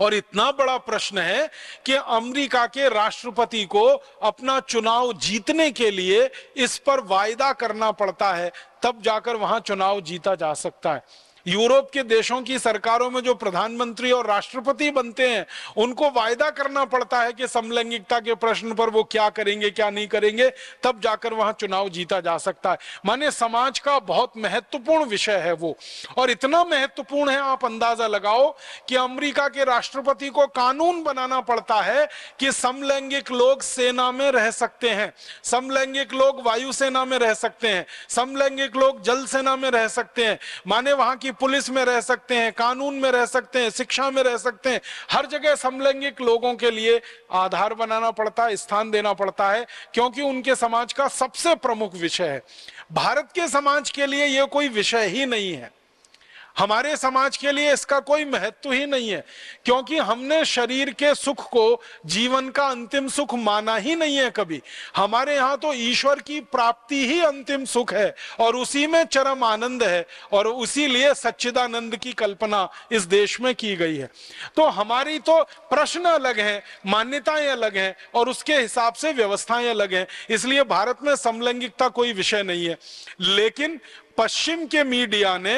और इतना बड़ा प्रश्न है कि अमेरिका के राष्ट्रपति को अपना चुनाव जीतने के लिए इस पर वायदा करना पड़ता है तब जाकर वहां चुनाव जीता जा सकता है यूरोप के देशों की सरकारों में जो प्रधानमंत्री और राष्ट्रपति बनते हैं उनको वायदा करना पड़ता है कि समलैंगिकता के प्रश्न पर वो क्या करेंगे क्या नहीं करेंगे तब जाकर वहां चुनाव जीता जा सकता है माने समाज का बहुत महत्वपूर्ण विषय है वो और इतना महत्वपूर्ण है आप अंदाजा लगाओ कि अमरीका के राष्ट्रपति को कानून बनाना पड़ता है कि समलैंगिक लोग सेना में रह सकते हैं समलैंगिक लोग वायुसेना में रह सकते हैं समलैंगिक लोग जल सेना में रह सकते हैं माने वहां की की पुलिस में रह सकते हैं कानून में रह सकते हैं शिक्षा में रह सकते हैं हर जगह समलैंगिक लोगों के लिए आधार बनाना पड़ता है स्थान देना पड़ता है क्योंकि उनके समाज का सबसे प्रमुख विषय है भारत के समाज के लिए यह कोई विषय ही नहीं है हमारे समाज के लिए इसका कोई महत्व ही नहीं है क्योंकि हमने शरीर के सुख को जीवन का अंतिम सुख माना ही नहीं है कभी हमारे यहाँ तो ईश्वर की प्राप्ति ही अंतिम सुख है और उसी में चरम आनंद है और उसी लिए सच्चिदानंद की कल्पना इस देश में की गई है तो हमारी तो प्रश्न अलग है मान्यताएं अलग है और उसके हिसाब से व्यवस्थाएं अलग है इसलिए भारत में समलैंगिकता कोई विषय नहीं है लेकिन पश्चिम के मीडिया ने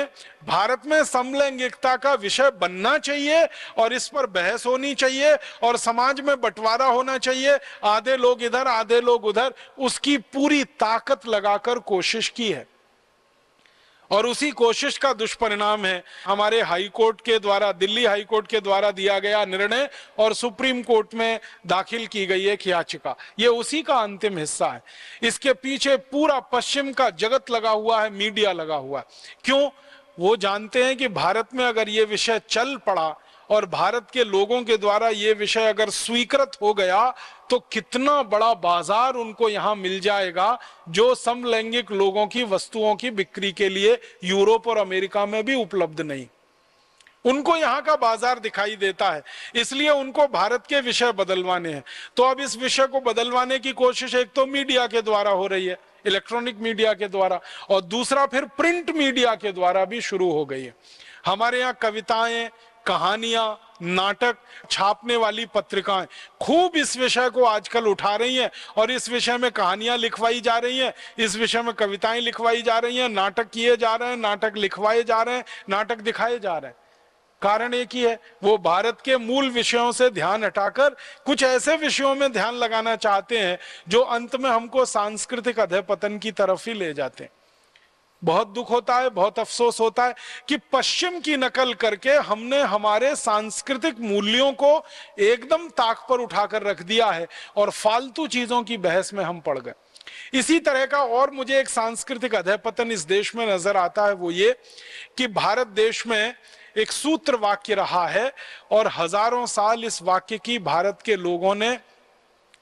भारत में समलैंगिकता का विषय बनना चाहिए और इस पर बहस होनी चाहिए और समाज में बंटवारा होना चाहिए आधे लोग इधर आधे लोग उधर उसकी पूरी ताकत लगाकर कोशिश की है और उसी कोशिश का दुष्परिणाम है हमारे हाई कोर्ट के द्वारा दिल्ली हाई कोर्ट के द्वारा दिया गया निर्णय और सुप्रीम कोर्ट में दाखिल की गई एक याचिका ये उसी का अंतिम हिस्सा है इसके पीछे पूरा पश्चिम का जगत लगा हुआ है मीडिया लगा हुआ है क्यों वो जानते हैं कि भारत में अगर ये विषय चल पड़ा और भारत के लोगों के द्वारा ये विषय अगर स्वीकृत हो गया तो कितना बड़ा बाजार उनको यहाँ मिल जाएगा जो समलैंगिक लोगों की वस्तुओं की बिक्री के लिए यूरोप और अमेरिका में भी उपलब्ध नहीं उनको यहाँ का बाजार दिखाई देता है इसलिए उनको भारत के विषय बदलवाने हैं तो अब इस विषय को बदलवाने की कोशिश एक तो मीडिया के द्वारा हो रही है इलेक्ट्रॉनिक मीडिया के द्वारा और दूसरा फिर प्रिंट मीडिया के द्वारा भी शुरू हो गई है हमारे यहाँ कविताएं कहानियां नाटक छापने वाली पत्रिकाएं खूब इस विषय को आजकल उठा रही हैं और इस विषय में कहानियां लिखवाई जा रही हैं इस विषय में कविताएं लिखवाई जा रही हैं नाटक किए जा रहे हैं नाटक लिखवाए जा रहे हैं नाटक दिखाए जा रहे हैं कारण एक ही है वो भारत के मूल विषयों से ध्यान हटाकर कुछ ऐसे विषयों में ध्यान लगाना चाहते हैं जो अंत में हमको सांस्कृतिक अधपतन की तरफ ही ले जाते हैं बहुत दुख होता है बहुत अफसोस होता है कि पश्चिम की नकल करके हमने हमारे सांस्कृतिक मूल्यों को एकदम ताक पर उठाकर रख दिया है और फालतू चीजों की बहस में हम पड़ गए इसी तरह का और मुझे एक सांस्कृतिक अधपतन इस देश में नजर आता है वो ये कि भारत देश में एक सूत्र वाक्य रहा है और हजारों साल इस वाक्य की भारत के लोगों ने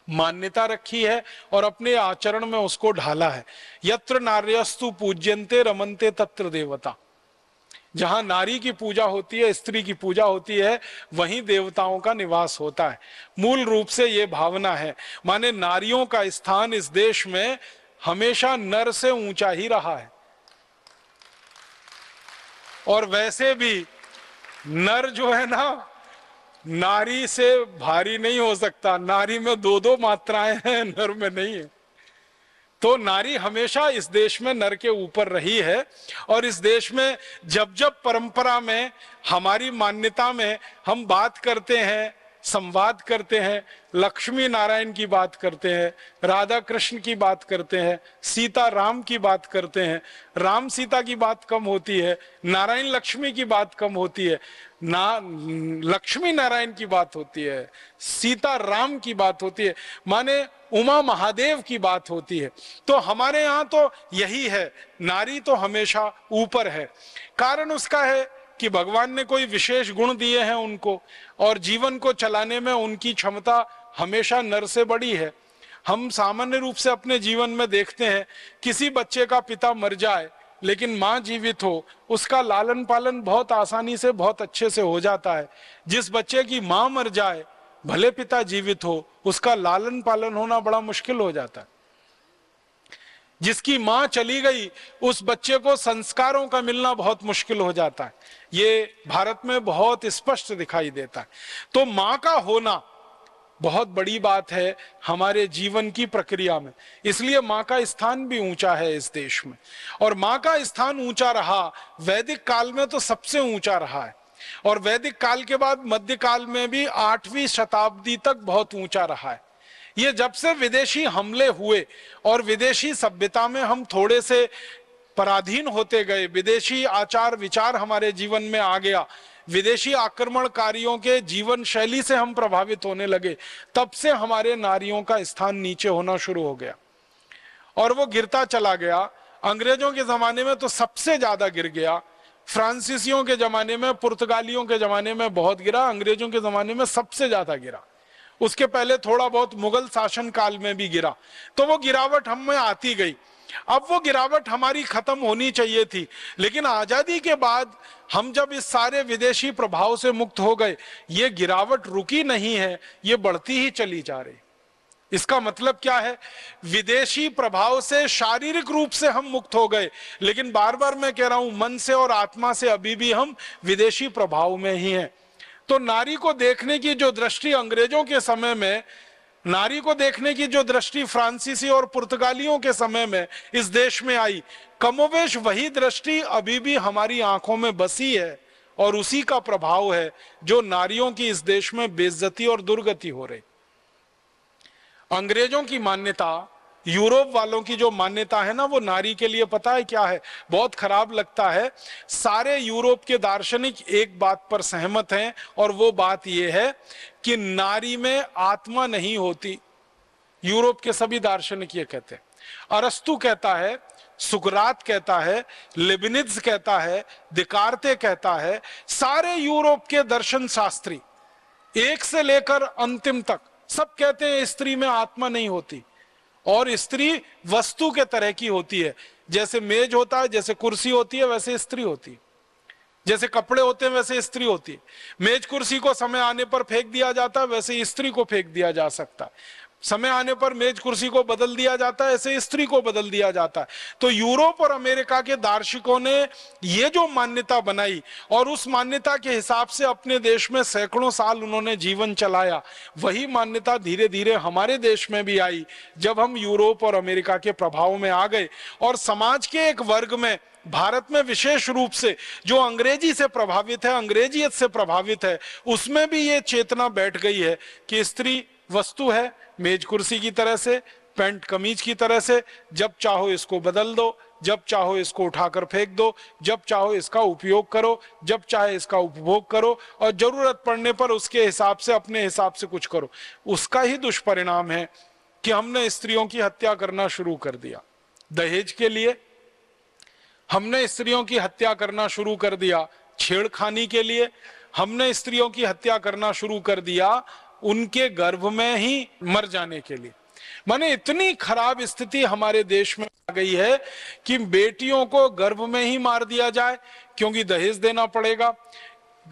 मान्यता रखी है और अपने आचरण में उसको ढाला है यत्र नार्यस्तु पूज्यंते रमनते तत्र देवता जहां नारी की पूजा होती है स्त्री की पूजा होती है वहीं देवताओं का निवास होता है मूल रूप से ये भावना है माने नारियों का स्थान इस देश में हमेशा नर से ऊंचा ही रहा है और वैसे भी नर जो है ना नारी से भारी नहीं हो सकता नारी में दो दो मात्राएं हैं नर में नहीं है तो नारी हमेशा इस देश में नर के ऊपर रही है और इस देश में जब जब परंपरा में हमारी मान्यता में हम बात करते हैं संवाद करते हैं लक्ष्मी नारायण की बात करते हैं राधा कृष्ण की बात करते हैं सीता राम की बात करते हैं राम सीता की बात कम होती है नारायण लक्ष्मी की बात कम होती है ना लक्ष्मी नारायण की बात होती है सीता राम की बात होती है माने उमा महादेव की बात होती है तो हमारे यहाँ तो यही है नारी तो हमेशा ऊपर है कारण उसका है कि भगवान ने कोई विशेष गुण दिए हैं उनको और जीवन को चलाने में उनकी क्षमता हमेशा नर से बड़ी है हम सामान्य रूप से अपने जीवन में देखते हैं किसी बच्चे का पिता मर जाए लेकिन माँ जीवित हो उसका लालन पालन बहुत आसानी से बहुत अच्छे से हो जाता है जिस बच्चे की माँ मर जाए भले पिता जीवित हो उसका लालन पालन होना बड़ा मुश्किल हो जाता है जिसकी माँ चली गई उस बच्चे को संस्कारों का मिलना बहुत मुश्किल हो जाता है ये भारत में बहुत स्पष्ट दिखाई देता है तो माँ का होना बहुत बड़ी बात है हमारे जीवन की प्रक्रिया में इसलिए माँ का स्थान भी ऊंचा है इस देश में और माँ का स्थान ऊंचा रहा वैदिक काल में तो सबसे ऊंचा रहा है और वैदिक काल के बाद मध्य काल में भी आठवीं शताब्दी तक बहुत ऊंचा रहा है ये जब से विदेशी हमले हुए और विदेशी सभ्यता में हम थोड़े से पराधीन होते गए विदेशी आचार विचार हमारे जीवन में आ गया विदेशी आक्रमणकारियों के जीवन शैली से हम प्रभावित होने लगे तब से हमारे नारियों का स्थान नीचे होना शुरू हो गया और वो गिरता चला गया अंग्रेजों के जमाने में तो सबसे ज्यादा गिर गया फ्रांसीसियों के जमाने में पुर्तगालियों के जमाने में बहुत गिरा अंग्रेजों के जमाने में सबसे ज्यादा गिरा उसके पहले थोड़ा बहुत मुगल शासन काल में भी गिरा तो वो गिरावट हम में आती गई अब वो गिरावट हमारी खत्म होनी चाहिए थी लेकिन आजादी के बाद हम जब इस सारे विदेशी प्रभाव से मुक्त हो गए ये गिरावट रुकी नहीं है ये बढ़ती ही चली जा रही इसका मतलब क्या है विदेशी प्रभाव से शारीरिक रूप से हम मुक्त हो गए लेकिन बार बार मैं कह रहा हूं मन से और आत्मा से अभी भी हम विदेशी प्रभाव में ही हैं तो नारी को देखने की जो दृष्टि अंग्रेजों के समय में नारी को देखने की जो दृष्टि फ्रांसीसी और पुर्तगालियों के समय में इस देश में आई कमोवेश वही दृष्टि अभी भी हमारी आंखों में बसी है और उसी का प्रभाव है जो नारियों की इस देश में बेइज्जती और दुर्गति हो रही अंग्रेजों की मान्यता यूरोप वालों की जो मान्यता है ना वो नारी के लिए पता है क्या है बहुत खराब लगता है सारे यूरोप के दार्शनिक एक बात पर सहमत हैं और वो बात ये है कि नारी में आत्मा नहीं होती यूरोप के सभी दार्शनिक ये कहते हैं अरस्तु कहता है सुकरात कहता है लिबिनिज कहता है दिकारते कहता है सारे यूरोप के दर्शन शास्त्री एक से लेकर अंतिम तक सब कहते हैं स्त्री में आत्मा नहीं होती और स्त्री वस्तु के तरह की होती है जैसे मेज होता है जैसे कुर्सी होती है वैसे स्त्री होती है जैसे कपड़े होते हैं वैसे स्त्री होती है मेज कुर्सी को समय आने पर फेंक दिया जाता है वैसे स्त्री को फेंक दिया जा सकता है समय आने पर मेज कुर्सी को बदल दिया जाता है ऐसे स्त्री को बदल दिया जाता है तो यूरोप और अमेरिका के दार्शिकों ने ये जो मान्यता बनाई और उस मान्यता के हिसाब से अपने देश में सैकड़ों साल उन्होंने जीवन चलाया वही मान्यता धीरे धीरे हमारे देश में भी आई जब हम यूरोप और अमेरिका के प्रभाव में आ गए और समाज के एक वर्ग में भारत में विशेष रूप से जो अंग्रेजी से प्रभावित है अंग्रेजियत से प्रभावित है उसमें भी ये चेतना बैठ गई है कि स्त्री वस्तु है मेज कुर्सी की तरह से पेंट कमीज की तरह से जब चाहो इसको बदल दो जब चाहो इसको उठाकर फेंक दो जब चाहो इसका उपयोग करो जब चाहे इसका उपभोग करो और जरूरत पड़ने पर उसके हिसाब से अपने हिसाब से कुछ करो उसका ही दुष्परिणाम है कि हमने स्त्रियों की हत्या करना शुरू कर दिया दहेज के लिए हमने स्त्रियों की हत्या करना शुरू कर दिया छेड़खानी के लिए हमने स्त्रियों की हत्या करना शुरू कर दिया उनके गर्भ में ही मर जाने के लिए माने इतनी खराब स्थिति हमारे देश में आ गई है कि बेटियों को गर्भ में ही मार दिया जाए क्योंकि दहेज देना पड़ेगा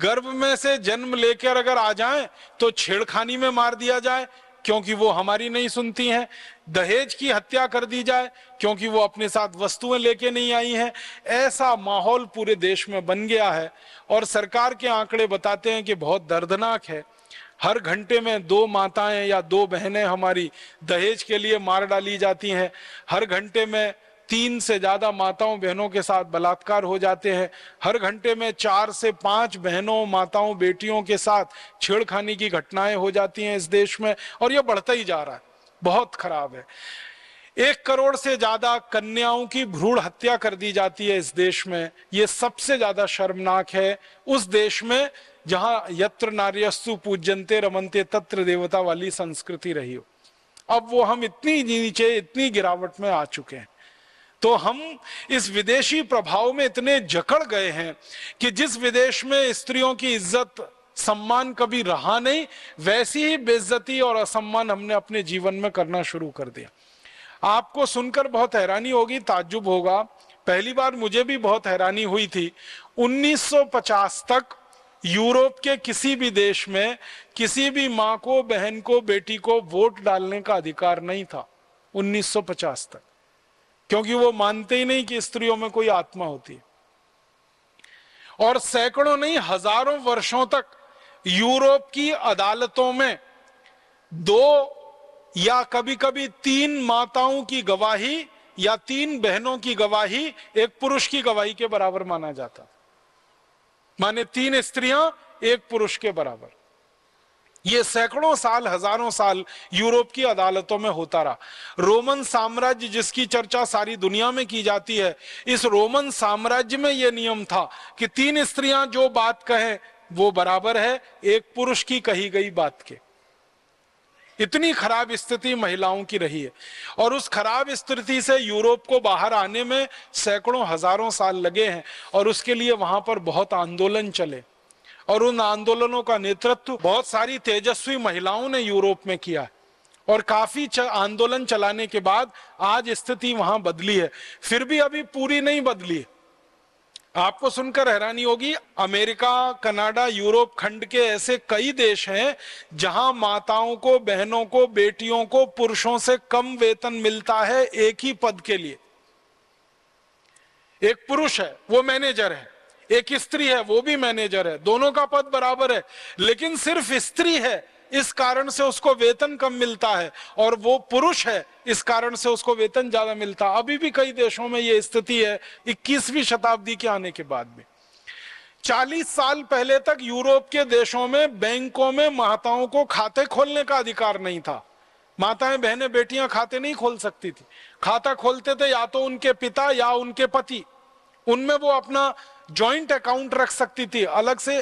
गर्भ में से जन्म लेकर अगर आ जाए तो छेड़खानी में मार दिया जाए क्योंकि वो हमारी नहीं सुनती हैं दहेज की हत्या कर दी जाए क्योंकि वो अपने साथ वस्तुएं लेके नहीं आई हैं ऐसा माहौल पूरे देश में बन गया है और सरकार के आंकड़े बताते हैं कि बहुत दर्दनाक है हर घंटे में दो माताएं या दो बहनें हमारी दहेज के लिए मार डाली जाती हैं हर घंटे में तीन से ज्यादा माताओं बहनों के साथ बलात्कार हो जाते हैं हर घंटे में चार से पांच बहनों माताओं बेटियों के साथ छेड़खानी की घटनाएं हो जाती हैं इस देश में और यह बढ़ता ही जा रहा है बहुत खराब है एक करोड़ से ज्यादा कन्याओं की भ्रूण हत्या कर दी जाती है इस देश में ये सबसे ज्यादा शर्मनाक है उस देश में जहां यत्र नार्यस्तु पूज्यंते रमनते तत्र देवता वाली संस्कृति रही हो अब वो हम इतनी नीचे इतनी गिरावट में आ चुके हैं तो हम इस विदेशी प्रभाव में इतने जकड़ गए हैं कि जिस विदेश में स्त्रियों की इज्जत सम्मान कभी रहा नहीं वैसी ही बेइज्जती और असम्मान हमने अपने जीवन में करना शुरू कर दिया आपको सुनकर बहुत हैरानी होगी ताज्जुब होगा पहली बार मुझे भी बहुत हैरानी हुई थी 1950 तक यूरोप के किसी भी देश में किसी भी मां को बहन को बेटी को वोट डालने का अधिकार नहीं था 1950 तक क्योंकि वो मानते ही नहीं कि स्त्रियों में कोई आत्मा होती है और सैकड़ों नहीं हजारों वर्षों तक यूरोप की अदालतों में दो या कभी कभी तीन माताओं की गवाही या तीन बहनों की गवाही एक पुरुष की गवाही के बराबर माना जाता माने तीन स्त्रियां एक पुरुष के बराबर ये सैकड़ों साल हजारों साल यूरोप की अदालतों में होता रहा रोमन साम्राज्य जिसकी चर्चा सारी दुनिया में की जाती है इस रोमन साम्राज्य में यह नियम था कि तीन स्त्रियां जो बात कहें वो बराबर है एक पुरुष की कही गई बात के इतनी खराब स्थिति महिलाओं की रही है और उस खराब स्थिति से यूरोप को बाहर आने में सैकड़ों हजारों साल लगे हैं और उसके लिए वहां पर बहुत आंदोलन चले और उन आंदोलनों का नेतृत्व बहुत सारी तेजस्वी महिलाओं ने यूरोप में किया और काफी आंदोलन चलाने के बाद आज स्थिति वहां बदली है फिर भी अभी पूरी नहीं बदली है आपको सुनकर हैरानी होगी अमेरिका कनाडा यूरोप खंड के ऐसे कई देश हैं जहां माताओं को बहनों को बेटियों को पुरुषों से कम वेतन मिलता है एक ही पद के लिए एक पुरुष है वो मैनेजर है एक स्त्री है वो भी मैनेजर है दोनों का पद बराबर है लेकिन सिर्फ स्त्री है इस कारण से उसको वेतन कम मिलता है और वो पुरुष है इस कारण से उसको वेतन ज्यादा मिलता अभी भी कई देशों में ये स्थिति है 21वीं शताब्दी के आने के बाद में 40 साल पहले तक यूरोप के देशों में बैंकों में माताओं को खाते खोलने का अधिकार नहीं था माताएं बहने बेटियां खाते नहीं खोल सकती थी खाता खोलते थे या तो उनके पिता या उनके पति उनमें वो अपना जॉइंट अकाउंट रख सकती थी अलग से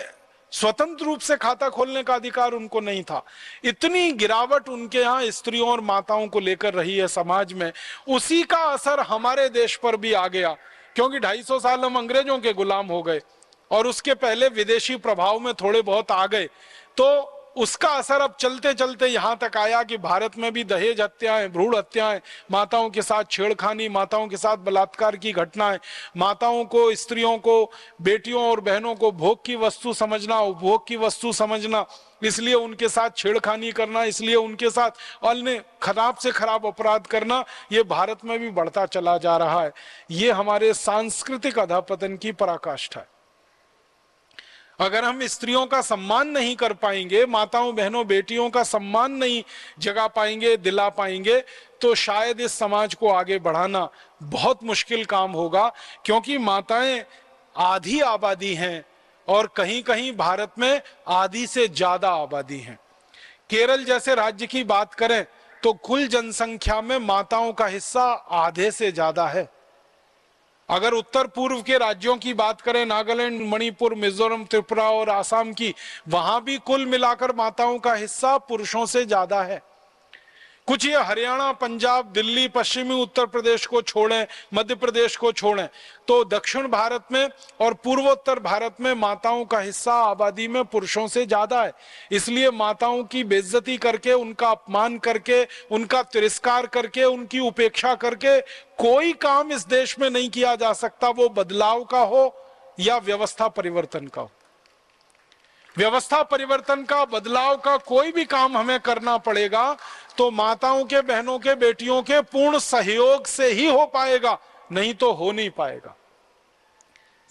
स्वतंत्र रूप से खाता खोलने का अधिकार उनको नहीं था इतनी गिरावट उनके यहाँ स्त्रियों और माताओं को लेकर रही है समाज में उसी का असर हमारे देश पर भी आ गया क्योंकि 250 साल हम अंग्रेजों के गुलाम हो गए और उसके पहले विदेशी प्रभाव में थोड़े बहुत आ गए तो उसका असर अब चलते चलते यहाँ तक आया कि भारत में भी दहेज हत्याएं भ्रूण हत्याएं माताओं के साथ छेड़खानी माताओं के साथ बलात्कार की घटनाएं माताओं को स्त्रियों को बेटियों और बहनों को भोग की वस्तु समझना उपभोग की वस्तु समझना इसलिए उनके साथ छेड़खानी करना इसलिए उनके साथ अन्य खराब से खराब अपराध करना ये भारत में भी बढ़ता चला जा रहा है ये हमारे सांस्कृतिक अधापतन की पराकाष्ठा है अगर हम स्त्रियों का सम्मान नहीं कर पाएंगे माताओं बहनों बेटियों का सम्मान नहीं जगा पाएंगे दिला पाएंगे तो शायद इस समाज को आगे बढ़ाना बहुत मुश्किल काम होगा क्योंकि माताएं आधी आबादी हैं और कहीं कहीं भारत में आधी से ज्यादा आबादी हैं केरल जैसे राज्य की बात करें तो कुल जनसंख्या में माताओं का हिस्सा आधे से ज्यादा है अगर उत्तर पूर्व के राज्यों की बात करें नागालैंड मणिपुर मिजोरम त्रिपुरा और आसाम की वहां भी कुल मिलाकर माताओं का हिस्सा पुरुषों से ज्यादा है कुछ ये हरियाणा पंजाब दिल्ली पश्चिमी उत्तर प्रदेश को छोड़ें मध्य प्रदेश को छोड़ें तो दक्षिण भारत में और पूर्वोत्तर भारत में माताओं का हिस्सा आबादी में पुरुषों से ज्यादा है इसलिए माताओं की बेइज्जती करके उनका अपमान करके उनका तिरस्कार करके उनकी उपेक्षा करके कोई काम इस देश में नहीं किया जा सकता वो बदलाव का हो या व्यवस्था परिवर्तन का हो व्यवस्था परिवर्तन का बदलाव का कोई भी काम हमें करना पड़ेगा तो माताओं के बहनों के बेटियों के पूर्ण सहयोग से ही हो पाएगा नहीं तो हो नहीं पाएगा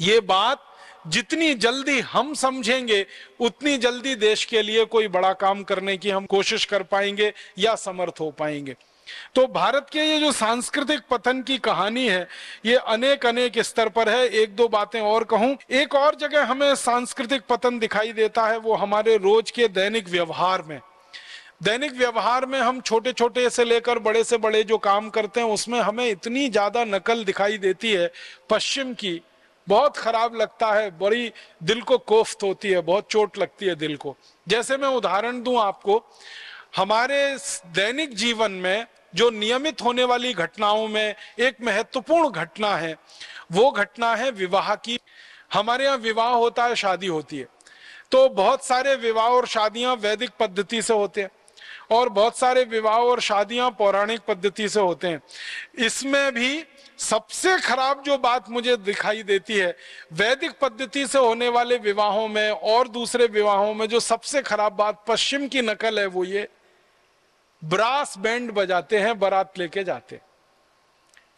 ये बात जितनी जल्दी हम समझेंगे उतनी जल्दी देश के लिए कोई बड़ा काम करने की हम कोशिश कर पाएंगे या समर्थ हो पाएंगे तो भारत के ये जो सांस्कृतिक पतन की कहानी है ये अनेक अनेक स्तर पर है एक दो बातें और कहूं एक और जगह हमें सांस्कृतिक पतन दिखाई देता है वो हमारे रोज के दैनिक व्यवहार में दैनिक व्यवहार में हम छोटे छोटे से लेकर बड़े से बड़े जो काम करते हैं उसमें हमें इतनी ज्यादा नकल दिखाई देती है पश्चिम की बहुत खराब लगता है बड़ी दिल को कोफ्त होती है बहुत चोट लगती है दिल को जैसे मैं उदाहरण दूं आपको हमारे दैनिक जीवन में जो नियमित होने वाली घटनाओं में एक महत्वपूर्ण घटना है वो घटना है विवाह की हमारे यहाँ विवाह होता है शादी होती है तो बहुत सारे विवाह और शादियां वैदिक पद्धति से होते हैं और बहुत सारे विवाह और शादियां पौराणिक पद्धति से होते हैं इसमें भी सबसे खराब जो बात मुझे दिखाई देती है वैदिक पद्धति से होने वाले विवाहों में और दूसरे विवाहों में जो सबसे खराब बात पश्चिम की नकल है वो ये ब्रास बैंड बजाते हैं बारात लेके जाते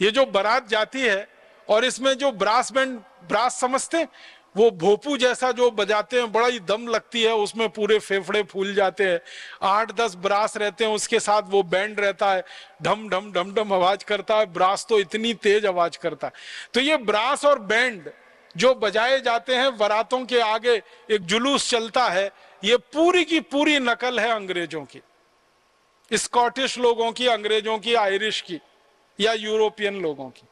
ये जो बारात जाती है और इसमें जो ब्रास बैंड ब्रास समझते वो भोपू जैसा जो बजाते हैं बड़ा ही दम लगती है उसमें पूरे फेफड़े फूल जाते हैं आठ दस ब्रास रहते हैं उसके साथ वो बैंड रहता है ढम ढम ढम ढम आवाज करता है ब्रास तो इतनी तेज आवाज करता है तो ये ब्रास और बैंड जो बजाए जाते हैं बरातों के आगे एक जुलूस चलता है ये पूरी की पूरी नकल है अंग्रेजों की स्कॉटिश लोगों की अंग्रेजों की आयरिश की या यूरोपियन लोगों की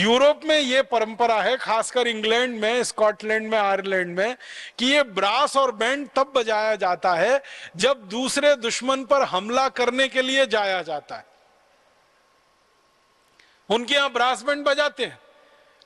यूरोप में ये परंपरा है खासकर इंग्लैंड में स्कॉटलैंड में आयरलैंड में कि ये ब्रास और बैंड तब बजाया जाता है जब दूसरे दुश्मन पर हमला करने के लिए जाया जाता है उनके यहां ब्रास बैंड बजाते हैं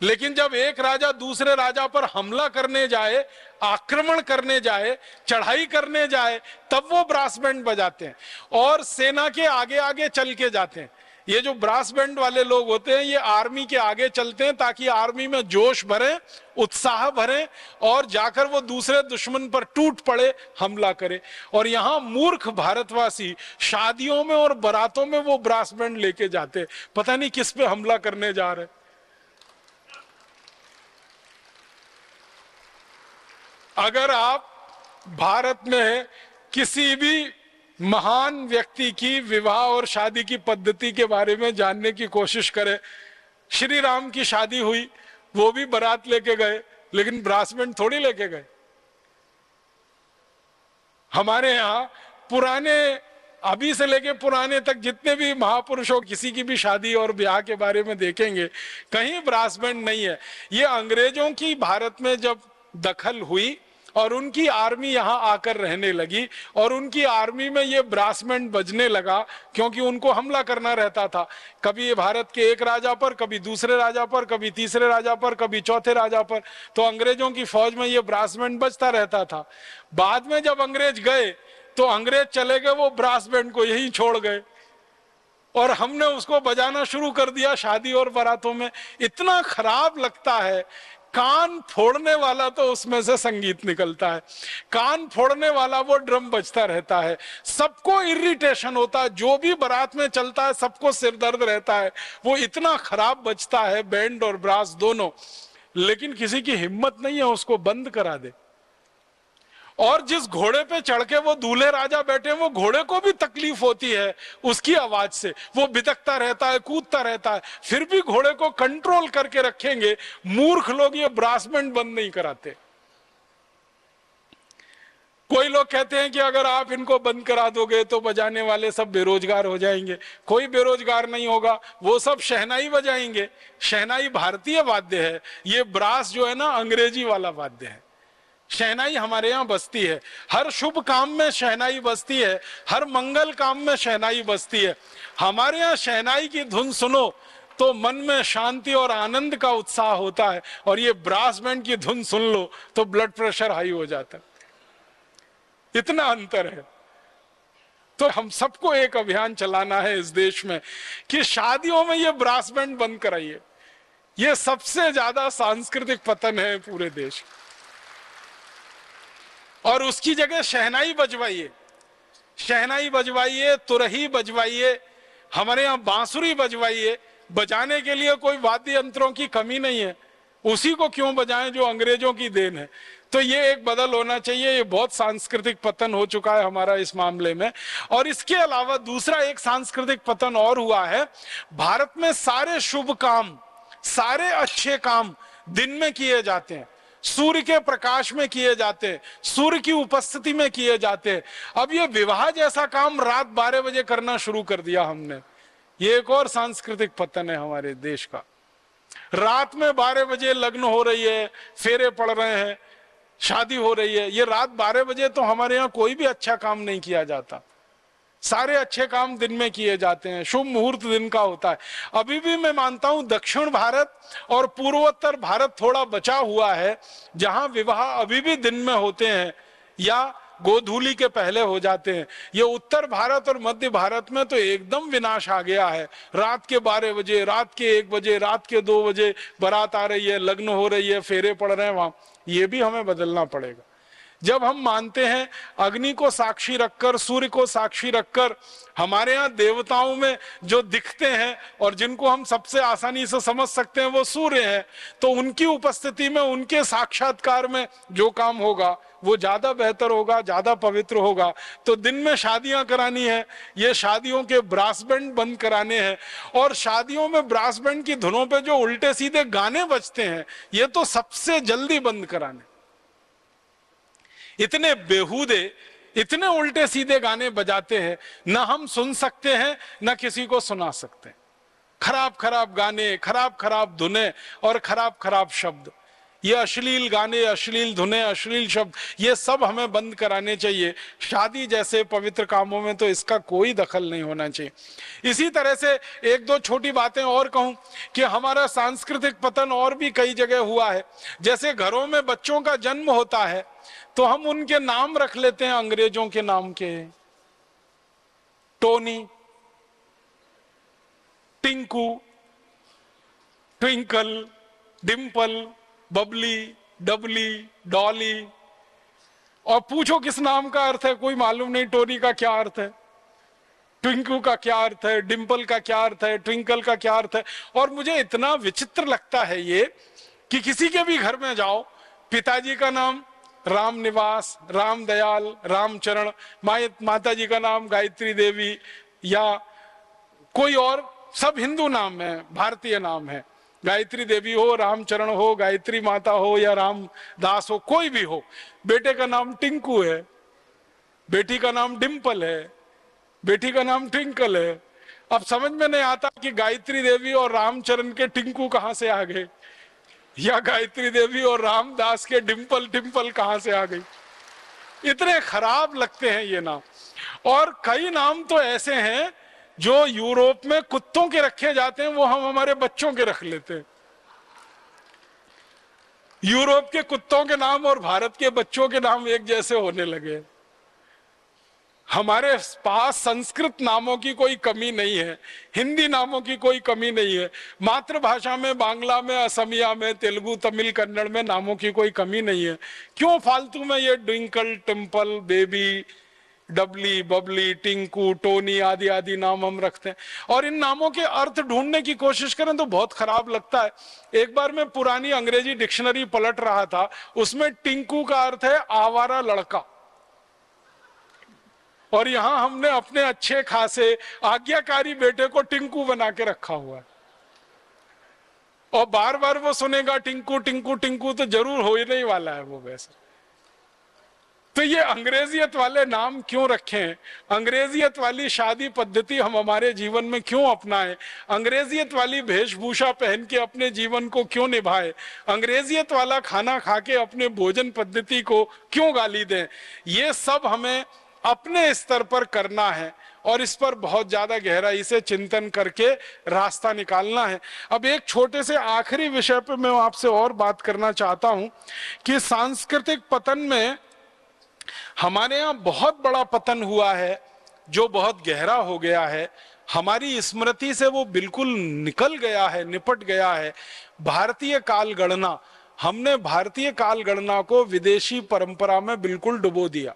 लेकिन जब एक राजा दूसरे राजा पर हमला करने जाए आक्रमण करने जाए चढ़ाई करने जाए तब वो ब्रास बैंड बजाते हैं और सेना के आगे आगे चल के जाते हैं ये जो ब्रास बैंड वाले लोग होते हैं ये आर्मी के आगे चलते हैं ताकि आर्मी में जोश भरे उत्साह भरे और जाकर वो दूसरे दुश्मन पर टूट पड़े हमला करे और यहाँ मूर्ख भारतवासी शादियों में और बरातों में वो ब्रास बैंड लेके जाते पता नहीं किस पे हमला करने जा रहे अगर आप भारत में किसी भी महान व्यक्ति की विवाह और शादी की पद्धति के बारे में जानने की कोशिश करें श्री राम की शादी हुई वो भी बारात लेके गए लेकिन ब्रासमेंट थोड़ी लेके गए हमारे यहां पुराने अभी से लेके पुराने तक जितने भी महापुरुषों किसी की भी शादी और ब्याह के बारे में देखेंगे कहीं ब्रासमेंट नहीं है ये अंग्रेजों की भारत में जब दखल हुई और उनकी आर्मी यहाँ आकर रहने लगी और उनकी आर्मी में ये ब्रासमेंट बजने लगा क्योंकि उनको हमला करना रहता था कभी भारत के एक राजा पर कभी दूसरे राजा पर कभी तीसरे राजा पर कभी चौथे राजा पर तो अंग्रेजों की फौज में ये ब्रासमेंट बजता रहता था बाद में जब अंग्रेज गए तो अंग्रेज चले गए वो ब्रासमेंट को यही छोड़ गए और हमने उसको बजाना शुरू कर दिया शादी और बारातों में इतना खराब लगता है कान फोड़ने वाला तो उसमें से संगीत निकलता है कान फोड़ने वाला वो ड्रम बजता रहता है सबको इरिटेशन होता है जो भी बारात में चलता है सबको सिर दर्द रहता है वो इतना खराब बजता है बैंड और ब्रास दोनों लेकिन किसी की हिम्मत नहीं है उसको बंद करा दे और जिस घोड़े पे चढ़ के वो दूल्हे राजा बैठे हैं वो घोड़े को भी तकलीफ होती है उसकी आवाज से वो बितकता रहता है कूदता रहता है फिर भी घोड़े को कंट्रोल करके रखेंगे मूर्ख लोग ये ब्रासमेंट बंद नहीं कराते कोई लोग कहते हैं कि अगर आप इनको बंद करा दोगे तो बजाने वाले सब बेरोजगार हो जाएंगे कोई बेरोजगार नहीं होगा वो सब शहनाई बजाएंगे शहनाई भारतीय वाद्य है ये ब्रास जो है ना अंग्रेजी वाला वाद्य है शहनाई हमारे यहाँ बसती है हर शुभ काम में शहनाई बसती है हर मंगल काम में शहनाई बसती है हमारे यहाँ शहनाई की धुन सुनो तो मन में शांति और आनंद का उत्साह होता है और ये ब्रास बैंड की धुन सुन लो तो ब्लड प्रेशर हाई हो जाता है इतना अंतर है तो हम सबको एक अभियान चलाना है इस देश में कि शादियों में ये ब्रास बैंड बंद कराइए ये सबसे ज्यादा सांस्कृतिक पतन है पूरे देश और उसकी जगह शहनाई बजवाइए शहनाई बजवाइए तुरही बजवाइए हमारे यहाँ बांसुरी बजवाइए बजाने के लिए कोई वाद्य यंत्रों की कमी नहीं है उसी को क्यों बजाएं जो अंग्रेजों की देन है तो ये एक बदल होना चाहिए ये बहुत सांस्कृतिक पतन हो चुका है हमारा इस मामले में और इसके अलावा दूसरा एक सांस्कृतिक पतन और हुआ है भारत में सारे शुभ काम सारे अच्छे काम दिन में किए जाते हैं सूर्य के प्रकाश में किए जाते सूर्य की उपस्थिति में किए जाते अब ये विवाह जैसा काम रात बारह बजे करना शुरू कर दिया हमने ये एक और सांस्कृतिक पतन है हमारे देश का रात में बारह बजे लग्न हो रही है फेरे पड़ रहे हैं शादी हो रही है ये रात बारह बजे तो हमारे यहाँ कोई भी अच्छा काम नहीं किया जाता सारे अच्छे काम दिन में किए जाते हैं शुभ मुहूर्त दिन का होता है अभी भी मैं मानता हूं दक्षिण भारत और पूर्वोत्तर भारत थोड़ा बचा हुआ है जहां विवाह अभी भी दिन में होते हैं या गोधूली के पहले हो जाते हैं ये उत्तर भारत और मध्य भारत में तो एकदम विनाश आ गया है रात के बारह बजे रात के एक बजे रात के दो बजे बारात आ रही है लग्न हो रही है फेरे पड़ रहे हैं वहां ये भी हमें बदलना पड़ेगा जब हम मानते हैं अग्नि को साक्षी रखकर सूर्य को साक्षी रखकर हमारे यहाँ देवताओं में जो दिखते हैं और जिनको हम सबसे आसानी से समझ सकते हैं वो सूर्य हैं तो उनकी उपस्थिति में उनके साक्षात्कार में जो काम होगा वो ज्यादा बेहतर होगा ज्यादा पवित्र होगा तो दिन में शादियां करानी है ये शादियों के ब्रास बैंड बंद कराने हैं और शादियों में ब्रास बैंड की धुनों पे जो उल्टे सीधे गाने बजते हैं ये तो सबसे जल्दी बंद कराने इतने बेहूदे इतने उल्टे सीधे गाने बजाते हैं ना हम सुन सकते हैं ना किसी को सुना सकते हैं खराब खराब गाने खराब खराब धुने और खराब खराब शब्द ये अश्लील गाने अश्लील धुने अश्लील शब्द ये सब हमें बंद कराने चाहिए शादी जैसे पवित्र कामों में तो इसका कोई दखल नहीं होना चाहिए इसी तरह से एक दो छोटी बातें और कहूं कि हमारा सांस्कृतिक पतन और भी कई जगह हुआ है जैसे घरों में बच्चों का जन्म होता है तो हम उनके नाम रख लेते हैं अंग्रेजों के नाम के Tony Tinku Twinkle Dimple Babli Dabli Dolly और पूछो किस नाम का अर्थ है कोई मालूम नहीं टोनी का क्या अर्थ है ट्विंकू का क्या अर्थ है डिम्पल का क्या अर्थ है ट्विंकल का क्या अर्थ है और मुझे इतना विचित्र लगता है ये कि किसी के भी घर में जाओ पिताजी का नाम राम निवास राम दयाल रामचरण माता जी का नाम गायत्री देवी या कोई और सब हिंदू नाम है भारतीय नाम है गायत्री देवी हो रामचरण हो गायत्री माता हो या राम दास हो कोई भी हो बेटे का नाम टिंकू है बेटी का नाम डिंपल है बेटी का नाम ट्विंकल है अब समझ में नहीं आता कि गायत्री देवी और रामचरण के टिंकू कहाँ से आ गए या गायत्री देवी और रामदास के डिम्पल डिंपल कहां से आ गई इतने खराब लगते हैं ये नाम और कई नाम तो ऐसे हैं जो यूरोप में कुत्तों के रखे जाते हैं वो हम हमारे बच्चों के रख लेते हैं यूरोप के कुत्तों के नाम और भारत के बच्चों के नाम एक जैसे होने लगे हैं हमारे पास संस्कृत नामों की कोई कमी नहीं है हिंदी नामों की कोई कमी नहीं है मातृभाषा में बांग्ला में असमिया में तेलुगु तमिल कन्नड़ में नामों की कोई कमी नहीं है क्यों फालतू में ये ड्विंकल टिम्पल बेबी डबली बबली टिंकू टोनी आदि आदि नाम हम रखते हैं और इन नामों के अर्थ ढूंढने की कोशिश करें तो बहुत खराब लगता है एक बार मैं पुरानी अंग्रेजी डिक्शनरी पलट रहा था उसमें टिंकू का अर्थ है आवारा लड़का और यहाँ हमने अपने अच्छे खासे आज्ञाकारी बेटे को टिंकू बना के रखा हुआ है और बार बार वो सुनेगा टिंकू टिंकू टिंकू तो जरूर हो ही नहीं वाला है वो वैसे तो ये अंग्रेजियत वाले नाम क्यों रखे अंग्रेजियत वाली शादी पद्धति हम हमारे जीवन में क्यों अपनाए अंग्रेजियत वाली वेशभूषा पहन के अपने जीवन को क्यों निभाए अंग्रेजियत वाला खाना खा के अपने भोजन पद्धति को क्यों गाली दें ये सब हमें अपने स्तर पर करना है और इस पर बहुत ज्यादा गहराई से चिंतन करके रास्ता निकालना है अब एक छोटे से आखिरी विषय पर मैं आपसे और बात करना चाहता हूं कि सांस्कृतिक पतन में हमारे यहाँ बहुत बड़ा पतन हुआ है जो बहुत गहरा हो गया है हमारी स्मृति से वो बिल्कुल निकल गया है निपट गया है भारतीय कालगणना हमने भारतीय कालगणना को विदेशी परंपरा में बिल्कुल डुबो दिया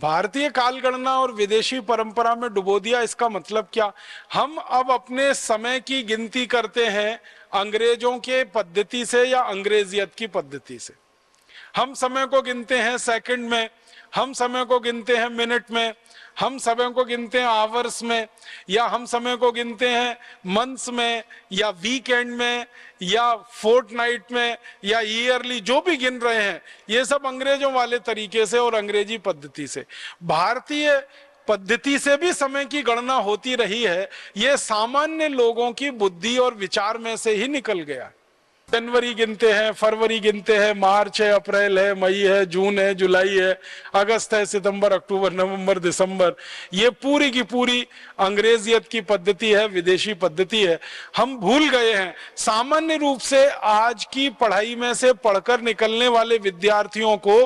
भारतीय कालगणना और विदेशी परंपरा में डुबो दिया इसका मतलब क्या हम अब अपने समय की गिनती करते हैं अंग्रेजों के पद्धति से या अंग्रेजियत की पद्धति से हम समय को गिनते हैं सेकंड में हम समय को गिनते हैं मिनट में हम समय को गिनते हैं आवर्स में या हम समय को गिनते हैं मंथ्स में या वीकेंड में या फोर्ट नाइट में या ईयरली जो भी गिन रहे हैं ये सब अंग्रेजों वाले तरीके से और अंग्रेजी पद्धति से भारतीय पद्धति से भी समय की गणना होती रही है ये सामान्य लोगों की बुद्धि और विचार में से ही निकल गया है जनवरी गिनते हैं फरवरी गिनते हैं मार्च है अप्रैल है मई है जून है जुलाई है अगस्त है सितंबर अक्टूबर नवंबर दिसंबर ये पूरी की पूरी अंग्रेजियत की पद्धति है विदेशी पद्धति है हम भूल गए हैं सामान्य रूप से आज की पढ़ाई में से पढ़कर निकलने वाले विद्यार्थियों को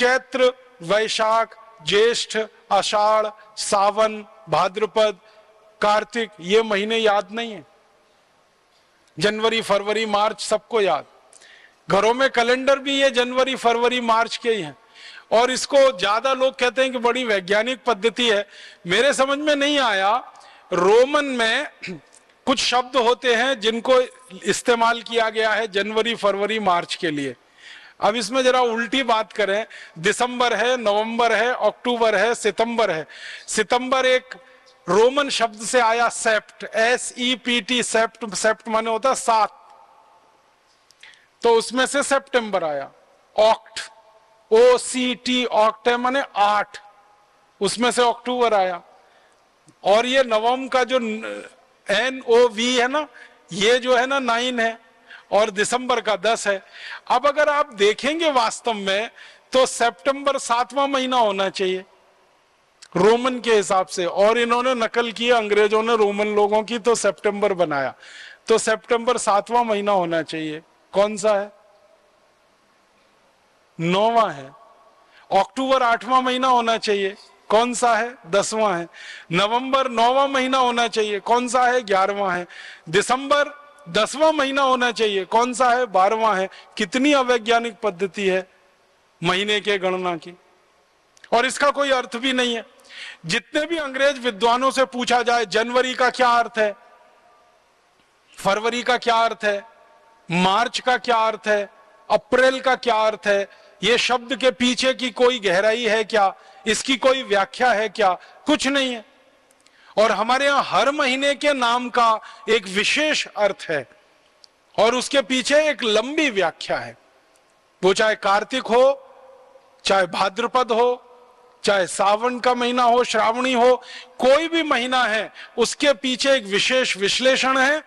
चैत्र वैशाख ज्येष्ठ आषाढ़ सावन भाद्रपद कार्तिक ये महीने याद नहीं है जनवरी फरवरी मार्च सबको याद घरों में कैलेंडर भी ये जनवरी फरवरी मार्च के ही हैं और इसको ज्यादा लोग कहते हैं कि बड़ी वैज्ञानिक पद्धति है मेरे समझ में नहीं आया रोमन में कुछ शब्द होते हैं जिनको इस्तेमाल किया गया है जनवरी फरवरी मार्च के लिए अब इसमें जरा उल्टी बात करें दिसंबर है नवंबर है अक्टूबर है सितंबर है सितंबर एक रोमन शब्द से आया sept S E P T sept sept माने होता सात तो उसमें से सेप्टेंबर आया oct O C T oct है माने आठ उसमें से अक्टूबर आया और ये नवम का जो एन ओ वी है ना ये जो है ना नाइन है और दिसंबर का दस है अब अगर आप देखेंगे वास्तव में तो सितंबर सातवां महीना होना चाहिए रोमन के हिसाब से और इन्होंने नकल की अंग्रेजों ने रोमन लोगों की तो सितंबर बनाया तो सितंबर सातवां महीना होना चाहिए कौन सा है नौवा है अक्टूबर आठवां महीना होना चाहिए कौन सा है दसवां है नवंबर नौवा महीना होना चाहिए कौन सा है ग्यारहवा है दिसंबर दसवां महीना होना चाहिए कौन सा है बारहवां है कितनी अवैज्ञानिक पद्धति है महीने के गणना की और इसका कोई अर्थ भी नहीं है जितने भी अंग्रेज विद्वानों से पूछा जाए जनवरी का क्या अर्थ है फरवरी का क्या अर्थ है मार्च का क्या अर्थ है अप्रैल का क्या अर्थ है ये शब्द के पीछे की कोई गहराई है क्या इसकी कोई व्याख्या है क्या कुछ नहीं है और हमारे यहां हर महीने के नाम का एक विशेष अर्थ है और उसके पीछे एक लंबी व्याख्या है वो चाहे कार्तिक हो चाहे भाद्रपद हो चाहे सावन का महीना हो श्रावणी हो कोई भी महीना है उसके पीछे एक विशेष विश्लेषण है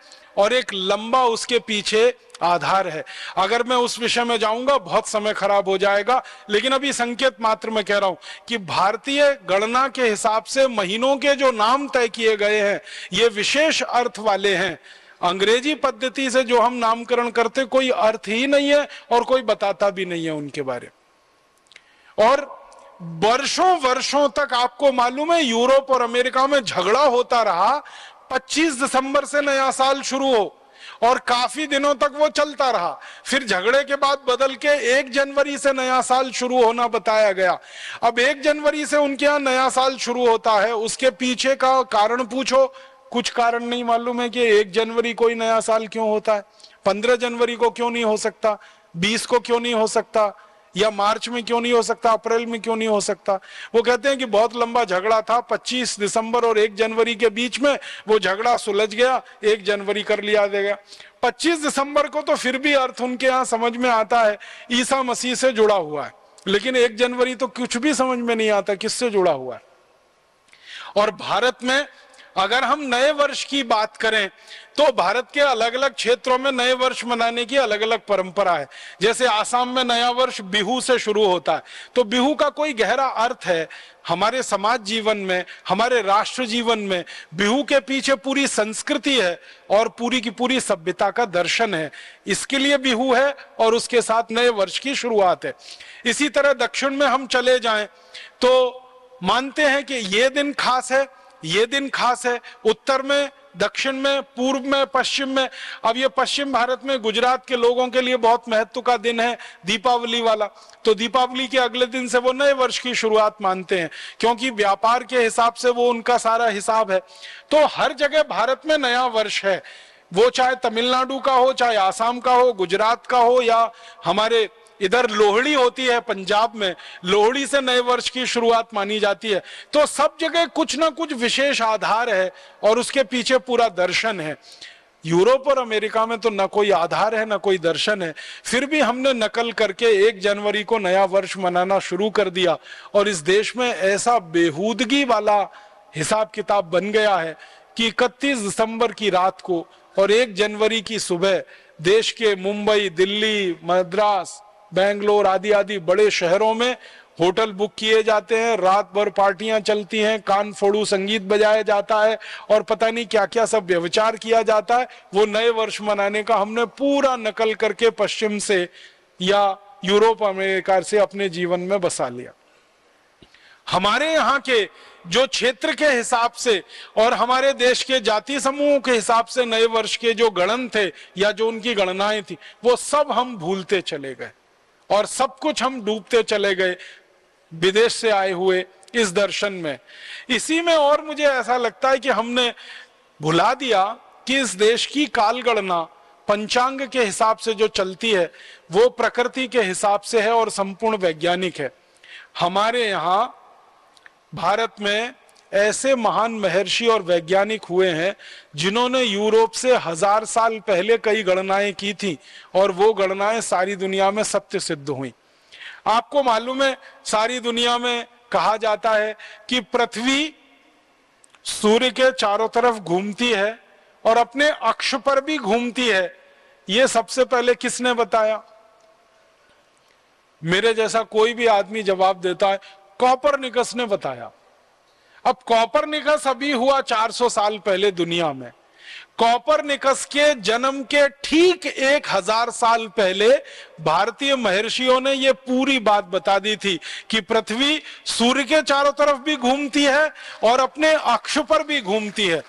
और एक लंबा उसके पीछे आधार है अगर मैं उस विषय में जाऊंगा बहुत समय खराब हो जाएगा लेकिन अभी संकेत मात्र में कह रहा हूं कि भारतीय गणना के हिसाब से महीनों के जो नाम तय किए गए हैं ये विशेष अर्थ वाले हैं अंग्रेजी पद्धति से जो हम नामकरण करते कोई अर्थ ही नहीं है और कोई बताता भी नहीं है उनके बारे और वर्षों वर्षों तक आपको मालूम है यूरोप और अमेरिका में झगड़ा होता रहा 25 दिसंबर से नया साल शुरू हो और काफी दिनों तक वो चलता रहा फिर झगड़े के बाद बदल के एक जनवरी से नया साल शुरू होना बताया गया अब एक जनवरी से उनके यहां नया साल शुरू होता है उसके पीछे का कारण पूछो कुछ कारण नहीं मालूम है कि एक जनवरी को ही नया साल क्यों होता है पंद्रह जनवरी को क्यों नहीं हो सकता बीस को क्यों नहीं हो सकता या मार्च में क्यों नहीं हो सकता अप्रैल में क्यों नहीं हो सकता वो कहते हैं कि बहुत लंबा झगड़ा था 25 दिसंबर और 1 जनवरी के बीच में वो झगड़ा सुलझ गया 1 जनवरी कर लिया गया 25 दिसंबर को तो फिर भी अर्थ उनके यहाँ समझ में आता है ईसा मसीह से जुड़ा हुआ है लेकिन एक जनवरी तो कुछ भी समझ में नहीं आता किससे जुड़ा हुआ है और भारत में अगर हम नए वर्ष की बात करें तो भारत के अलग अलग क्षेत्रों में नए वर्ष मनाने की अलग अलग परंपरा है जैसे आसाम में नया वर्ष बिहू से शुरू होता है तो बिहू का कोई गहरा अर्थ है हमारे समाज जीवन में हमारे राष्ट्र जीवन में बिहू के पीछे पूरी संस्कृति है और पूरी की पूरी सभ्यता का दर्शन है इसके लिए बिहू है और उसके साथ नए वर्ष की शुरुआत है इसी तरह दक्षिण में हम चले जाएं तो मानते हैं कि ये दिन खास है ये दिन खास है उत्तर में दक्षिण में पूर्व में पश्चिम में अब ये पश्चिम भारत में गुजरात के लोगों के लिए बहुत महत्व का दिन है दीपावली वाला तो दीपावली के अगले दिन से वो नए वर्ष की शुरुआत मानते हैं क्योंकि व्यापार के हिसाब से वो उनका सारा हिसाब है तो हर जगह भारत में नया वर्ष है वो चाहे तमिलनाडु का हो चाहे आसाम का हो गुजरात का हो या हमारे इधर लोहड़ी होती है पंजाब में लोहड़ी से नए वर्ष की शुरुआत मानी जाती है तो सब जगह कुछ ना कुछ विशेष आधार है और उसके पीछे पूरा दर्शन है यूरोप और अमेरिका में तो ना कोई आधार है ना कोई दर्शन है फिर भी हमने नकल करके एक जनवरी को नया वर्ष मनाना शुरू कर दिया और इस देश में ऐसा बेहूदगी वाला हिसाब किताब बन गया है कि इकतीस दिसंबर की रात को और एक जनवरी की सुबह देश के मुंबई दिल्ली मद्रास बेंगलोर आदि आदि बड़े शहरों में होटल बुक किए जाते हैं रात भर पार्टियां चलती हैं कान फोड़ू संगीत बजाया जाता है और पता नहीं क्या क्या सब व्यवचार किया जाता है वो नए वर्ष मनाने का हमने पूरा नकल करके पश्चिम से या यूरोप अमेरिका से अपने जीवन में बसा लिया हमारे यहाँ के जो क्षेत्र के हिसाब से और हमारे देश के जाति समूहों के हिसाब से नए वर्ष के जो गणन थे या जो उनकी गणनाएं थी वो सब हम भूलते चले गए और सब कुछ हम डूबते चले गए विदेश से आए हुए इस दर्शन में इसी में और मुझे ऐसा लगता है कि हमने भुला दिया कि इस देश की कालगणना पंचांग के हिसाब से जो चलती है वो प्रकृति के हिसाब से है और संपूर्ण वैज्ञानिक है हमारे यहाँ भारत में ऐसे महान महर्षि और वैज्ञानिक हुए हैं जिन्होंने यूरोप से हजार साल पहले कई गणनाएं की थी और वो गणनाएं सारी दुनिया में सत्य सिद्ध हुई आपको मालूम है सारी दुनिया में कहा जाता है कि पृथ्वी सूर्य के चारों तरफ घूमती है और अपने अक्ष पर भी घूमती है यह सबसे पहले किसने बताया मेरे जैसा कोई भी आदमी जवाब देता है कॉपर निकस ने बताया अब कॉपर निकस अभी हुआ 400 साल पहले दुनिया में कॉपर निकस के जन्म के ठीक एक हजार साल पहले भारतीय महर्षियों ने यह पूरी बात बता दी थी कि पृथ्वी सूर्य के चारों तरफ भी घूमती है और अपने अक्ष पर भी घूमती है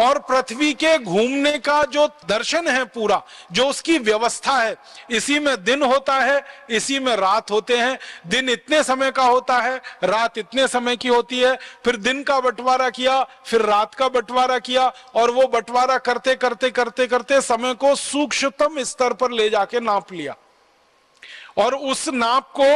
और पृथ्वी के घूमने का जो दर्शन है पूरा जो उसकी व्यवस्था है इसी में दिन होता है इसी में रात होते हैं दिन इतने समय का होता है रात इतने समय की होती है फिर दिन का बंटवारा किया फिर रात का बंटवारा किया और वो बंटवारा करते करते करते करते समय को सूक्ष्मतम स्तर पर ले जाके नाप लिया और उस नाप को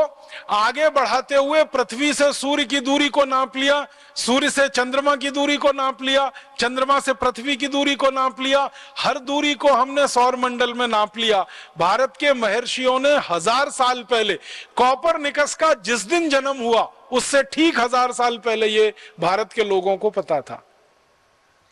आगे बढ़ाते हुए पृथ्वी से सूर्य की दूरी को नाप लिया सूर्य से चंद्रमा की दूरी को नाप लिया चंद्रमा से पृथ्वी की दूरी को नाप लिया हर दूरी को हमने सौर मंडल में नाप लिया भारत के महर्षियों ने हजार साल पहले कॉपर निकस का जिस दिन जन्म हुआ उससे ठीक हजार साल पहले ये भारत के लोगों को पता था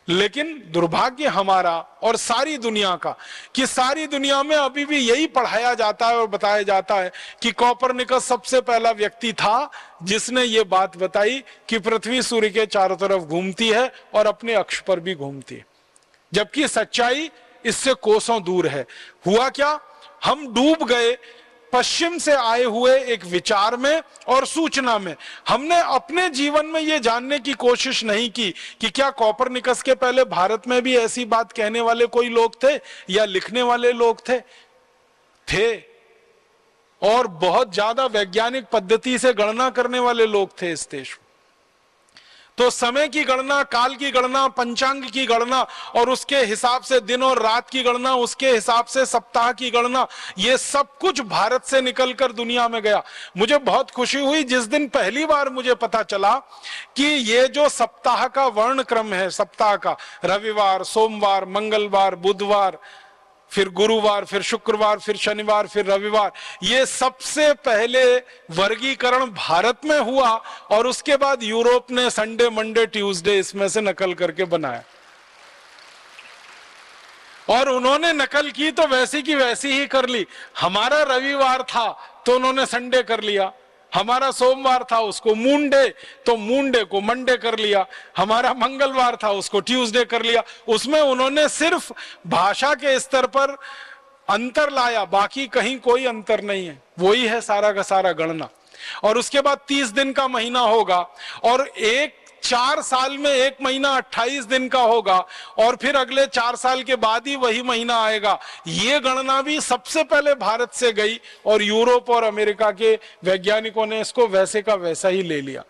लेकिन दुर्भाग्य हमारा और सारी दुनिया का कि सारी दुनिया में अभी भी यही पढ़ाया जाता है और बताया जाता है कि कॉपर निकल सबसे पहला व्यक्ति था जिसने ये बात बताई कि पृथ्वी सूर्य के चारों तरफ घूमती है और अपने अक्ष पर भी घूमती है जबकि सच्चाई इससे कोसों दूर है हुआ क्या हम डूब गए पश्चिम से आए हुए एक विचार में और सूचना में हमने अपने जीवन में यह जानने की कोशिश नहीं की कि क्या कॉपर निकस के पहले भारत में भी ऐसी बात कहने वाले कोई लोग थे या लिखने वाले लोग थे थे और बहुत ज्यादा वैज्ञानिक पद्धति से गणना करने वाले लोग थे इस देश में तो समय की गणना काल की गणना पंचांग की गणना और उसके हिसाब से दिन और रात की गणना उसके हिसाब से सप्ताह की गणना ये सब कुछ भारत से निकलकर दुनिया में गया मुझे बहुत खुशी हुई जिस दिन पहली बार मुझे पता चला कि ये जो सप्ताह का वर्ण क्रम है सप्ताह का रविवार सोमवार मंगलवार बुधवार फिर गुरुवार फिर शुक्रवार फिर शनिवार फिर रविवार ये सबसे पहले वर्गीकरण भारत में हुआ और उसके बाद यूरोप ने संडे मंडे ट्यूसडे इसमें से नकल करके बनाया और उन्होंने नकल की तो वैसी की वैसी ही कर ली हमारा रविवार था तो उन्होंने संडे कर लिया हमारा सोमवार था उसको मूनडे तो मूनडे को मंडे कर लिया हमारा मंगलवार था उसको ट्यूसडे कर लिया उसमें उन्होंने सिर्फ भाषा के स्तर पर अंतर लाया बाकी कहीं कोई अंतर नहीं है वही है सारा का सारा गणना और उसके बाद तीस दिन का महीना होगा और एक चार साल में एक महीना अट्ठाईस दिन का होगा और फिर अगले चार साल के बाद ही वही महीना आएगा ये गणना भी सबसे पहले भारत से गई और यूरोप और अमेरिका के वैज्ञानिकों ने इसको वैसे का वैसा ही ले लिया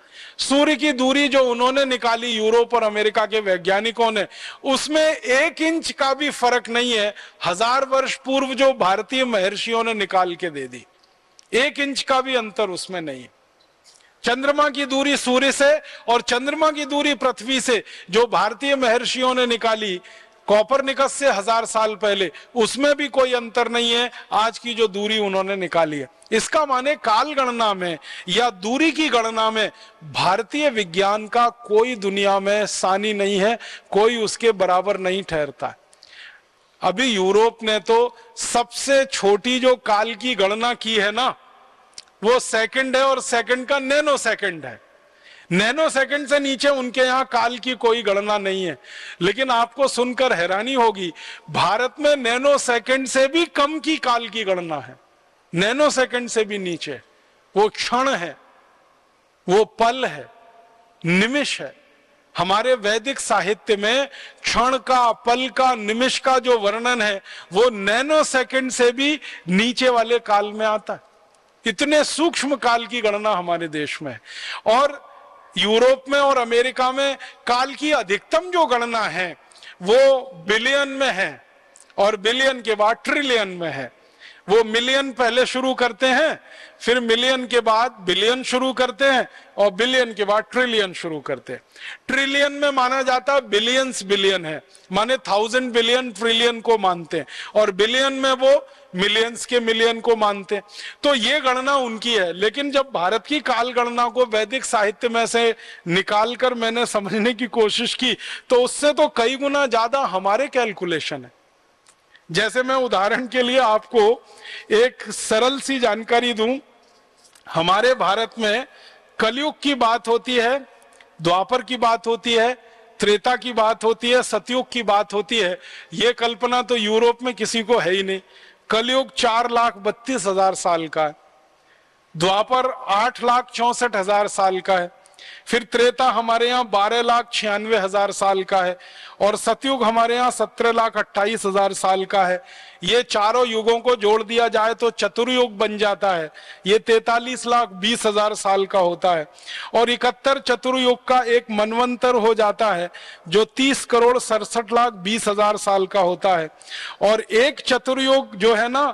सूर्य की दूरी जो उन्होंने निकाली यूरोप और अमेरिका के वैज्ञानिकों ने उसमें एक इंच का भी फर्क नहीं है हजार वर्ष पूर्व जो भारतीय महर्षियों ने निकाल के दे दी एक इंच का भी अंतर उसमें नहीं है चंद्रमा की दूरी सूर्य से और चंद्रमा की दूरी पृथ्वी से जो भारतीय महर्षियों ने निकाली कॉपर निकस से हजार साल पहले उसमें भी कोई अंतर नहीं है आज की जो दूरी उन्होंने निकाली है इसका माने काल गणना में या दूरी की गणना में भारतीय विज्ञान का कोई दुनिया में सानी नहीं है कोई उसके बराबर नहीं ठहरता अभी यूरोप ने तो सबसे छोटी जो काल की गणना की है ना वो सेकंड है और सेकंड का नैनो सेकंड है नैनो सेकंड से नीचे उनके यहां काल की कोई गणना नहीं है लेकिन आपको सुनकर हैरानी होगी भारत में नैनो सेकंड से भी कम की काल की गणना है नैनो सेकंड से भी नीचे वो क्षण है वो पल है निमिष है हमारे वैदिक साहित्य में क्षण का पल का निमिष का जो वर्णन है वो नैनो सेकंड से भी नीचे वाले काल में आता है इतने सूक्ष्म काल की गणना हमारे देश में और यूरोप में और अमेरिका में काल की अधिकतम जो गणना है वो बिलियन में है और बिलियन के बाद ट्रिलियन में है वो मिलियन पहले शुरू करते हैं फिर मिलियन के बाद बिलियन शुरू करते हैं और बिलियन के बाद ट्रिलियन शुरू करते हैं ट्रिलियन में माना जाता है बिलियंस बिलियन है माने थाउजेंड बिलियन ट्रिलियन को मानते हैं और बिलियन में वो मिलियंस के मिलियन को मानते हैं तो ये गणना उनकी है लेकिन जब भारत की काल गणना को वैदिक साहित्य में से निकाल कर मैंने समझने की कोशिश की तो उससे तो कई गुना ज्यादा हमारे कैलकुलेशन है जैसे मैं उदाहरण के लिए आपको एक सरल सी जानकारी दूं हमारे भारत में कलयुग की बात होती है द्वापर की बात होती है त्रेता की बात होती है सतयुग की बात होती है ये कल्पना तो यूरोप में किसी को है ही नहीं कलयुग चार लाख बत्तीस हजार साल का है द्वापर आठ लाख चौसठ हजार साल का है फिर त्रेता हमारे यहाँ बारह लाख छियानवे हजार साल का है और सतयुग हमारे यहाँ सत्रह लाख अट्ठाईस हजार साल का है ये चारों युगों को जोड़ दिया जाए तो चतुर्युग बन जाता है ये तैतालीस लाख बीस हजार साल का होता है और इकहत्तर चतुर्युग का एक मनवंतर हो जाता है जो तीस करोड़ सड़सठ लाख बीस हजार साल का होता है और एक चतुर्युग जो है ना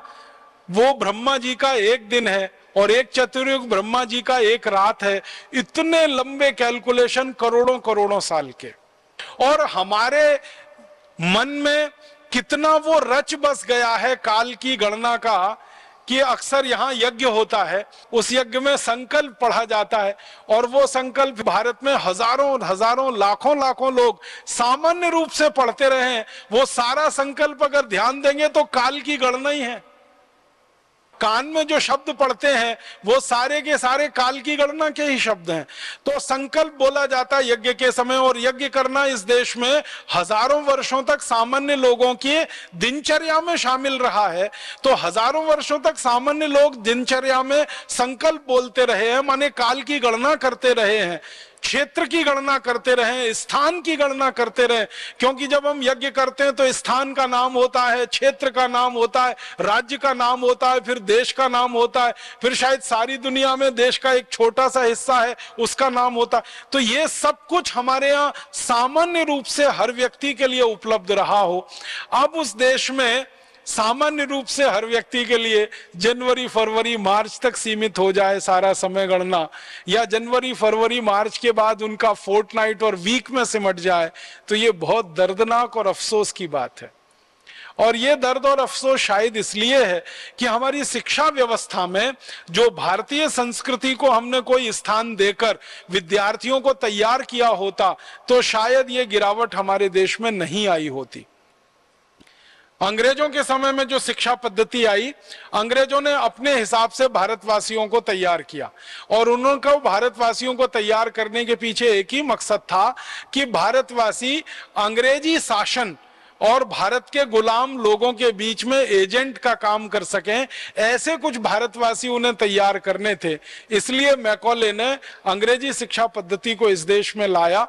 वो ब्रह्मा जी का एक दिन है और एक चतुर्युग ब्रह्मा जी का एक रात है इतने लंबे कैलकुलेशन करोड़ों करोड़ों साल के और हमारे मन में कितना वो रच बस गया है काल की गणना का कि अक्सर यहाँ यज्ञ होता है उस यज्ञ में संकल्प पढ़ा जाता है और वो संकल्प भारत में हजारों हजारों लाखों लाखों लोग सामान्य रूप से पढ़ते रहे हैं वो सारा संकल्प अगर ध्यान देंगे तो काल की गणना ही है कान में जो शब्द पढ़ते हैं वो सारे के सारे काल की गणना के ही शब्द हैं तो संकल्प बोला जाता है यज्ञ के समय और यज्ञ करना इस देश में हजारों वर्षों तक सामान्य लोगों की दिनचर्या में शामिल रहा है तो हजारों वर्षों तक सामान्य लोग दिनचर्या में संकल्प बोलते रहे हैं माने काल की गणना करते रहे हैं क्षेत्र की गणना करते रहे स्थान की गणना करते रहे क्योंकि जब हम यज्ञ करते हैं तो स्थान का नाम होता है क्षेत्र का नाम होता है राज्य का नाम होता है फिर देश का नाम होता है फिर शायद सारी दुनिया में देश का एक छोटा सा हिस्सा है उसका नाम होता है तो ये सब कुछ हमारे यहाँ सामान्य रूप से हर व्यक्ति के लिए उपलब्ध रहा हो अब उस देश में सामान्य रूप से हर व्यक्ति के लिए जनवरी फरवरी मार्च तक सीमित हो जाए सारा समय गणना या जनवरी फरवरी मार्च के बाद उनका फोर्टनाइट और वीक में सिमट जाए तो ये बहुत दर्दनाक और अफसोस की बात है और ये दर्द और अफसोस शायद इसलिए है कि हमारी शिक्षा व्यवस्था में जो भारतीय संस्कृति को हमने कोई स्थान देकर विद्यार्थियों को तैयार किया होता तो शायद ये गिरावट हमारे देश में नहीं आई होती अंग्रेजों के समय में जो शिक्षा पद्धति आई अंग्रेजों ने अपने हिसाब से भारतवासियों को तैयार किया और उन्होंने भारतवासियों को तैयार करने के पीछे एक ही मकसद था कि भारतवासी अंग्रेजी शासन और भारत के गुलाम लोगों के बीच में एजेंट का काम कर सकें ऐसे कुछ भारतवासी उन्हें तैयार करने थे इसलिए मैकोले ने अंग्रेजी शिक्षा पद्धति को इस देश में लाया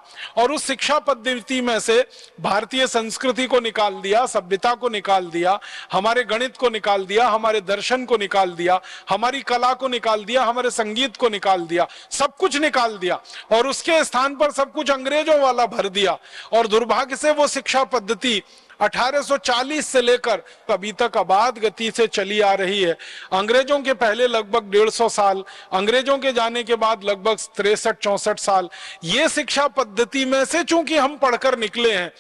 और उस शिक्षा पद्धति में से भारतीय संस्कृति को निकाल दिया सभ्यता को निकाल दिया हमारे गणित को निकाल दिया हमारे दर्शन को निकाल दिया हमारी कला को निकाल दिया हमारे संगीत को निकाल दिया सब कुछ निकाल दिया और उसके स्थान पर सब कुछ अंग्रेजों वाला भर दिया और दुर्भाग्य से वो शिक्षा पद्धति 1840 से लेकर अभी तक आबाद गति से चली आ रही है अंग्रेजों के पहले लगभग 150 साल अंग्रेजों के जाने के बाद लगभग तिरसठ चौसठ साल ये शिक्षा पद्धति में से चूंकि हम पढ़कर निकले हैं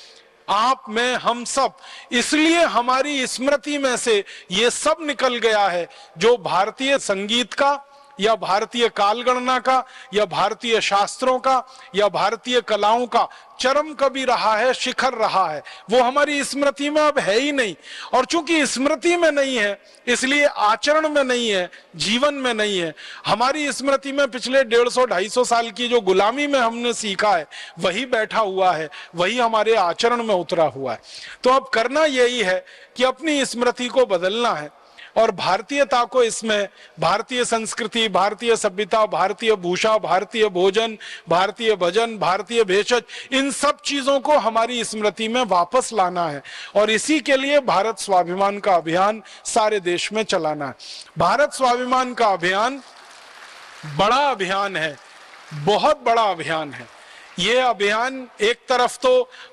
आप में हम सब इसलिए हमारी स्मृति में से ये सब निकल गया है जो भारतीय संगीत का या भारतीय कालगणना का या भारतीय शास्त्रों का या भारतीय कलाओं का चरम कभी रहा है शिखर रहा है वो हमारी स्मृति में अब है ही नहीं और चूंकि स्मृति में नहीं है इसलिए आचरण में नहीं है जीवन में नहीं है हमारी स्मृति में पिछले डेढ़ सौ ढाई सौ साल की जो गुलामी में हमने सीखा है वही बैठा हुआ है वही हमारे आचरण में उतरा हुआ है तो अब करना यही है कि अपनी स्मृति को बदलना है और भारतीयता को इसमें भारतीय संस्कृति भारतीय सभ्यता भारतीय भूषा भारतीय भोजन भारतीय भजन भारतीय भेषज इन सब चीजों को हमारी स्मृति में वापस लाना है और इसी के लिए भारत स्वाभिमान का अभियान सारे देश में चलाना है भारत स्वाभिमान का अभियान बड़ा अभियान है बहुत बड़ा अभियान है ये अभियान एक तरफ तो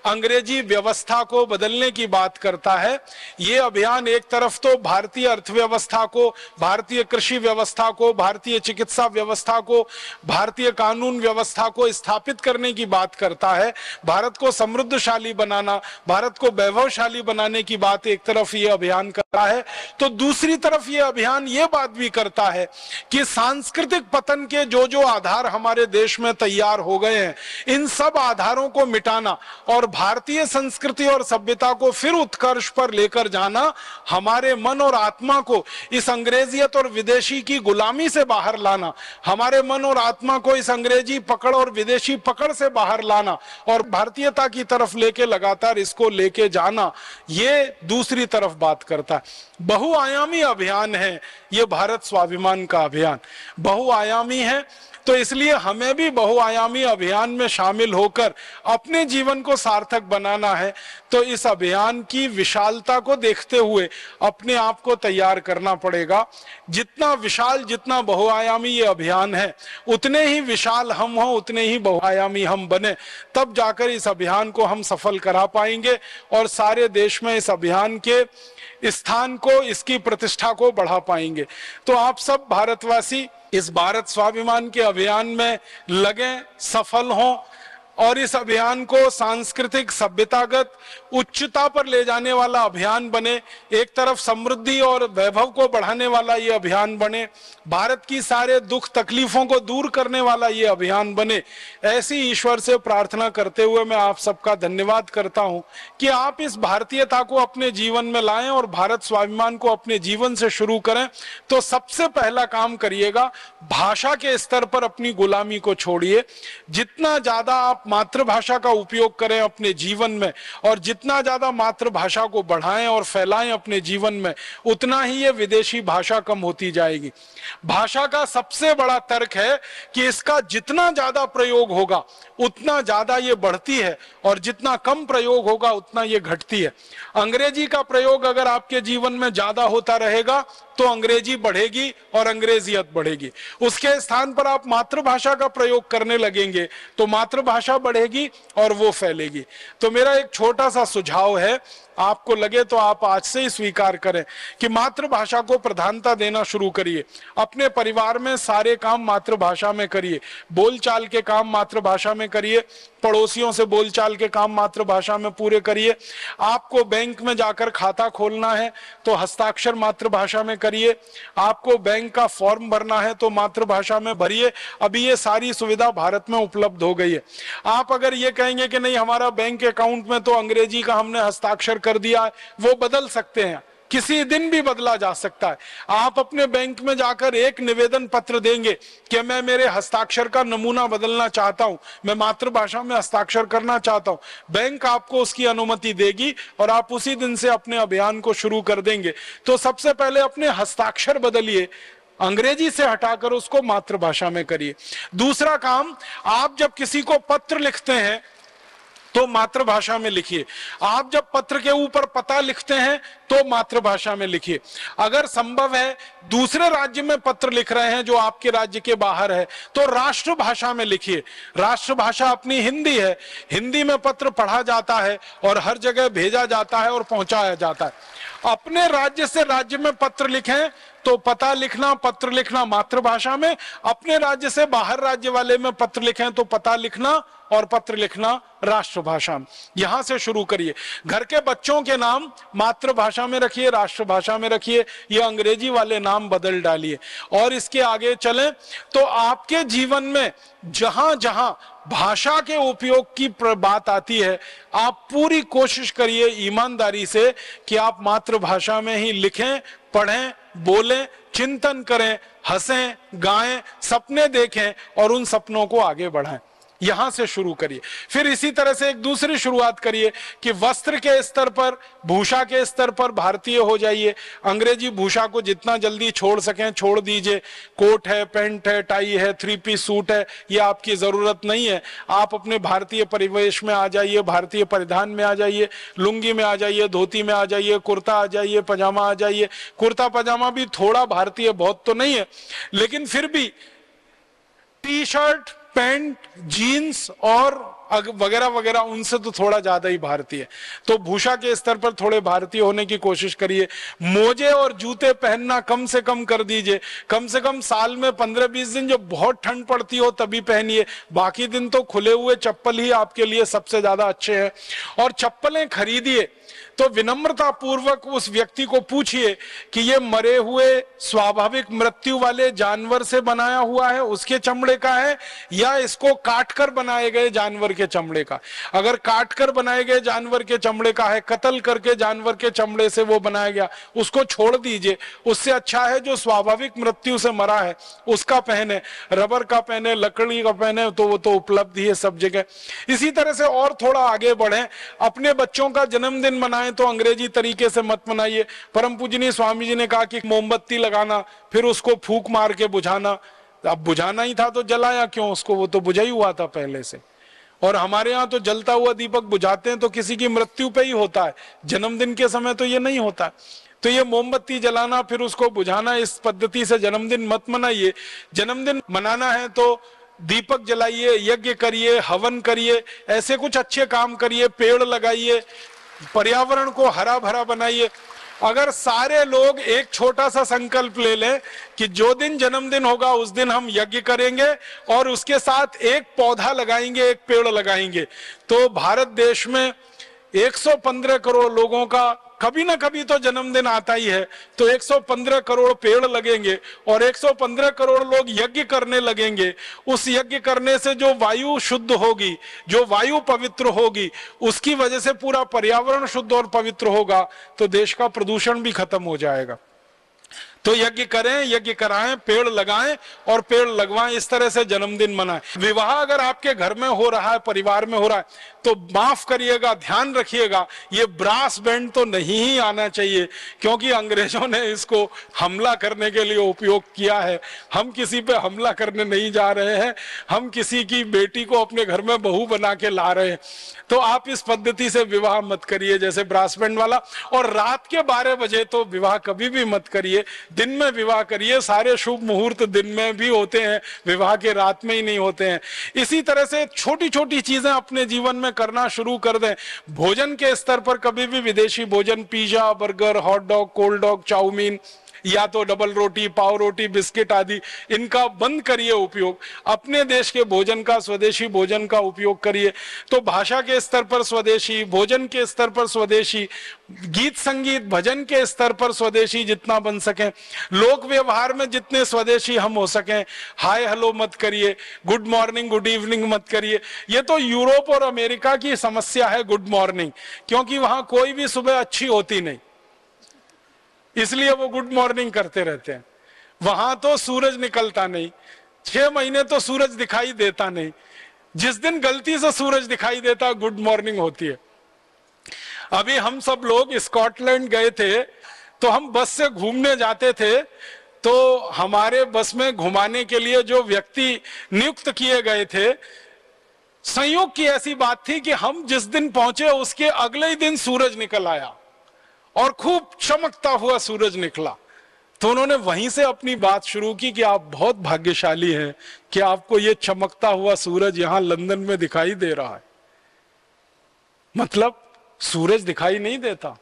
अंग्रेजी व्यवस्था को बदलने की बात करता है ये अभियान एक तरफ तो भारतीय अर्थव्यवस्था को भारतीय कृषि व्यवस्था को भारतीय चिकित्सा व्यवस्था को भारतीय कानून व्यवस्था को स्थापित करने की बात करता है भारत को समृद्धशाली बनाना भारत को वैभवशाली बनाने की बात एक तरफ ये अभियान कर रहा है तो दूसरी तरफ ये अभियान ये बात भी करता है कि सांस्कृतिक पतन के जो जो आधार हमारे देश में तैयार हो गए हैं इन सब आधारों को मिटाना और भारतीय संस्कृति और सभ्यता को फिर उत्कर्ष पर लेकर जाना हमारे मन और आत्मा को इस अंग्रेजियत और विदेशी की गुलामी से बाहर लाना हमारे मन और आत्मा को इस अंग्रेजी पकड़ और विदेशी पकड़ से बाहर लाना और भारतीयता की तरफ लेके लगातार इसको लेके जाना ये दूसरी तरफ बात करता है है बहुआयामी अभियान है ये भारत स्वाभिमान का अभियान बहुआयामी है तो इसलिए हमें भी बहुआयामी अभियान में शामिल होकर अपने जीवन को सार्थक बनाना है तो इस अभियान की विशालता को देखते हुए अपने आप को तैयार करना पड़ेगा जितना विशाल जितना बहुआयामी ये अभियान है उतने ही विशाल हम हो उतने ही बहुआयामी हम बने तब जाकर इस अभियान को हम सफल करा पाएंगे और सारे देश में इस अभियान के स्थान को इसकी प्रतिष्ठा को बढ़ा पाएंगे तो आप सब भारतवासी इस भारत स्वाभिमान के अभियान में लगे सफल हों और इस अभियान को सांस्कृतिक सभ्यतागत उच्चता पर ले जाने वाला अभियान बने एक तरफ समृद्धि और वैभव को बढ़ाने वाला ये अभियान बने भारत की सारे दुख तकलीफों को दूर करने वाला ये अभियान बने ऐसी ईश्वर से प्रार्थना करते हुए मैं आप सबका धन्यवाद करता हूं कि आप इस भारतीयता को अपने जीवन में लाएं और भारत स्वाभिमान को अपने जीवन से शुरू करें तो सबसे पहला काम करिएगा भाषा के स्तर पर अपनी गुलामी को छोड़िए जितना ज्यादा आप मातृभाषा का उपयोग करें अपने जीवन में और जितना ज्यादा मातृभाषा को बढ़ाएं और फैलाएं अपने जीवन में उतना ही ये विदेशी भाषा कम होती जाएगी भाषा का सबसे बड़ा तर्क है कि इसका जितना ज्यादा प्रयोग होगा उतना ज्यादा ये बढ़ती है और जितना कम प्रयोग होगा उतना ये घटती है अंग्रेजी का प्रयोग अगर आपके जीवन में ज्यादा होता रहेगा तो अंग्रेजी बढ़ेगी और अंग्रेजियत बढ़ेगी उसके स्थान पर आप मातृभाषा का प्रयोग करने लगेंगे तो मातृभाषा बढ़ेगी और वो फैलेगी तो मेरा एक छोटा सा सुझाव है आपको लगे तो आप आज से ही स्वीकार करें कि मातृभाषा को प्रधानता देना शुरू करिए अपने परिवार में सारे काम मातृभाषा में करिए बोलचाल के काम मातृभाषा में करिए पड़ोसियों से बोलचाल के काम मातृभाषा में पूरे करिए आपको बैंक में जाकर खाता खोलना है तो हस्ताक्षर मातृभाषा में करिए आपको बैंक का फॉर्म भरना है तो मातृभाषा में भरिए अभी ये सारी सुविधा भारत में उपलब्ध हो गई है आप अगर ये कहेंगे कि नहीं हमारा बैंक अकाउंट में तो अंग्रेजी का हमने हस्ताक्षर कर कर दिया है वो बदल सकते हैं किसी दिन भी बदला जा सकता है आप अपने बैंक में जाकर एक निवेदन पत्र देंगे कि मैं मेरे हस्ताक्षर का नमूना बदलना चाहता हूं मैं मातृभाषा में हस्ताक्षर करना चाहता हूं बैंक आपको उसकी अनुमति देगी और आप उसी दिन से अपने अभियान को शुरू कर देंगे तो सबसे पहले अपने हस्ताक्षर बदलिए अंग्रेजी से हटाकर उसको मातृभाषा में करिए दूसरा काम आप जब किसी को पत्र लिखते हैं तो मातृभाषा में लिखिए आप जब पत्र के ऊपर पता लिखते हैं तो मातृभाषा में लिखिए अगर संभव है दूसरे राज्य में पत्र लिख रहे हैं जो आपके राज्य के बाहर है तो राष्ट्रभाषा में लिखिए राष्ट्रभाषा अपनी हिंदी है हिंदी में पत्र पढ़ा जाता है और हर जगह भेजा जाता है और पहुंचाया जाता है अपने राज्य से राज्य में पत्र लिखे तो पता लिखना पत्र लिखना मातृभाषा में अपने राज्य से बाहर राज्य वाले में पत्र लिखे तो पता लिखना और पत्र लिखना राष्ट्रभाषा में यहां से शुरू करिए घर के बच्चों के नाम मातृभाषा में रखिए राष्ट्रभाषा में रखिए ये अंग्रेजी वाले नाम बदल डालिए और इसके आगे चले तो आपके जीवन में जहां जहां भाषा के उपयोग की बात आती है आप पूरी कोशिश करिए ईमानदारी से कि आप मातृभाषा में ही लिखें पढ़ें बोलें चिंतन करें हंसें गाएं सपने देखें और उन सपनों को आगे बढ़ाएं यहां से शुरू करिए फिर इसी तरह से एक दूसरी शुरुआत करिए कि वस्त्र के स्तर पर भूषा के स्तर पर भारतीय हो जाइए अंग्रेजी भूषा को जितना जल्दी छोड़ सकें छोड़ दीजिए कोट है पेंट है टाई है थ्री पीस सूट है ये आपकी जरूरत नहीं है आप अपने भारतीय परिवेश में आ जाइए भारतीय परिधान में आ जाइए लुंगी में आ जाइए धोती में आ जाइए कुर्ता आ जाइए पजामा आ जाइए कुर्ता पजामा भी थोड़ा भारतीय बहुत तो नहीं है लेकिन फिर भी टी शर्ट पैंट जीन्स और वगैरह वगैरह उनसे तो थोड़ा ज्यादा ही भारतीय तो भूषा के स्तर पर थोड़े भारतीय होने की कोशिश करिए मोजे और जूते पहनना कम से कम कर दीजिए कम से कम साल में पंद्रह बीस दिन जब बहुत ठंड पड़ती हो तभी पहनिए बाकी दिन तो खुले हुए चप्पल ही आपके लिए सबसे ज्यादा अच्छे हैं और चप्पलें खरीदिए तो विनम्रता पूर्वक उस व्यक्ति को पूछिए कि ये मरे हुए स्वाभाविक मृत्यु वाले जानवर से बनाया हुआ है उसके चमड़े का है या इसको काटकर बनाए गए जानवर के चमड़े का अगर काटकर बनाए गए जानवर के चमड़े का है कत्ल करके जानवर के चमड़े से वो बनाया गया उसको छोड़ दीजिए उससे अच्छा है जो स्वाभाविक मृत्यु से मरा है उसका पहने रबर का पहने लकड़ी का पहने तो वो तो उपलब्ध ही है सब जगह इसी तरह से और थोड़ा आगे बढ़े अपने बच्चों का जन्मदिन मनाएं तो अंग्रेजी तरीके से मत मनाइए परम पूजनीय स्वामी जी ने कहा कि मोमबत्ती लगाना फिर उसको फूक मार के बुझाना अब बुझाना ही था तो जलाया क्यों उसको वो तो बुझा ही हुआ था पहले से और हमारे यहाँ तो जलता हुआ दीपक बुझाते हैं तो किसी की मृत्यु पे ही होता है जन्मदिन के समय तो ये नहीं होता तो ये मोमबत्ती जलाना फिर उसको बुझाना इस पद्धति से जन्मदिन मत मनाइए जन्मदिन मनाना है तो दीपक जलाइए यज्ञ करिए हवन करिए ऐसे कुछ अच्छे काम करिए पेड़ लगाइए पर्यावरण को हरा भरा बनाइए अगर सारे लोग एक छोटा सा संकल्प ले लें कि जो दिन जन्मदिन होगा उस दिन हम यज्ञ करेंगे और उसके साथ एक पौधा लगाएंगे एक पेड़ लगाएंगे तो भारत देश में 115 करोड़ लोगों का कभी ना कभी तो जन्मदिन आता ही है तो 115 करोड़ पेड़ लगेंगे और 115 करोड़ लोग यज्ञ करने लगेंगे उस यज्ञ करने से जो वायु शुद्ध होगी जो वायु पवित्र होगी उसकी वजह से पूरा पर्यावरण शुद्ध और पवित्र होगा तो देश का प्रदूषण भी खत्म हो जाएगा तो यज्ञ करें यज्ञ कराएं पेड़ लगाएं और पेड़ लगवाएं इस तरह से जन्मदिन मनाएं विवाह अगर आपके घर में हो रहा है परिवार में हो रहा है तो माफ करिएगा ध्यान रखिएगा ये ब्रास बैंड तो नहीं ही आना चाहिए क्योंकि अंग्रेजों ने इसको हमला करने के लिए उपयोग किया है हम किसी पे हमला करने नहीं जा रहे हैं हम किसी की बेटी को अपने घर में बहू बना के ला रहे हैं तो आप इस पद्धति से विवाह मत करिए जैसे ब्रासबैंड वाला और रात के बारह बजे तो विवाह कभी भी मत करिए दिन में विवाह करिए सारे शुभ मुहूर्त दिन में भी होते हैं विवाह के रात में ही नहीं होते हैं इसी तरह से छोटी छोटी चीजें अपने जीवन में करना शुरू कर दें भोजन के स्तर पर कभी भी विदेशी भोजन pizza burger hot dog cold dog chow mein या तो डबल रोटी पाव रोटी बिस्किट आदि इनका बंद करिए उपयोग अपने देश के भोजन का स्वदेशी भोजन का उपयोग करिए तो भाषा के स्तर पर स्वदेशी भोजन के स्तर पर स्वदेशी गीत संगीत भजन के स्तर पर स्वदेशी जितना बन सके लोक व्यवहार में जितने स्वदेशी हम हो सके हाय हेलो मत करिए गुड मॉर्निंग गुड इवनिंग मत करिए ये तो यूरोप और अमेरिका की समस्या है गुड मॉर्निंग क्योंकि वहां कोई भी सुबह अच्छी होती नहीं इसलिए वो गुड मॉर्निंग करते रहते हैं वहां तो सूरज निकलता नहीं छह महीने तो सूरज दिखाई देता नहीं जिस दिन गलती से सूरज दिखाई देता गुड मॉर्निंग होती है अभी हम सब लोग स्कॉटलैंड गए थे तो हम बस से घूमने जाते थे तो हमारे बस में घुमाने के लिए जो व्यक्ति नियुक्त किए गए थे संयोग की ऐसी बात थी कि हम जिस दिन पहुंचे उसके अगले ही दिन सूरज निकल आया और खूब चमकता हुआ सूरज निकला तो उन्होंने वहीं से अपनी बात शुरू की कि आप बहुत भाग्यशाली हैं कि आपको ये चमकता हुआ सूरज यहां लंदन में दिखाई दे रहा है मतलब सूरज दिखाई नहीं देता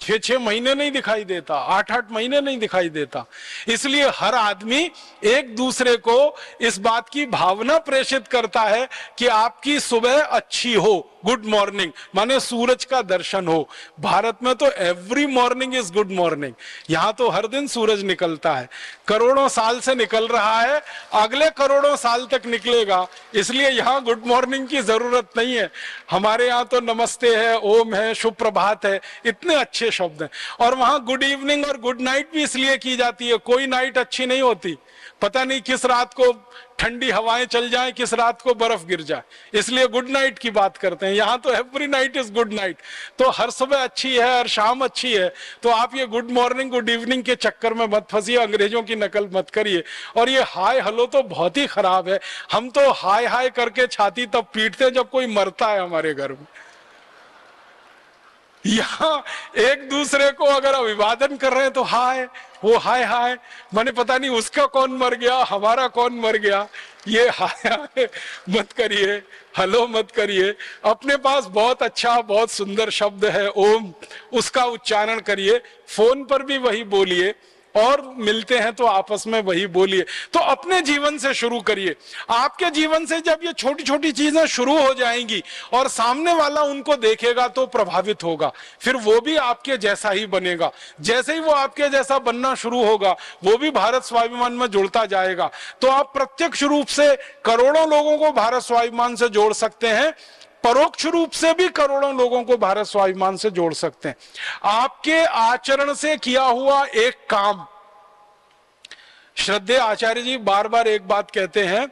छह छह महीने नहीं दिखाई देता आठ आठ महीने नहीं दिखाई देता इसलिए हर आदमी एक दूसरे को इस बात की भावना प्रेषित करता है कि आपकी सुबह अच्छी हो गुड मॉर्निंग माने सूरज का दर्शन हो भारत में तो every morning is good morning यहाँ तो हर दिन सूरज निकलता है करोड़ों साल से निकल रहा है अगले करोड़ों साल तक निकलेगा इसलिए यहाँ गुड मॉर्निंग की जरूरत नहीं है हमारे यहाँ तो नमस्ते है ओम है सुप्रभात है इतने अच्छे शब्द हैं और वहाँ गुड इवनिंग और गुड नाइट भी इसलिए की जाती है कोई नाइट अच्छी नहीं होती पता नहीं किस रात को ठंडी हवाएं चल जाएं किस रात को बर्फ गिर जाए इसलिए गुड नाइट की बात करते हैं यहाँ तो every night is good night तो हर सुबह अच्छी है हर शाम अच्छी है तो आप ये गुड मॉर्निंग गुड इवनिंग के चक्कर में मत फंसिए अंग्रेजों की नकल मत करिए और ये हाय हलो तो बहुत ही खराब है हम तो हाय हाय करके छाती तब पीटते हैं जब कोई मरता है हमारे घर में यहाँ एक दूसरे को अगर अभिवादन कर रहे हैं तो हाय वो हाय हाय मैंने पता नहीं उसका कौन मर गया हमारा कौन मर गया ये हाय हाय मत करिए हलो मत करिए अपने पास बहुत अच्छा बहुत सुंदर शब्द है ओम उसका उच्चारण करिए फोन पर भी वही बोलिए और मिलते हैं तो आपस में वही बोलिए तो अपने जीवन से शुरू करिए आपके जीवन से जब ये छोटी छोटी चीजें शुरू हो जाएंगी और सामने वाला उनको देखेगा तो प्रभावित होगा फिर वो भी आपके जैसा ही बनेगा जैसे ही वो आपके जैसा बनना शुरू होगा वो भी भारत स्वाभिमान में जुड़ता जाएगा तो आप प्रत्यक्ष रूप से करोड़ों लोगों को भारत स्वाभिमान से जोड़ सकते हैं परोक्ष रूप से भी करोड़ों लोगों को भारत स्वाभिमान से जोड़ सकते हैं आपके आचरण से किया हुआ एक काम श्रद्धे आचार्य जी बार बार एक बात कहते हैं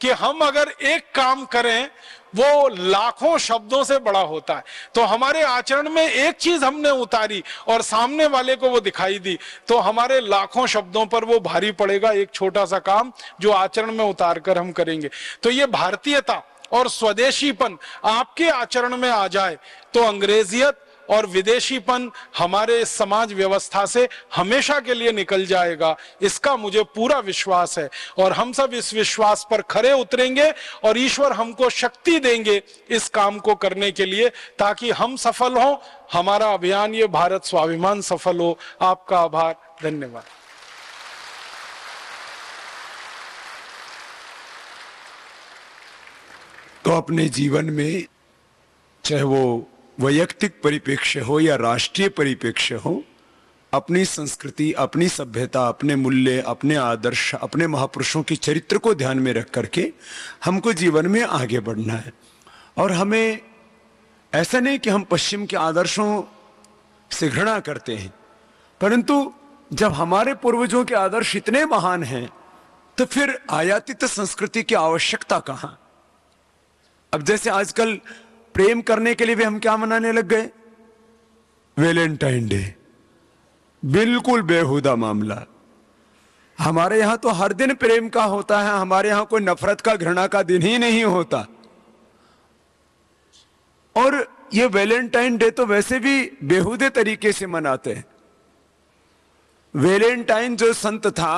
कि हम अगर एक काम करें वो लाखों शब्दों से बड़ा होता है तो हमारे आचरण में एक चीज हमने उतारी और सामने वाले को वो दिखाई दी तो हमारे लाखों शब्दों पर वो भारी पड़ेगा एक छोटा सा काम जो आचरण में उतार कर हम करेंगे तो ये भारतीयता और स्वदेशीपन आपके आचरण में आ जाए तो अंग्रेजियत और विदेशीपन हमारे समाज व्यवस्था से हमेशा के लिए निकल जाएगा इसका मुझे पूरा विश्वास है और हम सब इस विश्वास पर खरे उतरेंगे और ईश्वर हमको शक्ति देंगे इस काम को करने के लिए ताकि हम सफल हों हमारा अभियान ये भारत स्वाभिमान सफल हो आपका आभार धन्यवाद तो अपने जीवन में चाहे वो वैयक्तिक परिप्रेक्ष्य हो या राष्ट्रीय परिप्रेक्ष्य हो अपनी संस्कृति अपनी सभ्यता अपने मूल्य अपने आदर्श अपने महापुरुषों के चरित्र को ध्यान में रख करके हमको जीवन में आगे बढ़ना है और हमें ऐसा नहीं कि हम पश्चिम के आदर्शों से घृणा करते हैं परंतु जब हमारे पूर्वजों के आदर्श इतने महान हैं तो फिर आयातित संस्कृति की आवश्यकता कहाँ अब जैसे आजकल प्रेम करने के लिए भी हम क्या मनाने लग गए वेलेंटाइन डे बिल्कुल बेहुदा मामला हमारे यहां तो हर दिन प्रेम का होता है हमारे यहां कोई नफरत का घृणा का दिन ही नहीं होता और ये वैलेंटाइन डे तो वैसे भी बेहुदे तरीके से मनाते हैं वैलेंटाइन जो संत था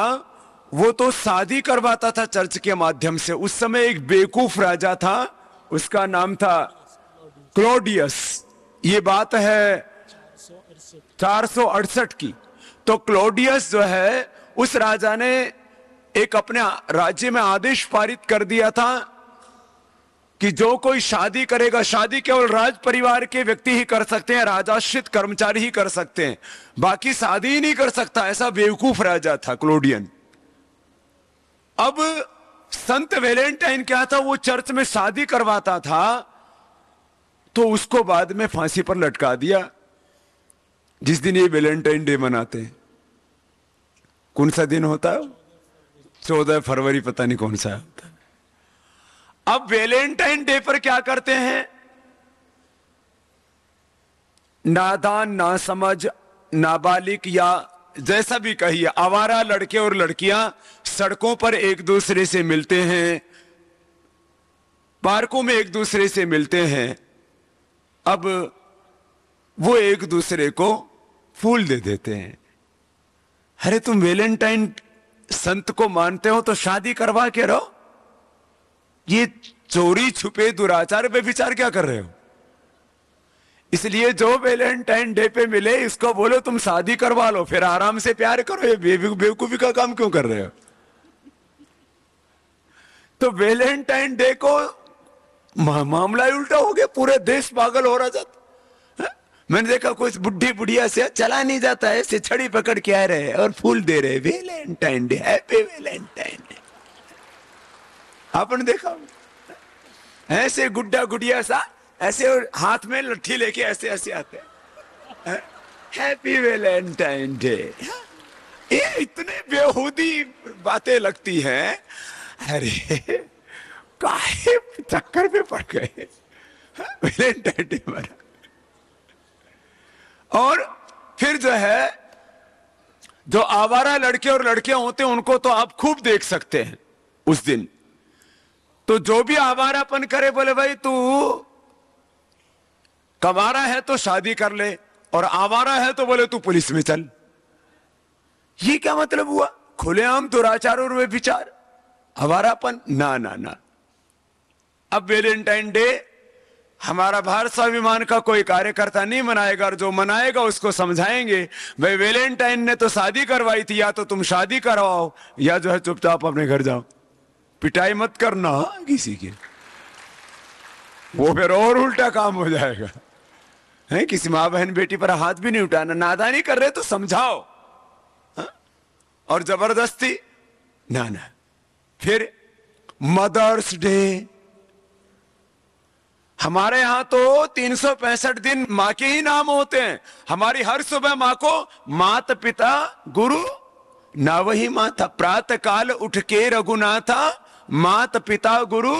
वो तो शादी करवाता था चर्च के माध्यम से उस समय एक बेकूफ राजा था उसका नाम था क्लोडियस ये बात है चार की तो क्लोडियस जो है उस राजा ने एक अपने राज्य में आदेश पारित कर दिया था कि जो कोई शादी करेगा शादी केवल राज परिवार के व्यक्ति ही कर सकते हैं राजाश्रित कर्मचारी ही कर सकते हैं बाकी शादी ही नहीं कर सकता ऐसा बेवकूफ राजा था क्लोडियन अब संत वेलेंटाइन क्या था वो चर्च में शादी करवाता था तो उसको बाद में फांसी पर लटका दिया जिस दिन ये वेलेंटाइन डे मनाते हैं कौन सा दिन होता है चौदह फरवरी पता नहीं कौन सा होता है अब वेलेंटाइन डे पर क्या करते हैं नादान ना समझ नाबालिग या जैसा भी कहिए आवारा लड़के और लड़कियां सड़कों पर एक दूसरे से मिलते हैं पार्कों में एक दूसरे से मिलते हैं अब वो एक दूसरे को फूल दे देते हैं अरे तुम वेलेंटाइन संत को मानते हो तो शादी करवा के रहो ये चोरी छुपे दुराचार पे विचार क्या कर रहे हो इसलिए जो वेलेंटाइन डे पे मिले इसको बोलो तुम शादी करवा लो फिर आराम से प्यार करो ये बेवकूफी का काम क्यों कर रहे हो तो वेलेंटाइन डे को मामला उल्टा हो गया पूरे देश पागल हो रहा था हाँ? मैंने देखा कुछ बुढ़ी बुढ़िया से चला नहीं जाता है ऐसे छड़ी पकड़ के आ रहे और फूल दे रहे Valentine day happy Valentine day आपने देखा ऐसे गुड्डा गुड़िया सा ऐसे और हाथ में लट्ठी लेके ऐसे ऐसे आते हैप्पी वेलेंटाइन डे ये इतने बेहूदी बातें लगती हैं अरे काहे चक्कर में पड़ गए और फिर जो है जो आवारा लड़के और लड़कियां होते हैं उनको तो आप खूब देख सकते हैं उस दिन तो जो भी आवारापन करे बोले भाई तू कवारा है तो शादी कर ले और आवारा है तो बोले तू पुलिस में चल ये क्या मतलब हुआ खुलेआम दुराचार और वे विचार हमारापन ना ना ना अब वेलेंटाइन डे हमारा भारत स्वाभिमान का कोई कार्यकर्ता नहीं मनाएगा और जो मनाएगा उसको समझाएंगे भाई वेलेंटाइन ने तो शादी करवाई थी या तो तुम शादी करवाओ या जो है चुपचाप अपने घर जाओ पिटाई मत करना हाँ, किसी की वो फिर और उल्टा काम हो जाएगा है किसी माँ बहन बेटी पर हाथ भी नहीं उठाना नादानी कर रहे तो समझाओ हा? और जबरदस्ती ना ना फिर मदर्स डे हमारे यहां तो तीन दिन मां के ही नाम होते हैं हमारी हर सुबह मां को मात पिता गुरु ना वही माता प्रात काल उठ के रघुनाथा मात पिता गुरु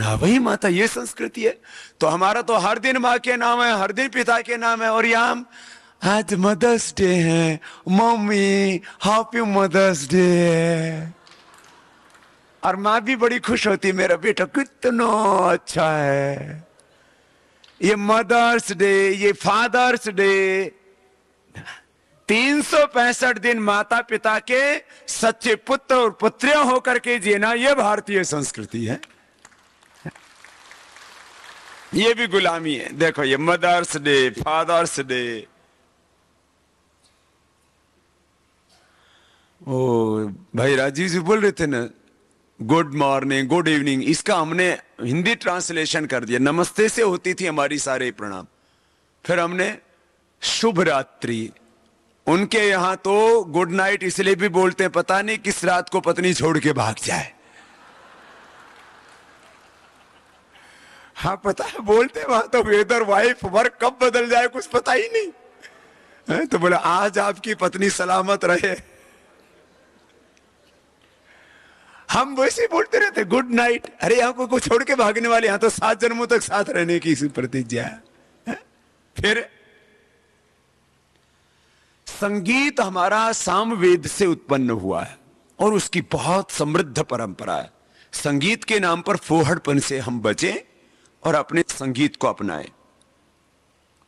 ना वही माता ये संस्कृति है तो हमारा तो हर दिन माँ के नाम है हर दिन पिता के नाम है और यहां आज मदर्स डे है मम्मी हैप्पी मदर्स डे है और माँ भी बड़ी खुश होती मेरा बेटा कितना अच्छा है ये मदर्स डे ये फादर्स डे तीन सौ पैंसठ दिन माता पिता के सच्चे पुत्र और पुत्रियों होकर के जीना यह भारतीय संस्कृति है ये भी गुलामी है देखो ये मदर्स डे फादर्स डे ओ भाई राजीव जी बोल रहे थे ना गुड मॉर्निंग गुड इवनिंग इसका हमने हिंदी ट्रांसलेशन कर दिया नमस्ते से होती थी हमारी सारे प्रणाम फिर हमने शुभ रात्रि उनके यहां तो गुड नाइट इसलिए भी बोलते हैं पता नहीं किस रात को पत्नी छोड़ के भाग जाए हाँ पता है बोलते वहां तो वेदर वाइफ वर्क कब बदल जाए कुछ पता ही नहीं है? तो बोला आज आपकी पत्नी सलामत रहे हम वैसे बोलते रहते गुड नाइट अरे यहां को, छोड़ के भागने वाले यहां तो सात जन्मों तक साथ रहने की प्रतिज्ञा है फिर संगीत हमारा सामवेद से उत्पन्न हुआ है और उसकी बहुत समृद्ध परंपरा है संगीत के नाम पर फोहड़पन से हम बचें और अपने संगीत को अपनाएं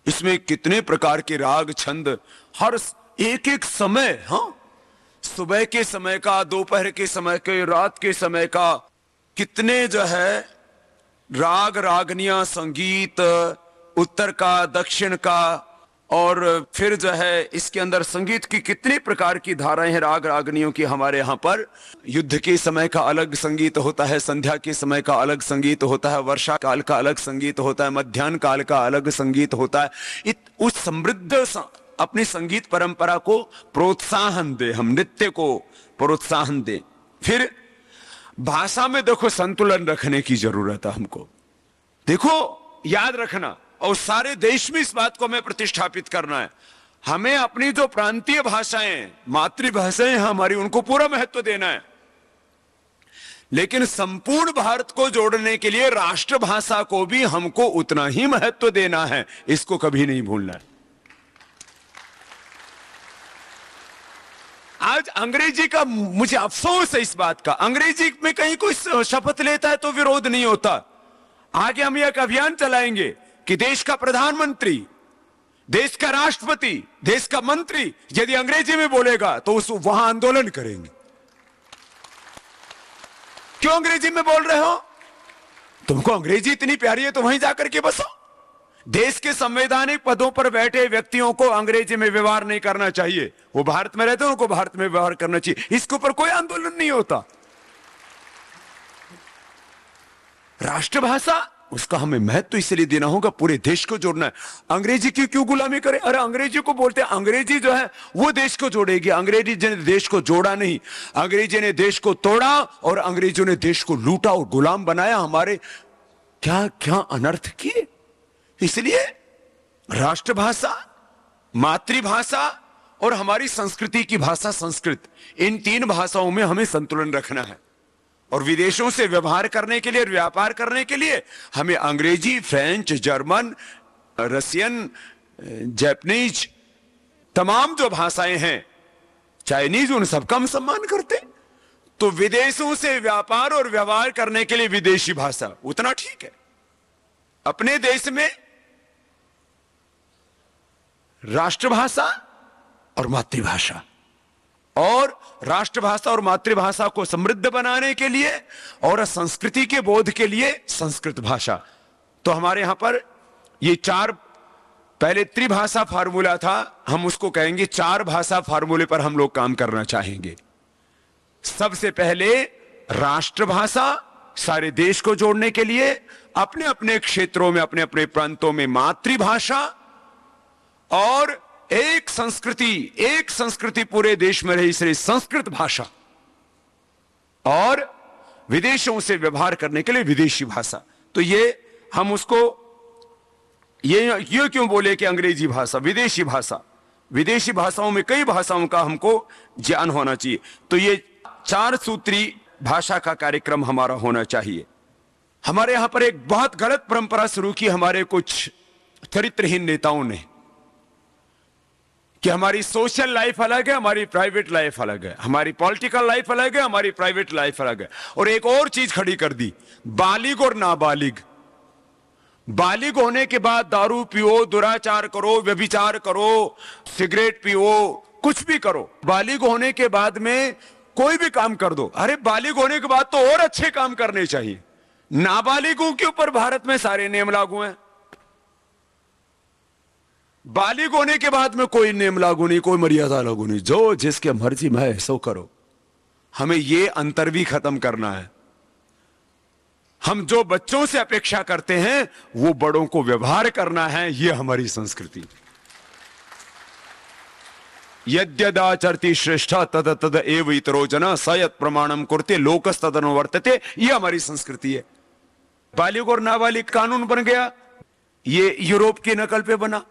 इसमें कितने प्रकार के राग छंद हर एक एक समय हाँ सुबह के समय का दोपहर के समय के रात के समय का कितने जो है राग रागनिया संगीत उत्तर का दक्षिण का और फिर जो है इसके अंदर संगीत की कितने प्रकार की धाराएं हैं राग रागनियों की हमारे यहाँ पर युद्ध के समय का अलग संगीत होता है संध्या के समय का अलग संगीत होता है वर्षा काल का अलग संगीत होता है मध्यान्ह काल का अलग संगीत होता है इत, उस समृद्ध अपनी संगीत परंपरा को प्रोत्साहन दे हम नृत्य को प्रोत्साहन दे फिर भाषा में देखो संतुलन रखने की जरूरत है हमको देखो याद रखना और सारे देश में इस बात को हमें प्रतिष्ठापित करना है हमें अपनी जो प्रांतीय भाषाएं मातृभाषाएं हमारी उनको पूरा महत्व देना है लेकिन संपूर्ण भारत को जोड़ने के लिए राष्ट्रभाषा को भी हमको उतना ही महत्व देना है इसको कभी नहीं भूलना है आज अंग्रेजी का मुझे अफसोस है इस बात का अंग्रेजी में कहीं कोई शपथ लेता है तो विरोध नहीं होता आगे हम एक अभियान चलाएंगे कि देश का प्रधानमंत्री देश का राष्ट्रपति देश का मंत्री यदि अंग्रेजी में बोलेगा तो उस वहां आंदोलन करेंगे क्यों अंग्रेजी में बोल रहे हो तुमको अंग्रेजी इतनी प्यारी है तो वहीं जाकर के बसो देश के संवैधानिक पदों पर बैठे व्यक्तियों को अंग्रेजी में व्यवहार नहीं करना चाहिए वो भारत में रहते हैं उनको भारत में व्यवहार करना चाहिए इसके ऊपर कोई आंदोलन नहीं होता राष्ट्रभाषा उसका हमें महत्व तो इसलिए देना होगा पूरे देश को जोड़ना है अंग्रेजी की क्यों गुलामी करे अरे अंग्रेजी को बोलते हैं अंग्रेजी जो है वो देश को जोड़ेगी अंग्रेजी ने देश को जोड़ा नहीं अंग्रेजी ने देश को तोड़ा और अंग्रेजों ने देश को लूटा और गुलाम बनाया हमारे क्या क्या अनर्थ किए इसलिए राष्ट्रभाषा मातृभाषा और हमारी संस्कृति की भाषा संस्कृत इन तीन भाषाओं में हमें संतुलन रखना है और विदेशों से व्यवहार करने के लिए और व्यापार करने के लिए हमें अंग्रेजी फ्रेंच जर्मन रशियन जैपनीज तमाम जो भाषाएं हैं चाइनीज उन सबका हम सम्मान करते तो विदेशों से व्यापार और व्यवहार करने के लिए विदेशी भाषा उतना ठीक है अपने देश में राष्ट्रभाषा और मातृभाषा और राष्ट्रभाषा और मातृभाषा को समृद्ध बनाने के लिए और संस्कृति के बोध के लिए संस्कृत भाषा तो हमारे यहां पर ये चार पहले त्रिभाषा फार्मूला था हम उसको कहेंगे चार भाषा फार्मूले पर हम लोग काम करना चाहेंगे सबसे पहले राष्ट्रभाषा सारे देश को जोड़ने के लिए अपने अपने क्षेत्रों में अपने अपने प्रांतों में मातृभाषा और एक संस्कृति एक संस्कृति पूरे देश में रही इसलिए संस्कृत भाषा और विदेशों से व्यवहार करने के लिए विदेशी भाषा तो ये हम उसको ये ये क्यों बोले कि अंग्रेजी भाषा विदेशी भाषा विदेशी भाषाओं में कई भाषाओं का हमको ज्ञान होना चाहिए तो ये चार सूत्री भाषा का कार्यक्रम हमारा होना चाहिए हमारे यहां पर एक बहुत गलत परंपरा शुरू की हमारे कुछ चरित्रहीन नेताओं ने कि हमारी सोशल लाइफ अलग है हमारी प्राइवेट लाइफ अलग है हमारी पॉलिटिकल लाइफ अलग है हमारी प्राइवेट लाइफ अलग है और एक और चीज खड़ी कर दी बालिग और नाबालिग बालिग होने के बाद दारू पियो दुराचार करो व्यभिचार करो सिगरेट पियो कुछ भी करो बालिग होने के बाद में कोई भी काम कर दो अरे बालिग होने के बाद तो और अच्छे काम करने चाहिए नाबालिगों के ऊपर भारत में सारे नियम लागू हैं बालिग होने के बाद में कोई नेम लागू नहीं कोई मर्यादा लागू नहीं जो जिसके मर्जी में है सो करो हमें यह अंतर भी खत्म करना है हम जो बच्चों से अपेक्षा करते हैं वो बड़ों को व्यवहार करना है यह हमारी संस्कृति यद्यदाचरती श्रेष्ठा तद तद एव जना सयत प्रमाणम करते लोकस तद अनुवर्तते ये हमारी संस्कृति है बालिग और नाबालिग कानून बन गया ये यूरोप की नकल पे बना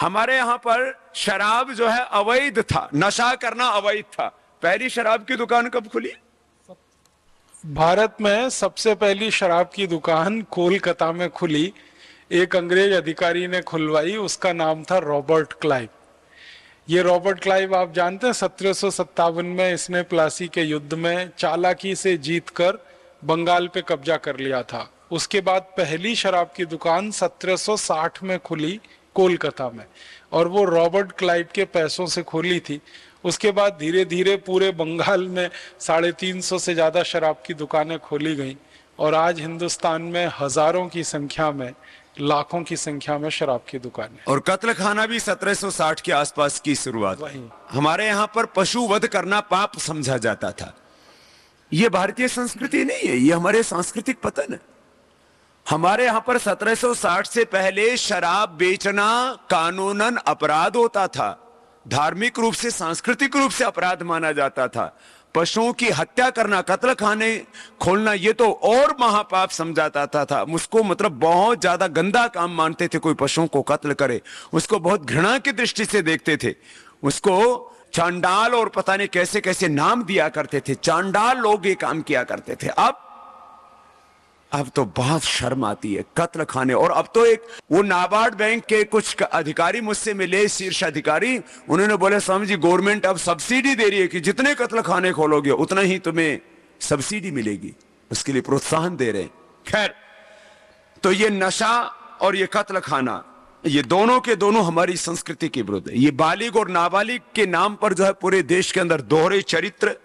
हमारे यहाँ पर शराब जो है अवैध था नशा करना अवैध था पहली शराब की दुकान कब खुली भारत में सबसे पहली शराब की दुकान कोलकाता में खुली एक अंग्रेज अधिकारी ने खुलवाई उसका नाम था रॉबर्ट क्लाइव ये रॉबर्ट क्लाइव आप जानते हैं सत्रह में इसने प्लासी के युद्ध में चालाकी से जीतकर बंगाल पे कब्जा कर लिया था उसके बाद पहली शराब की दुकान 1760 में खुली कोलकाता में और वो रॉबर्ट क्लाइव के पैसों से खोली थी उसके बाद धीरे धीरे पूरे बंगाल में साढ़े तीन सौ से ज़्यादा शराब की दुकानें खोली गईं और आज हिंदुस्तान में हजारों की संख्या में लाखों की संख्या में शराब की दुकानें और कत्ल खाना भी 1760 के आसपास की शुरुआत हमारे यहाँ पर पशु वध करना पाप समझा जाता था ये भारतीय संस्कृति नहीं है ये हमारे सांस्कृतिक पतन है हमारे यहां पर 1760 से पहले शराब बेचना कानूनन अपराध होता था धार्मिक रूप से सांस्कृतिक रूप से अपराध माना जाता था पशुओं की हत्या करना कत्ल खाने खोलना ये तो और महापाप समझाता था, था उसको मतलब बहुत ज्यादा गंदा काम मानते थे कोई पशुओं को कत्ल करे उसको बहुत घृणा की दृष्टि से देखते थे उसको चांडाल और पता नहीं कैसे कैसे नाम दिया करते थे चांडाल लोग ये काम किया करते थे अब अब तो बहुत शर्म आती है कत्ल खाने और अब तो एक वो नाबार्ड बैंक के कुछ अधिकारी मुझसे मिले शीर्ष अधिकारी उन्होंने बोले स्वामी जी गवर्नमेंट अब सब्सिडी दे रही है कि जितने कत्ल खाने खोलोगे उतना ही तुम्हें सब्सिडी मिलेगी उसके लिए प्रोत्साहन दे रहे हैं खैर तो ये नशा और ये कत्ल खाना ये दोनों के दोनों हमारी संस्कृति के विरुद्ध है ये बालिग और नाबालिग के नाम पर जो है पूरे देश के अंदर दोहरे चरित्र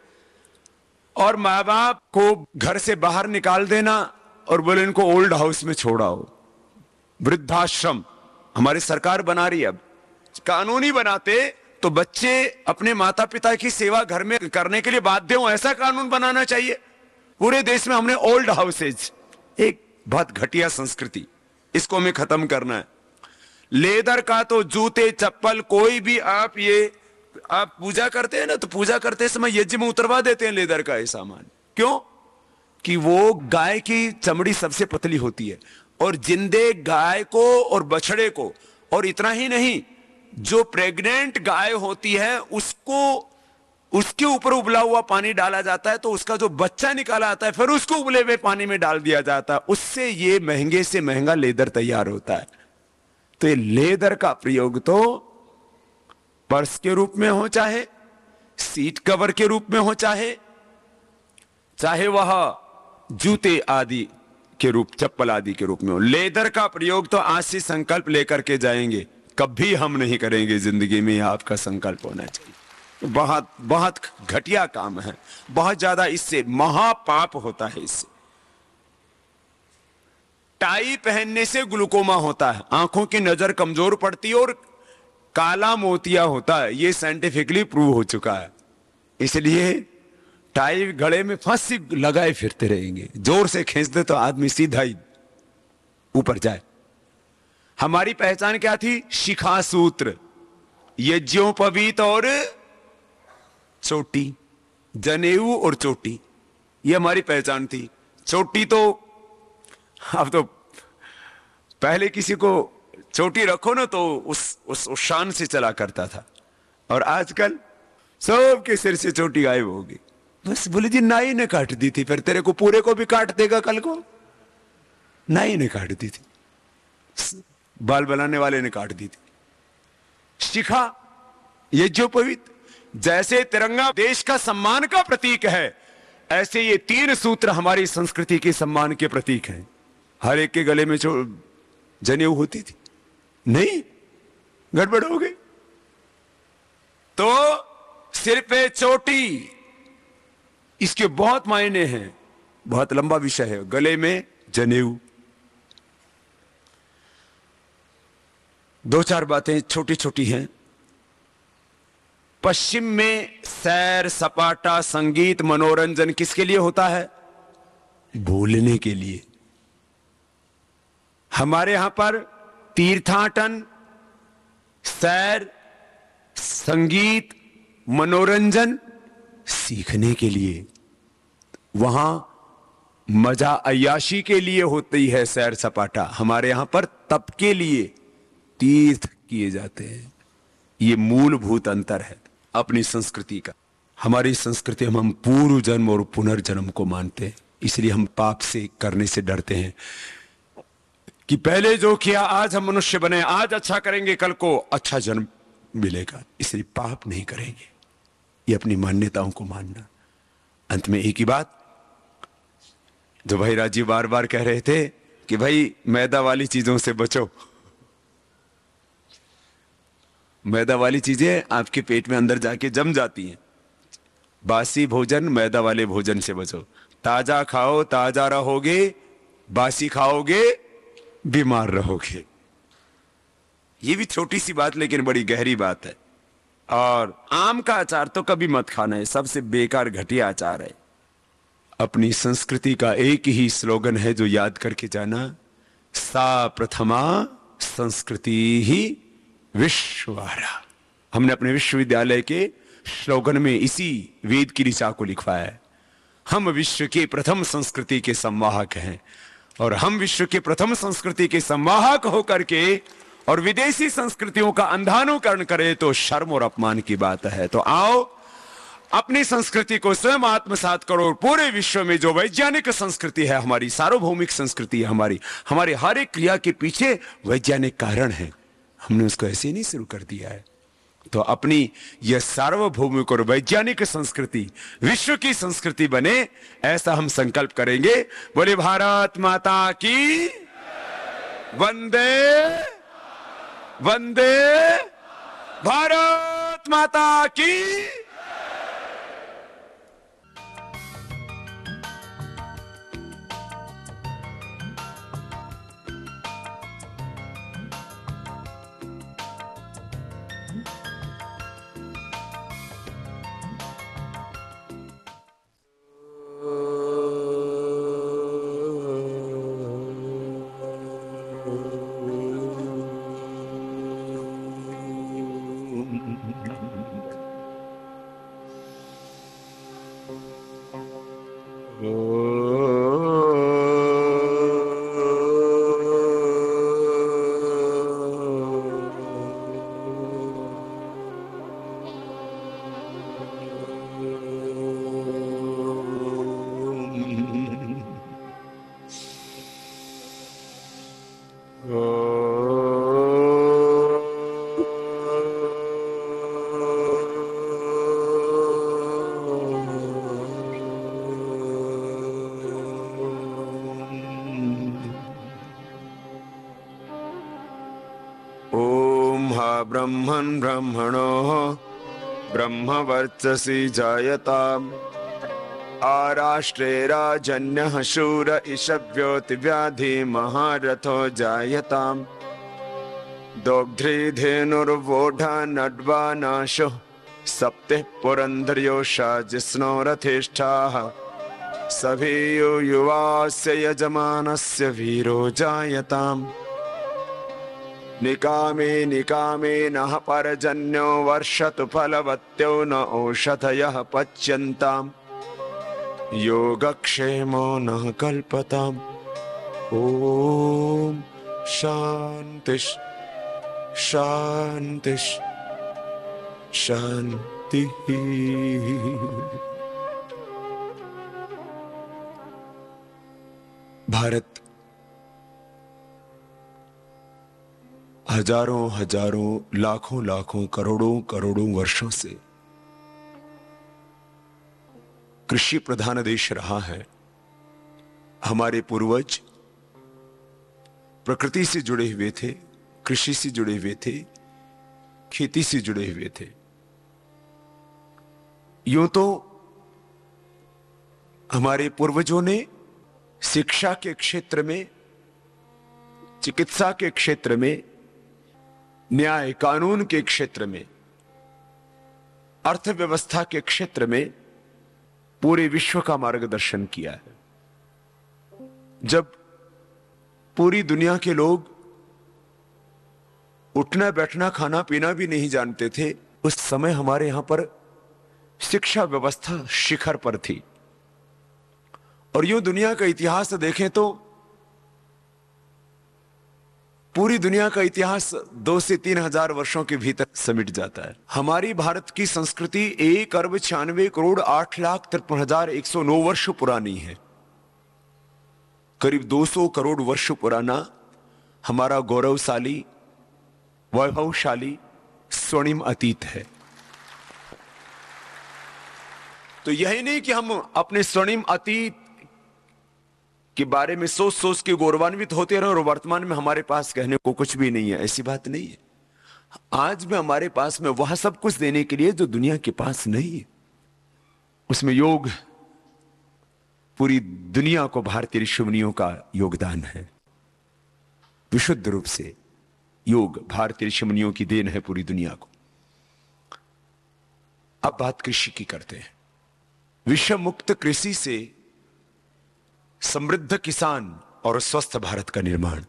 और माँ बाप को घर से बाहर निकाल देना और बोले इनको ओल्ड हाउस में छोड़ा हो वृद्धाश्रम हमारी सरकार बना रही है अब कानूनी बनाते तो बच्चे अपने माता पिता की सेवा घर में करने के लिए बाध्य हो ऐसा कानून बनाना चाहिए पूरे देश में हमने ओल्ड हाउसेज एक बहुत घटिया संस्कृति इसको हमें खत्म करना है लेदर का तो जूते चप्पल कोई भी आप ये आप पूजा करते हैं ना तो पूजा करते समय यज्ञ में उतरवा देते हैं लेदर का ये सामान क्यों कि वो गाय की चमड़ी सबसे पतली होती है और जिंदे गाय को और बछड़े को और इतना ही नहीं जो प्रेग्नेंट गाय होती है उसको उसके ऊपर उबला हुआ पानी डाला जाता है तो उसका जो बच्चा निकाला आता है फिर उसको उबले हुए पानी में डाल दिया जाता है उससे ये महंगे से महंगा लेदर तैयार होता है तो ये लेदर का प्रयोग तो पर्स के रूप में हो चाहे सीट कवर के रूप में हो चाहे चाहे वह जूते आदि के रूप चप्पल आदि के रूप में हो लेदर का प्रयोग तो आज से संकल्प लेकर के जाएंगे कभी हम नहीं करेंगे जिंदगी में आपका संकल्प होना चाहिए तो बहुत बहुत घटिया काम है बहुत ज्यादा इससे महापाप होता है इससे टाई पहनने से ग्लूकोमा होता है आंखों की नजर कमजोर पड़ती है और काला मोतिया होता है यह साइंटिफिकली प्रूव हो चुका है इसलिए टाई गले में फांसी लगाए फिरते रहेंगे जोर से खींच दे तो आदमी सीधा ही ऊपर जाए हमारी पहचान क्या थी शिखा सूत्र यज्ञों पवीत और चोटी जनेऊ और चोटी ये हमारी पहचान थी चोटी तो अब तो पहले किसी को चोटी रखो ना तो उस उस, उस शान से चला करता था और आजकल सबके सिर से चोटी गायब होगी बस बोले जी नाई ने काट दी थी फिर तेरे को पूरे को भी काट देगा कल को नाई ने काट दी थी बाल बनाने वाले ने काट दी थी शिखा ये जो पवित्र जैसे तिरंगा देश का सम्मान का प्रतीक है ऐसे ये तीन सूत्र हमारी संस्कृति के सम्मान के प्रतीक हैं हर एक के गले में जो जनेऊ होती थी नहीं गड़बड़ हो गई तो सिर पे चोटी इसके बहुत मायने हैं बहुत लंबा विषय है गले में जनेऊ दो चार बातें छोटी छोटी हैं पश्चिम में सैर सपाटा संगीत मनोरंजन किसके लिए होता है भूलने के लिए हमारे यहां पर तीर्थाटन सैर संगीत मनोरंजन सीखने के लिए वहां मजा अयाशी के लिए होती है सैर सपाटा हमारे यहां पर तप के लिए तीर्थ किए जाते हैं ये मूलभूत अंतर है अपनी संस्कृति का हमारी संस्कृति हम हम पूर्व जन्म और पुनर्जन्म को मानते हैं इसलिए हम पाप से करने से डरते हैं कि पहले जो किया आज हम मनुष्य बने आज अच्छा करेंगे कल को अच्छा जन्म मिलेगा इसलिए पाप नहीं करेंगे ये अपनी मान्यताओं को मानना अंत में एक ही बात तो भाई राजीव बार बार कह रहे थे कि भाई मैदा वाली चीजों से बचो मैदा वाली चीजें आपके पेट में अंदर जाके जम जाती हैं बासी भोजन मैदा वाले भोजन से बचो ताजा खाओ ताजा रहोगे बासी खाओगे बीमार रहोगे ये भी छोटी सी बात लेकिन बड़ी गहरी बात है और आम का अचार तो कभी मत खाना है सबसे बेकार घटिया अचार है अपनी संस्कृति का एक ही स्लोगन है जो याद करके जाना सा प्रथमा संस्कृति ही विश्वारा हमने अपने विश्वविद्यालय के स्लोगन में इसी वेद की ऋचा को लिखवाया है हम विश्व के प्रथम संस्कृति के संवाहक हैं और हम विश्व के प्रथम संस्कृति के संवाहक होकर के और विदेशी संस्कृतियों का अंधानुकरण करें तो शर्म और अपमान की बात है तो आओ अपनी संस्कृति को स्वयं आत्मसात करो और पूरे विश्व में जो वैज्ञानिक संस्कृति है हमारी सार्वभौमिक संस्कृति है हमारी हमारी हर एक क्रिया के पीछे वैज्ञानिक कारण है हमने उसको ऐसे ही नहीं शुरू कर दिया है तो अपनी यह सार्वभौमिक और वैज्ञानिक संस्कृति विश्व की संस्कृति बने ऐसा हम संकल्प करेंगे बोले भारत माता की वंदे वंदे भारत माता की राक्षसी जायताम् आराष्ट्रे राजन्यः शूर इषव्योतिव्याधि महारथो जायताम् दोग्ध्रीधेनुर्वोढा नड्वा नाशो सप्तिः पुरन्ध्रयोषा जिष्णो रथिष्ठाः सभी युवास्य यजमानस्य वीरो जायताम् निकामे निकामे नः परजन्यो वर्षतु फलवत्यो न ओषधयः पच्यन्ताम् योगक्षेमो नः कल्पताम् ॐ शान्तिः शान्तिः शान्तिः भारत हजारों हजारों लाखों लाखों करोड़ों करोड़ों वर्षों से कृषि प्रधान देश रहा है हमारे पूर्वज प्रकृति से जुड़े हुए थे कृषि से जुड़े हुए थे खेती से जुड़े हुए थे यूं तो हमारे पूर्वजों ने शिक्षा के क्षेत्र में चिकित्सा के क्षेत्र में न्याय कानून के क्षेत्र में अर्थव्यवस्था के क्षेत्र में पूरे विश्व का मार्गदर्शन किया है जब पूरी दुनिया के लोग उठना बैठना खाना पीना भी नहीं जानते थे उस समय हमारे यहां पर शिक्षा व्यवस्था शिखर पर थी और यूं दुनिया का इतिहास देखें तो पूरी दुनिया का इतिहास दो से तीन हजार वर्षों के भीतर समिट जाता है हमारी भारत की संस्कृति एक अरब छियानवे करोड़ आठ लाख तिरपन हजार एक सौ नौ वर्ष पुरानी है करीब दो सौ करोड़ वर्ष पुराना हमारा गौरवशाली वैभवशाली स्वर्णिम अतीत है तो यही नहीं कि हम अपने स्वर्णिम अतीत के बारे में सोच सोच के गौरवान्वित होते रहे और वर्तमान में हमारे पास कहने को कुछ भी नहीं है ऐसी बात नहीं है आज भी हमारे पास में वह सब कुछ देने के लिए जो दुनिया के पास नहीं है उसमें योग पूरी दुनिया को भारतीय ऋषिमुनियों का योगदान है विशुद्ध रूप से योग भारतीय ऋषिमुनियों की देन है पूरी दुनिया को अब बात कृषि की करते हैं विषमुक्त कृषि से समृद्ध किसान और स्वस्थ भारत का निर्माण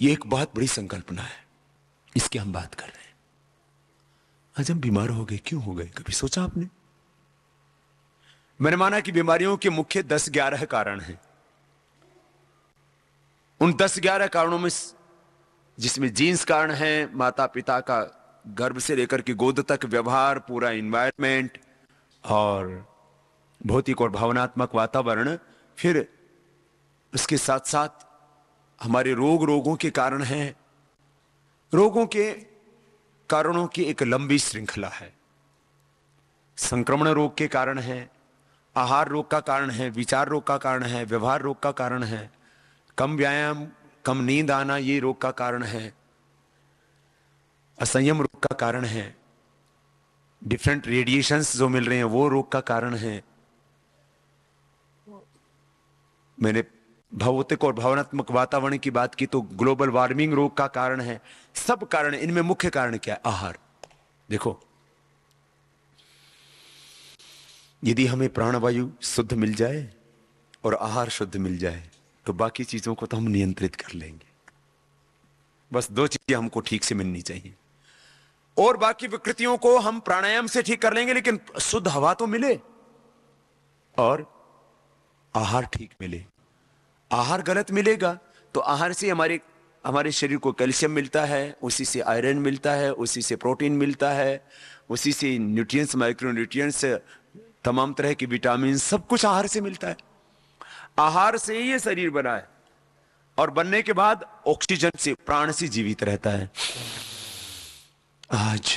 ये एक बहुत बड़ी संकल्पना है इसकी हम बात कर रहे हैं आज हम बीमार हो गए क्यों हो गए कभी सोचा आपने मैंने माना कि बीमारियों के मुख्य दस ग्यारह कारण हैं उन दस ग्यारह कारणों में जिसमें जीन्स कारण है माता पिता का गर्भ से लेकर के गोद तक व्यवहार पूरा इन्वायरमेंट और भौतिक और भावनात्मक वातावरण फिर उसके साथ साथ हमारे रोग रोगों के कारण हैं रोगों के कारणों की एक लंबी श्रृंखला है संक्रमण रोग के कारण है आहार रोग का कारण है विचार रोग का कारण है व्यवहार रोग का कारण है कम व्यायाम कम नींद आना ये रोग का कारण है असंयम रोग का कारण है डिफरेंट रेडिएशंस जो मिल रहे हैं वो रोग का कारण है मैंने भौतिक और भावनात्मक वातावरण की बात की तो ग्लोबल वार्मिंग रोग का कारण है सब कारण इनमें मुख्य कारण क्या है आहार देखो यदि हमें प्राणवायु शुद्ध मिल जाए और आहार शुद्ध मिल जाए तो बाकी चीजों को तो हम नियंत्रित कर लेंगे बस दो चीजें हमको ठीक से मिलनी चाहिए और बाकी विकृतियों को हम प्राणायाम से ठीक कर लेंगे लेकिन शुद्ध हवा तो मिले और आहार ठीक मिले आहार गलत मिलेगा तो आहार से हमारे हमारे शरीर को कैल्शियम मिलता है उसी से आयरन मिलता है उसी से प्रोटीन मिलता है उसी से न्यूट्रिएंट्स माइक्रोन्यूट्रिएंट्स तमाम तरह के विटामिन सब कुछ आहार से मिलता है आहार से ही ये शरीर बना है और बनने के बाद ऑक्सीजन से प्राण से जीवित रहता है आज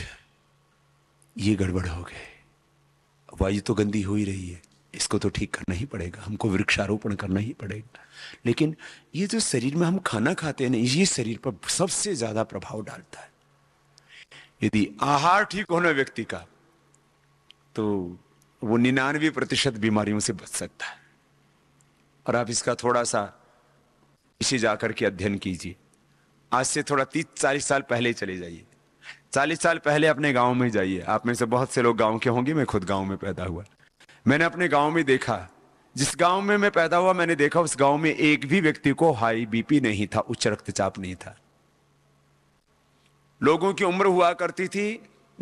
ये गड़बड़ हो गए वायु तो गंदी हो ही रही है इसको तो ठीक करना ही पड़ेगा हमको वृक्षारोपण करना ही पड़ेगा लेकिन ये जो शरीर में हम खाना खाते हैं ना ये शरीर पर सबसे ज्यादा प्रभाव डालता है यदि आहार ठीक होना व्यक्ति का तो वो निन्यानवे प्रतिशत बीमारियों से बच सकता है और आप इसका थोड़ा सा इसे जाकर के अध्ययन कीजिए आज से थोड़ा तीस चालीस साल पहले चले जाइए चालीस साल पहले अपने गांव में जाइए आप में से बहुत से लोग गांव के होंगे मैं खुद गांव में पैदा हुआ मैंने अपने गांव में देखा जिस गांव में मैं पैदा हुआ मैंने देखा उस गांव में एक भी व्यक्ति को हाई बीपी नहीं था उच्च रक्तचाप नहीं था लोगों की उम्र हुआ करती थी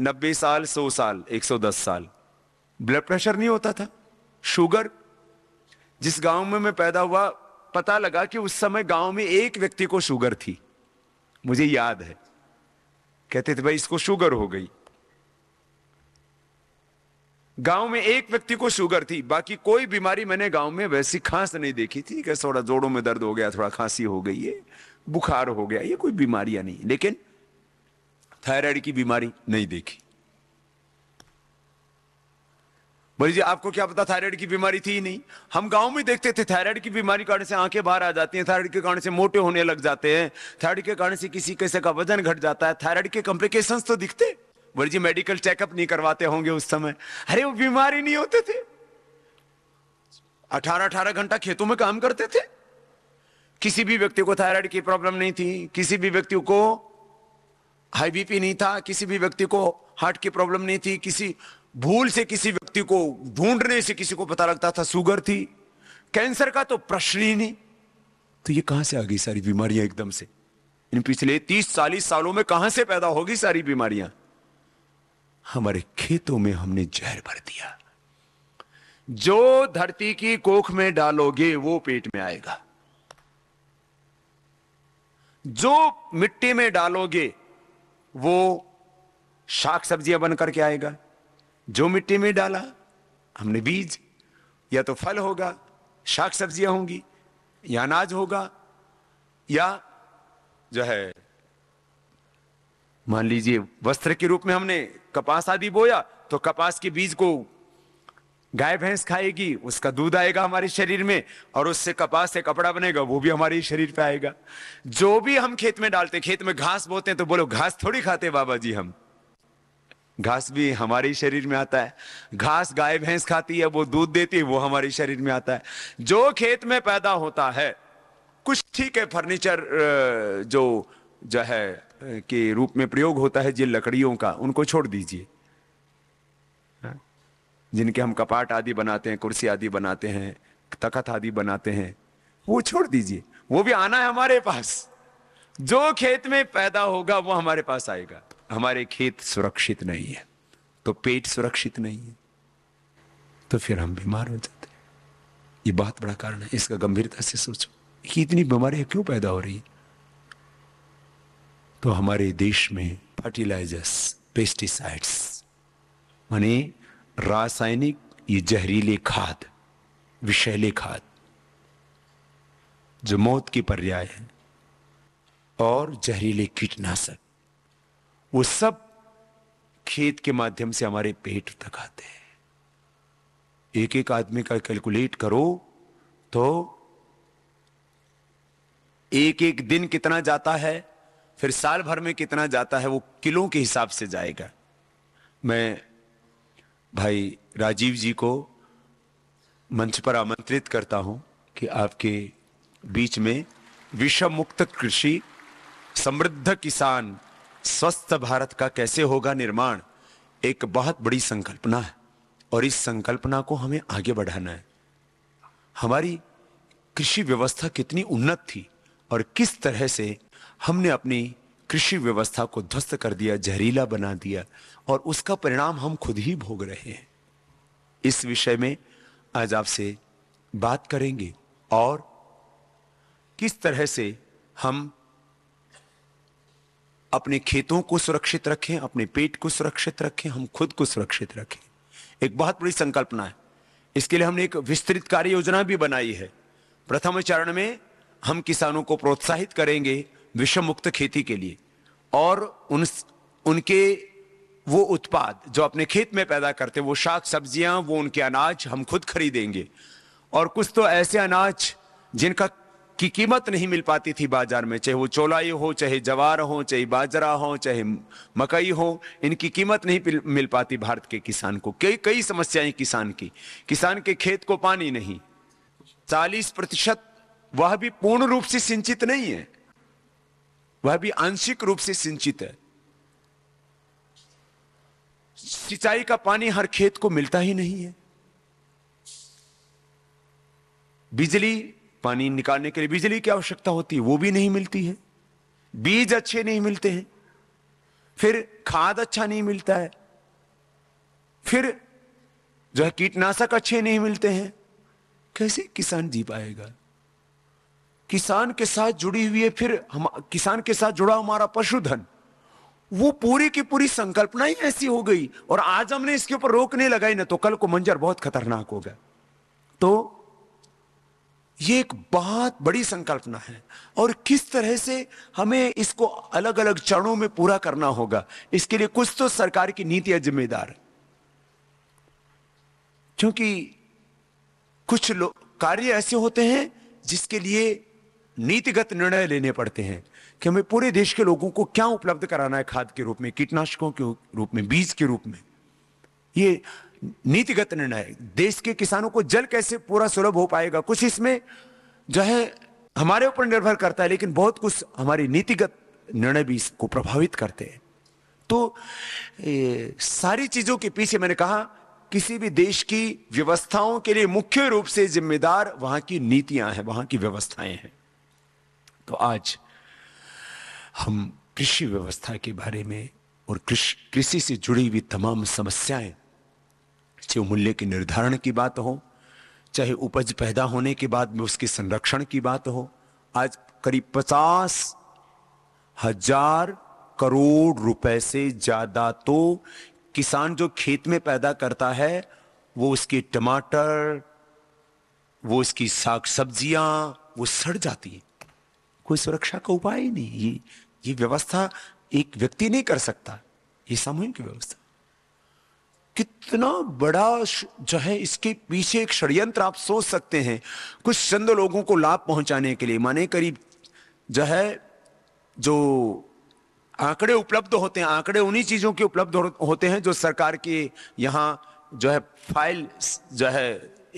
90 साल 100 साल 110 साल ब्लड प्रेशर नहीं होता था शुगर जिस गांव में मैं पैदा हुआ पता लगा कि उस समय गांव में एक व्यक्ति को शुगर थी मुझे याद है कहते थे भाई इसको शुगर हो गई गांव में एक व्यक्ति को शुगर थी बाकी कोई बीमारी मैंने गांव में वैसी खांस नहीं देखी थी कि थोड़ा जोड़ों में दर्द हो गया थोड़ा खांसी हो गई है बुखार हो गया ये कोई बीमारियां नहीं लेकिन थायराइड की बीमारी नहीं देखी बोली जी आपको क्या पता थायराइड की बीमारी थी ही नहीं हम गांव में देखते थे थायराइड की बीमारी कारण से आंखें बाहर आ जाती हैं थायराइड के कारण से मोटे होने लग जाते हैं थायराइड के कारण से किसी कैसे का वजन घट जाता है थायराइड के कॉम्प्लिकेशंस तो दिखते हैं बोले जी मेडिकल चेकअप नहीं करवाते होंगे उस समय अरे वो बीमारी नहीं होते थे अठारह अठारह घंटा खेतों में काम करते थे किसी भी व्यक्ति को थायराइड की प्रॉब्लम नहीं थी किसी भी व्यक्ति को हाई बीपी नहीं था किसी भी व्यक्ति को हार्ट की प्रॉब्लम नहीं थी किसी भूल से किसी व्यक्ति को ढूंढने से किसी को पता लगता था शुगर थी कैंसर का तो प्रश्न ही नहीं तो ये कहां से आ गई सारी बीमारियां एकदम से इन पिछले तीस चालीस सालों में कहां से पैदा होगी सारी बीमारियां हमारे खेतों में हमने जहर भर दिया जो धरती की कोख में डालोगे वो पेट में आएगा जो मिट्टी में डालोगे वो शाक सब्जियां बनकर के आएगा जो मिट्टी में डाला हमने बीज या तो फल होगा शाक सब्जियां होंगी या अनाज होगा या जो है मान लीजिए वस्त्र के रूप में हमने कपास आदि बोया तो कपास के बीज को गाय भैंस खाएगी उसका दूध आएगा हमारे शरीर में और उससे कपास से कपड़ा बनेगा वो भी हमारे शरीर पे आएगा जो भी हम खेत में डालते खेत में घास बोते हैं तो बोलो घास थोड़ी खाते बाबा जी हम घास भी हमारे शरीर में आता है घास गाय भैंस खाती है वो दूध देती है वो हमारे शरीर में आता है जो खेत में पैदा होता है कुछ ठीक है फर्नीचर जो जो है के रूप में प्रयोग होता है जिन लकड़ियों का उनको छोड़ दीजिए हाँ। जिनके हम कपाट आदि बनाते हैं कुर्सी आदि बनाते हैं तखत आदि बनाते हैं वो छोड़ दीजिए वो भी आना है हमारे पास जो खेत में पैदा होगा वो हमारे पास आएगा हमारे खेत सुरक्षित नहीं है तो पेट सुरक्षित नहीं है तो फिर हम बीमार हो जाते हैं ये बहुत बड़ा कारण है इसका गंभीरता से सोचो कि इतनी बीमारियां क्यों पैदा हो रही है तो हमारे देश में फर्टिलाइजर्स पेस्टिसाइड्स माने रासायनिक ये जहरीले खाद विषैले खाद जो मौत की पर्याय है और जहरीले कीटनाशक वो सब खेत के माध्यम से हमारे पेट तक आते हैं एक एक आदमी का कैलकुलेट करो तो एक एक दिन कितना जाता है फिर साल भर में कितना जाता है वो किलो के हिसाब से जाएगा मैं भाई राजीव जी को मंच पर आमंत्रित करता हूं कि आपके बीच में विषम मुक्त कृषि समृद्ध किसान स्वस्थ भारत का कैसे होगा निर्माण एक बहुत बड़ी संकल्पना है और इस संकल्पना को हमें आगे बढ़ाना है हमारी कृषि व्यवस्था कितनी उन्नत थी और किस तरह से हमने अपनी कृषि व्यवस्था को ध्वस्त कर दिया जहरीला बना दिया और उसका परिणाम हम खुद ही भोग रहे हैं इस विषय में आज आपसे बात करेंगे और किस तरह से हम अपने खेतों को सुरक्षित रखें अपने पेट को सुरक्षित रखें हम खुद को सुरक्षित रखें एक बहुत बड़ी संकल्पना है इसके लिए हमने एक विस्तृत कार्य योजना भी बनाई है प्रथम चरण में हम किसानों को प्रोत्साहित करेंगे विषम मुक्त खेती के लिए और उन उनके वो उत्पाद जो अपने खेत में पैदा करते वो शाक सब्जियां वो उनके अनाज हम खुद खरीदेंगे और कुछ तो ऐसे अनाज जिनका की कीमत नहीं मिल पाती थी बाजार में चाहे वो चोलाई हो चाहे जवार हो चाहे बाजरा हो चाहे मकई हो इनकी कीमत नहीं मिल पाती भारत के किसान को कई कई समस्याएं किसान की किसान के खेत को पानी नहीं चालीस प्रतिशत वह भी पूर्ण रूप से सिंचित नहीं है वह भी आंशिक रूप से सिंचित है सिंचाई का पानी हर खेत को मिलता ही नहीं है बिजली पानी निकालने के लिए बिजली की आवश्यकता होती है वो भी नहीं मिलती है बीज अच्छे नहीं मिलते हैं फिर खाद अच्छा नहीं मिलता है फिर जो है कीटनाशक अच्छे नहीं मिलते हैं कैसे किसान जी पाएगा किसान के साथ जुड़ी हुई है फिर हम किसान के साथ जुड़ा हमारा पशुधन वो पूरी की पूरी संकल्पना ही ऐसी हो गई और आज हमने इसके ऊपर रोक नहीं लगाई ना तो कल को मंजर बहुत खतरनाक होगा तो ये एक बहुत बड़ी संकल्पना है और किस तरह से हमें इसको अलग अलग चरणों में पूरा करना होगा इसके लिए कुछ तो सरकार की नीतियां जिम्मेदार क्योंकि कुछ कार्य ऐसे होते हैं जिसके लिए नीतिगत निर्णय लेने पड़ते हैं कि हमें पूरे देश के लोगों को क्या उपलब्ध कराना है खाद के रूप में कीटनाशकों के रूप में बीज के रूप में ये नीतिगत निर्णय देश के किसानों को जल कैसे पूरा सुलभ हो पाएगा कुछ इसमें जो है हमारे ऊपर निर्भर करता है लेकिन बहुत कुछ हमारी नीतिगत निर्णय भी इसको प्रभावित करते हैं तो सारी चीजों के पीछे मैंने कहा किसी भी देश की व्यवस्थाओं के लिए मुख्य रूप से जिम्मेदार वहां की नीतियां हैं वहां की व्यवस्थाएं हैं तो आज हम कृषि व्यवस्था के बारे में और कृषि से जुड़ी हुई तमाम समस्याएं चाहे मूल्य के निर्धारण की बात हो चाहे उपज पैदा होने के बाद में उसके संरक्षण की बात हो आज करीब पचास हजार करोड़ रुपए से ज्यादा तो किसान जो खेत में पैदा करता है वो उसके टमाटर वो उसकी साग सब्जियां वो सड़ जाती हैं कोई सुरक्षा का उपाय ही नहीं ये ये व्यवस्था एक व्यक्ति नहीं कर सकता ये सामूहिक व्यवस्था कितना बड़ा जो है इसके पीछे एक षड्यंत्र आप सोच सकते हैं कुछ चंद लोगों को लाभ पहुंचाने के लिए माने करीब जो है जो आंकड़े उपलब्ध होते हैं आंकड़े उन्हीं चीजों के उपलब्ध होते हैं जो सरकार के यहाँ जो है फाइल जो है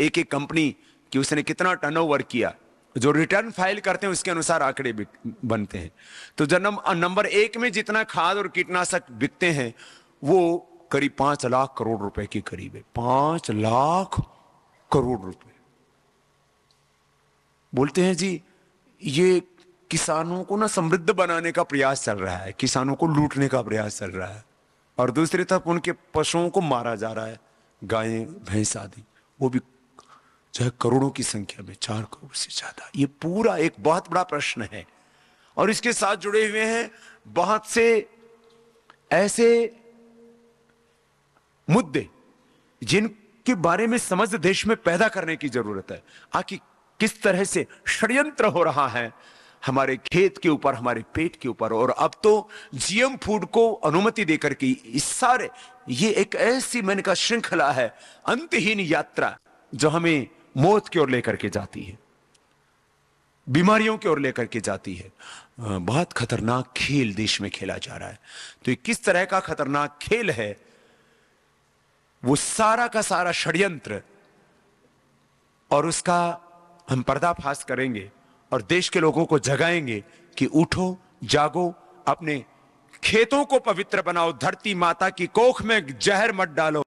एक एक कंपनी कि उसने कितना टर्नओवर किया जो रिटर्न फाइल करते हैं उसके अनुसार आंकड़े बनते हैं तो जन्म नंबर एक में जितना खाद और कीटनाशक बिकते हैं वो करीब पांच लाख करोड़ रुपए के करीब है पांच लाख करोड़ रुपए बोलते हैं जी ये किसानों को ना समृद्ध बनाने का प्रयास चल रहा है किसानों को लूटने का प्रयास चल रहा है और दूसरी तरफ उनके पशुओं को मारा जा रहा है गायें भैंस आदि वो भी चाहे करोड़ों की संख्या में चार करोड़ से ज्यादा ये पूरा एक बहुत बड़ा प्रश्न है और इसके साथ जुड़े हुए हैं बहुत से ऐसे मुद्दे जिनके बारे में समझ देश में पैदा करने की जरूरत है आखिर किस तरह से षड्यंत्र हो रहा है हमारे खेत के ऊपर हमारे पेट के ऊपर और अब तो जीएम फूड को अनुमति देकर के इस सारे ये एक ऐसी मैंने कहा श्रृंखला है अंतहीन यात्रा जो हमें मौत की ओर लेकर के जाती है बीमारियों की ओर लेकर के जाती है बहुत खतरनाक खेल देश में खेला जा रहा है तो ये किस तरह का खतरनाक खेल है वो सारा का सारा षड्यंत्र और उसका हम पर्दाफाश करेंगे और देश के लोगों को जगाएंगे कि उठो जागो अपने खेतों को पवित्र बनाओ धरती माता की कोख में जहर मत डालो